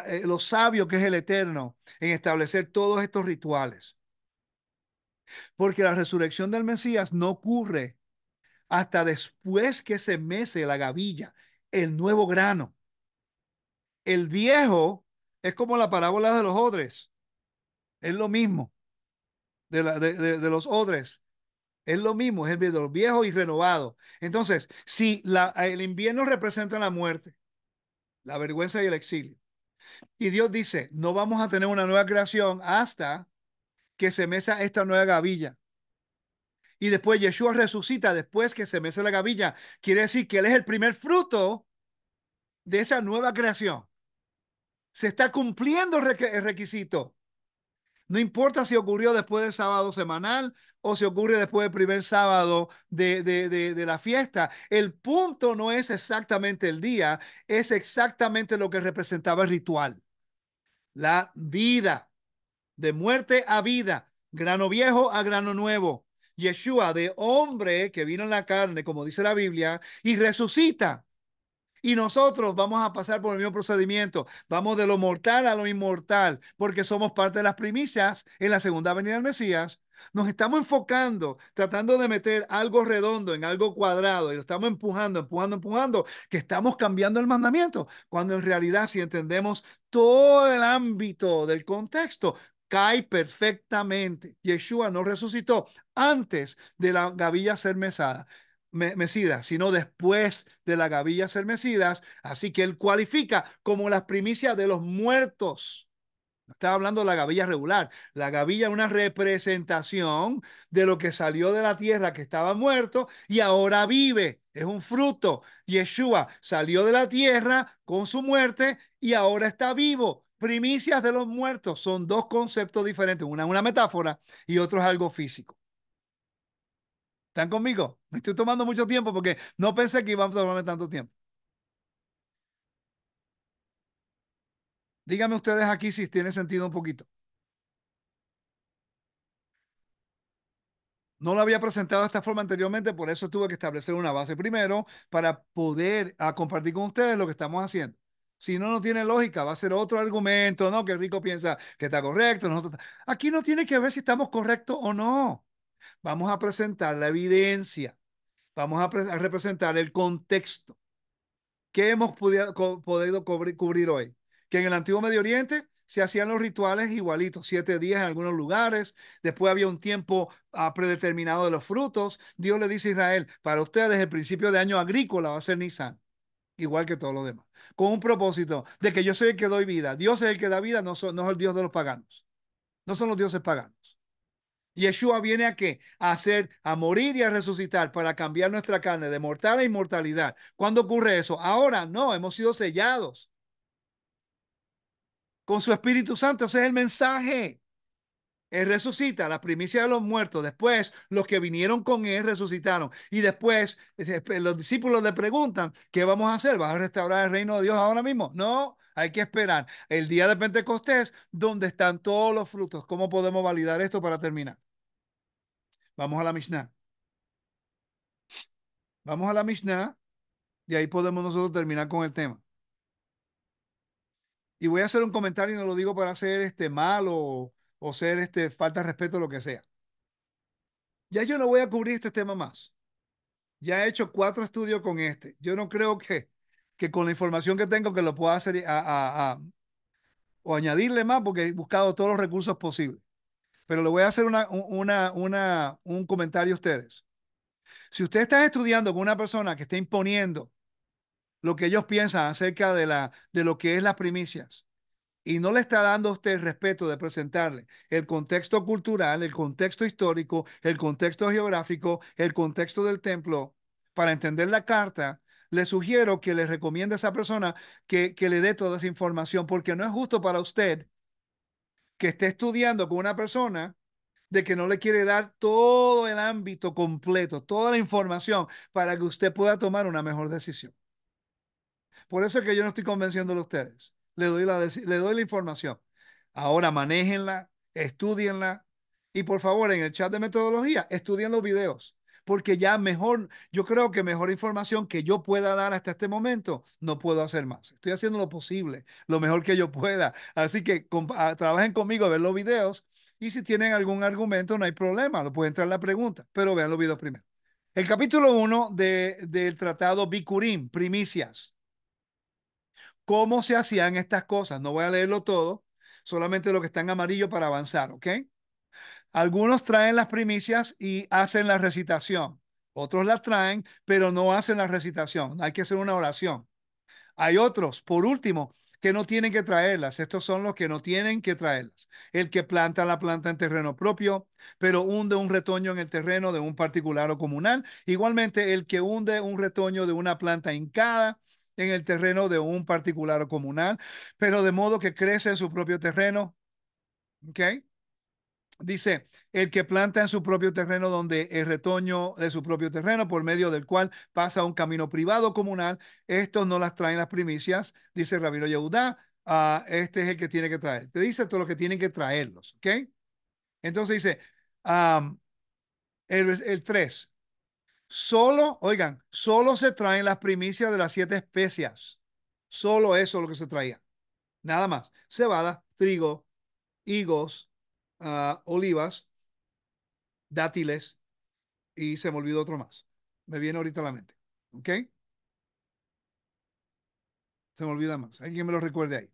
eh, lo sabio que es el Eterno en establecer todos estos rituales. Porque la resurrección del Mesías no ocurre hasta después que se mece la gavilla, el nuevo grano. El viejo es como la parábola de los odres. Es lo mismo. De, la, de, los odres. Es lo mismo, es el de los viejos y renovados. Entonces, si la, el invierno representa la muerte, la vergüenza y el exilio, y Dios dice, no vamos a tener una nueva creación hasta que se mesa esta nueva gavilla. Y después Yeshua resucita después que se mece la gavilla. Quiere decir que Él es el primer fruto de esa nueva creación se está cumpliendo el requisito. No importa si ocurrió después del sábado semanal o si ocurre después del primer sábado de, la fiesta. El punto no es exactamente el día, es exactamente lo que representaba el ritual. La vida, de muerte a vida, grano viejo a grano nuevo. Yeshua, de hombre que vino en la carne, como dice la Biblia, y resucita y nosotros vamos a pasar por el mismo procedimiento. Vamos de lo mortal a lo inmortal, porque somos parte de las primicias en la segunda venida del Mesías. Nos estamos enfocando, tratando de meter algo redondo en algo cuadrado y lo estamos empujando, empujando, empujando, que estamos cambiando el mandamiento, cuando en realidad si entendemos todo el ámbito del contexto, cae perfectamente. Yeshua no resucitó antes de la gavilla ser mesada. Mesidas, sino después de la gavilla ser Mesidas. Así que él cualifica como las primicias de los muertos. No estaba hablando de la gavilla regular. La gavilla es una representación de lo que salió de la tierra que estaba muerto y ahora vive. Es un fruto. Yeshua salió de la tierra con su muerte y ahora está vivo. Primicias de los muertos son dos conceptos diferentes. Una es una metáfora y otro es algo físico. ¿Están conmigo? Me estoy tomando mucho tiempo porque no pensé que íbamos a tomarme tanto tiempo. Díganme ustedes aquí si tiene sentido un poquito. No lo había presentado de esta forma anteriormente, por eso tuve que establecer una base primero para poder ah, compartir con ustedes lo que estamos haciendo. Si no, no tiene lógica, va a ser otro argumento, ¿no? Que Rico piensa que está correcto. Aquí no tiene que ver si estamos correctos o no. Vamos a presentar la evidencia. Vamos a, representar el contexto. que hemos podido, cubrir, hoy? Que en el antiguo Medio Oriente se hacían los rituales igualitos, siete días en algunos lugares, después había un tiempo ah, predeterminado de los frutos. Dios le dice a Israel, para ustedes el principio de año agrícola va a ser Nisan, igual que todos los demás, con un propósito de que yo soy el que doy vida, Dios es el que da vida, no, no es el Dios de los paganos, no son los dioses paganos. Yeshua viene a qué? A hacer, a morir y a resucitar para cambiar nuestra carne de mortal a inmortalidad. ¿Cuándo ocurre eso? Ahora no, hemos sido sellados con su Espíritu Santo. Ese es el mensaje. Él resucita, la primicia de los muertos. Después, los que vinieron con él resucitaron. Y después, los discípulos le preguntan, ¿qué vamos a hacer? ¿Vas a restaurar el reino de Dios ahora mismo? No, hay que esperar el día de Pentecostés, donde están todos los frutos. ¿Cómo podemos validar esto para terminar? Vamos a la Mishnah. Vamos a la Mishnah y ahí podemos nosotros terminar con el tema. Y voy a hacer un comentario y no lo digo para hacer este mal o ser este falta de respeto, o lo que sea. Ya yo no voy a cubrir este tema más. Ya he hecho cuatro estudios con este. Yo no creo que, que con la información que tengo que lo pueda hacer o añadirle más porque he buscado todos los recursos posibles. Pero le voy a hacer una, una, un comentario a ustedes. Si usted está estudiando con una persona que está imponiendo lo que ellos piensan acerca de, la, de lo que es las primicias y no le está dando a usted el respeto de presentarle el contexto cultural, el contexto histórico, el contexto geográfico, el contexto del templo, para entender la carta, le sugiero que le recomiende a esa persona que, que le dé toda esa información, porque no es justo para usted que esté estudiando con una persona de que no le quiere dar todo el ámbito completo, toda la información para que usted pueda tomar una mejor decisión. Por eso es que yo no estoy convenciendo a ustedes. Le doy la, le doy la información. Ahora manéjenla, estudienla y por favor en el chat de metodología, estudien los videos porque ya mejor, yo creo que mejor información que yo pueda dar hasta este momento, no puedo hacer más. Estoy haciendo lo posible, lo mejor que yo pueda. Así que ah, trabajen conmigo, a ver los videos y si tienen algún argumento, no hay problema, lo pueden entrar en la pregunta, pero vean los videos primero. El capítulo 1 del tratado Bicurín, primicias. ¿Cómo se hacían estas cosas? No voy a leerlo todo, solamente lo que está en amarillo para avanzar, ¿ok? Algunos traen las primicias y hacen la recitación. Otros las traen, pero no hacen la recitación. Hay que hacer una oración. Hay otros, por último, que no tienen que traerlas. Estos son los que no tienen que traerlas. El que planta la planta en terreno propio, pero hunde un retoño en el terreno de un particular o comunal. Igualmente, el que hunde un retoño de una planta hincada en el terreno de un particular o comunal, pero de modo que crece en su propio terreno. ¿Ok? Dice, el que planta en su propio terreno donde el retoño de su propio terreno, por medio del cual pasa un camino privado comunal, estos no las traen las primicias, dice Rabino Yehudá, ah, este es el que tiene que traer. Te dice todo lo que tienen que traerlos, ¿ok? Entonces dice, el 3, solo, oigan, solo se traen las primicias de las siete especias, solo eso es lo que se traía, nada más, cebada, trigo, higos, olivas, dátiles y se me olvidó otro más. Me viene ahorita la mente. ¿Ok? Se me olvida más. Alguien me lo recuerde ahí.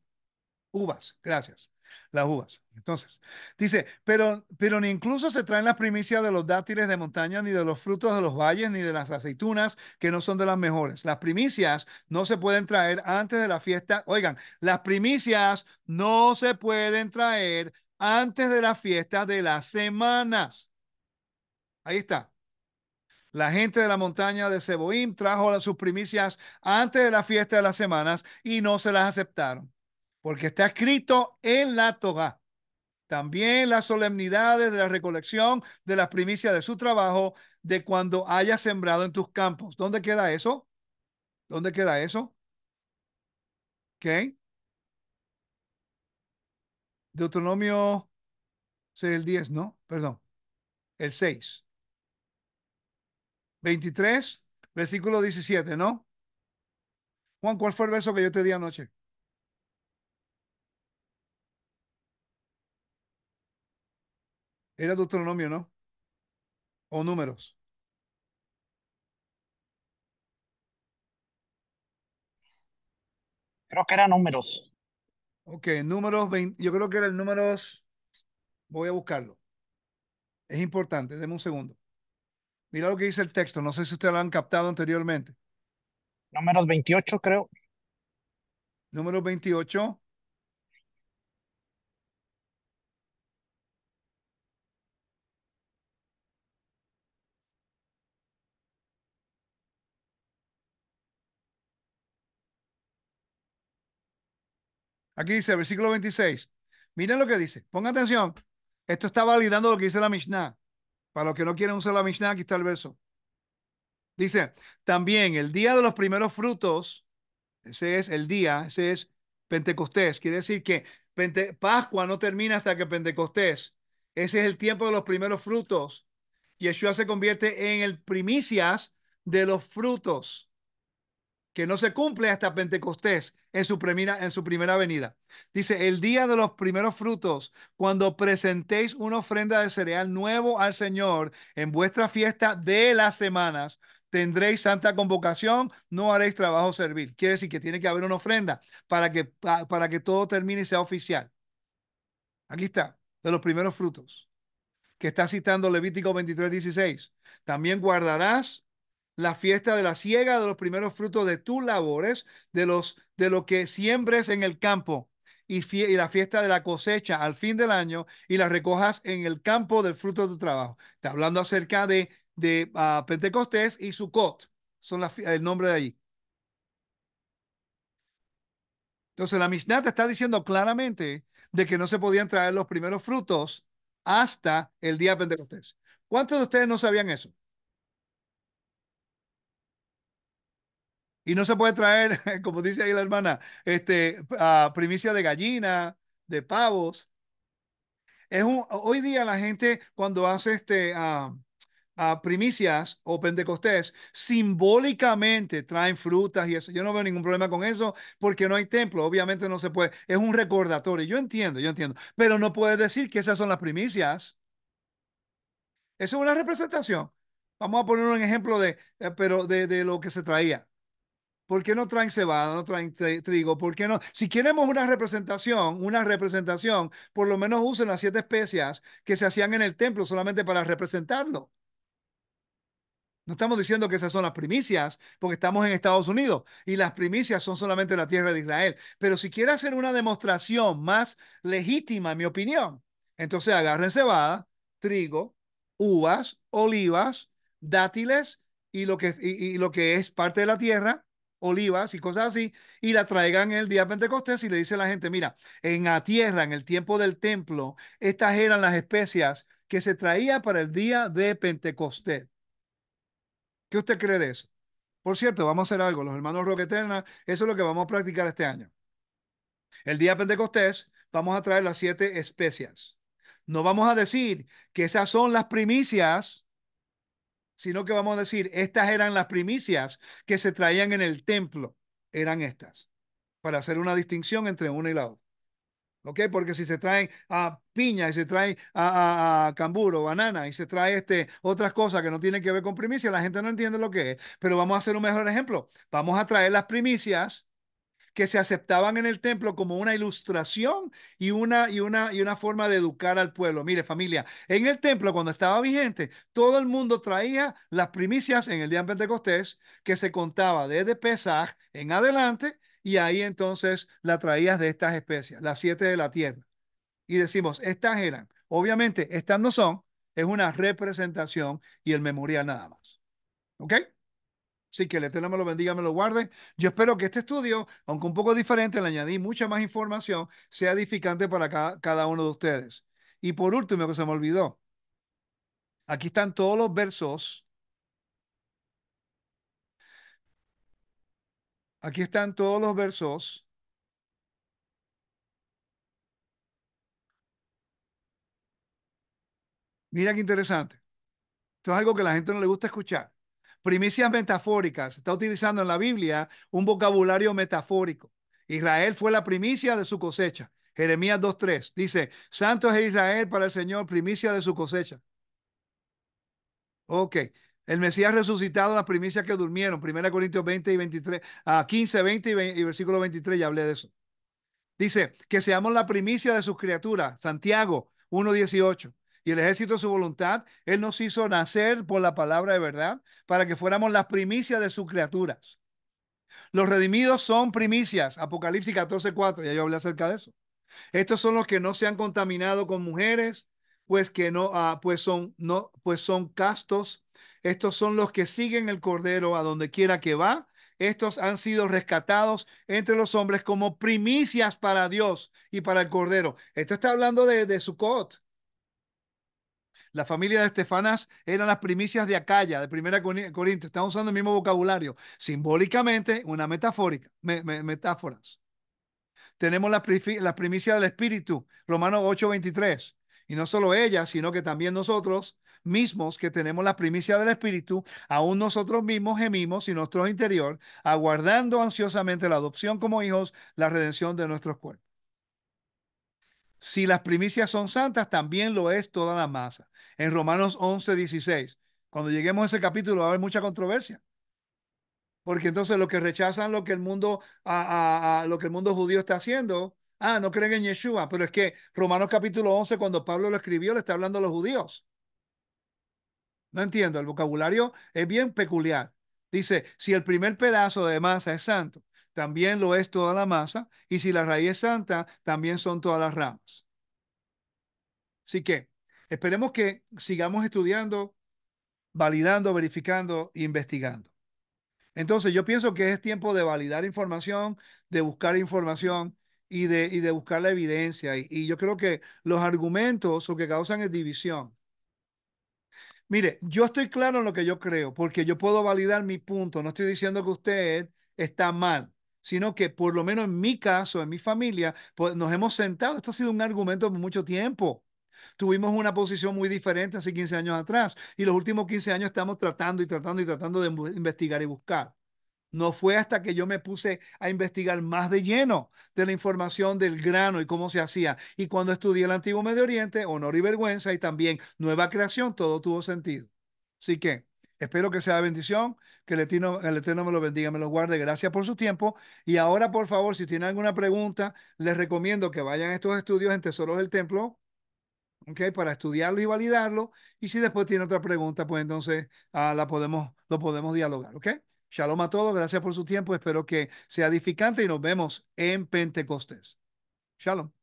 Uvas, gracias. Las uvas. Entonces, dice, pero, pero ni incluso se traen las primicias de los dátiles de montaña, ni de los frutos de los valles, ni de las aceitunas, que no son de las mejores. Las primicias no se pueden traer antes de la fiesta. Oigan, las primicias no se pueden traer antes de la fiesta de las semanas. Ahí está. La gente de la montaña de Seboim trajo sus primicias antes de la fiesta de las semanas y no se las aceptaron, porque está escrito en la toga. También las solemnidades de la recolección de las primicias de su trabajo de cuando haya sembrado en tus campos. ¿Dónde queda eso? ¿Dónde queda eso? ¿Ok? Deuteronomio, soy el 10, ¿no? Perdón, el 6. 23, versículo 17, ¿no? Juan, ¿cuál fue el verso que yo te di anoche? Era Deuteronomio, ¿no? O números. Creo que era números. Ok, números 20, yo creo que era el número, voy a buscarlo. Es importante, denme un segundo. Mira lo que dice el texto, no sé si ustedes lo han captado anteriormente. Números 28, creo. Número 28. Aquí dice, versículo 26. Miren lo que dice. Pongan atención. Esto está validando lo que dice la Mishnah. Para los que no quieren usar la Mishnah, aquí está el verso. Dice, también el día de los primeros frutos, ese es el día, ese es Pentecostés. Quiere decir que Pascua no termina hasta que Pentecostés. Ese es el tiempo de los primeros frutos. Yeshua se convierte en el primicias de los frutos que no se cumple hasta Pentecostés en su, primera, en su primera venida. Dice, el día de los primeros frutos, cuando presentéis una ofrenda de cereal nuevo al Señor en vuestra fiesta de las semanas, tendréis santa convocación, no haréis trabajo servir. Quiere decir que tiene que haber una ofrenda para que, para que todo termine y sea oficial. Aquí está, de los primeros frutos, que está citando Levítico 23, 16. También guardarás la fiesta de la siega de los primeros frutos de tus labores, de los de lo que siembres en el campo y, y, la fiesta de la cosecha al fin del año y la recojas en el campo del fruto de tu trabajo. Está hablando acerca de, de ah, Pentecostés y Sucot son el nombre de allí. Entonces la Mishnah te está diciendo claramente de que no se podían traer los primeros frutos hasta el día de Pentecostés. ¿Cuántos de ustedes no sabían eso? Y no se puede traer, <laughs> como dice ahí la hermana, este, primicia de gallina, de pavos. Es hoy día la gente cuando hace este, primicias o pentecostés, simbólicamente traen frutas y eso. Yo no veo ningún problema con eso porque no hay templo, obviamente no se puede. Es un recordatorio, yo entiendo, yo entiendo. Pero no puedes decir que esas son las primicias. Esa es una representación. Vamos a poner un ejemplo de, eh, pero de lo que se traía. ¿Por qué no traen cebada, no traen trigo? ¿Por qué no? Si queremos una representación, una representación, por lo menos usen las siete especias que se hacían en el templo solamente para representarlo. No estamos diciendo que esas son las primicias, porque estamos en Estados Unidos y las primicias son solamente la tierra de Israel. Pero si quiere hacer una demostración más legítima, en mi opinión, entonces agarren cebada, trigo, uvas, olivas, dátiles y lo que, y lo que es parte de la tierra olivas y cosas así, y la traigan el día de Pentecostés y le dice a la gente, mira, en la tierra, en el tiempo del templo, estas eran las especias que se traía para el día de Pentecostés. ¿Qué usted cree de eso? Por cierto, vamos a hacer algo, los hermanos Roqueterna, eso es lo que vamos a practicar este año. El día de Pentecostés vamos a traer las siete especias. No vamos a decir que esas son las primicias sino que vamos a decir, estas eran las primicias que se traían en el templo, eran estas, para hacer una distinción entre una y la otra. ¿ok? Porque si se traen a piña y se traen a, camburo, banana y se trae este, otras cosas que no tienen que ver con primicias, la gente no entiende lo que es. Pero vamos a hacer un mejor ejemplo. Vamos a traer las primicias que se aceptaban en el templo como una ilustración y una, y una, y una forma de educar al pueblo. Mire, familia, en el templo cuando estaba vigente, todo el mundo traía las primicias en el día de Pentecostés que se contaba desde Pesaj en adelante y ahí entonces la traías de estas especies, las siete de la tierra. Y decimos, estas eran. Obviamente, estas no son, es una representación y el memorial nada más. ¿Ok? Así que el Eterno me lo bendiga, me lo guarde. Yo espero que este estudio, aunque un poco diferente, le añadí mucha más información, sea edificante para cada, uno de ustedes. Y por último, que se me olvidó, aquí están todos los versos. Aquí están todos los versos. Mira qué interesante. Esto es algo que la gente no le gusta escuchar primicias metafóricas. Está utilizando en la Biblia un vocabulario metafórico. Israel fue la primicia de su cosecha. Jeremías 2.3 dice, Santo es Israel para el Señor, primicia de su cosecha. Ok, el Mesías resucitado, las primicias que durmieron, 1 Corintios 20 y 23, a 15, 20 y, y versículo 23, ya hablé de eso. Dice, que seamos la primicia de sus criaturas, Santiago 1.18 y el ejército de su voluntad, Él nos hizo nacer por la palabra de verdad para que fuéramos las primicias de sus criaturas. Los redimidos son primicias, Apocalipsis 14:4, ya yo hablé acerca de eso. Estos son los que no se han contaminado con mujeres, pues que no, ah, pues son, no, pues son castos. Estos son los que siguen el cordero a donde quiera que va. Estos han sido rescatados entre los hombres como primicias para Dios y para el cordero. Esto está hablando de, de Sukkot. La familia de Estefanas eran las primicias de Acaya, de Primera Corinto. Estamos usando el mismo vocabulario. Simbólicamente, una metafórica, metáforas. Tenemos las la primicias del Espíritu, Romanos 8:23. Y no solo ella, sino que también nosotros mismos que tenemos la primicia del Espíritu, aún nosotros mismos gemimos y nuestro interior, aguardando ansiosamente la adopción como hijos, la redención de nuestros cuerpos. Si las primicias son santas, también lo es toda la masa. En Romanos 11, 16. Cuando lleguemos a ese capítulo va a haber mucha controversia. Porque entonces los que rechazan lo que el mundo, a, lo que el mundo judío está haciendo, ah, no creen en Yeshua, pero es que Romanos capítulo 11, cuando Pablo lo escribió, le está hablando a los judíos. No entiendo, el vocabulario es bien peculiar. Dice, si el primer pedazo de masa es santo, también lo es toda la masa, y si la raíz es santa, también son todas las ramas. Así que esperemos que sigamos estudiando, validando, verificando e investigando. Entonces yo pienso que es tiempo de validar información, de buscar información y de, de buscar la evidencia. Y, yo creo que los argumentos o que causan es división. Mire, yo estoy claro en lo que yo creo, porque yo puedo validar mi punto. No estoy diciendo que usted está mal sino que por lo menos en mi caso, en mi familia, pues, nos hemos sentado. Esto ha sido un argumento por mucho tiempo. Tuvimos una posición muy diferente hace 15 años atrás y los últimos 15 años estamos tratando y tratando y tratando de investigar y buscar. No fue hasta que yo me puse a investigar más de lleno de la información del grano y cómo se hacía. Y cuando estudié el antiguo Medio Oriente, honor y vergüenza y también nueva creación, todo tuvo sentido. Así que Espero que sea bendición, que el, Eterno, me lo bendiga, me lo guarde. Gracias por su tiempo. Y ahora, por favor, si tienen alguna pregunta, les recomiendo que vayan a estos estudios en Tesoros del Templo, Okay, para estudiarlo y validarlo. Y si después tiene otra pregunta, pues entonces ah, la podemos, lo podemos dialogar, ¿ok? Shalom a todos, gracias por su tiempo, espero que sea edificante y nos vemos en Pentecostés. Shalom.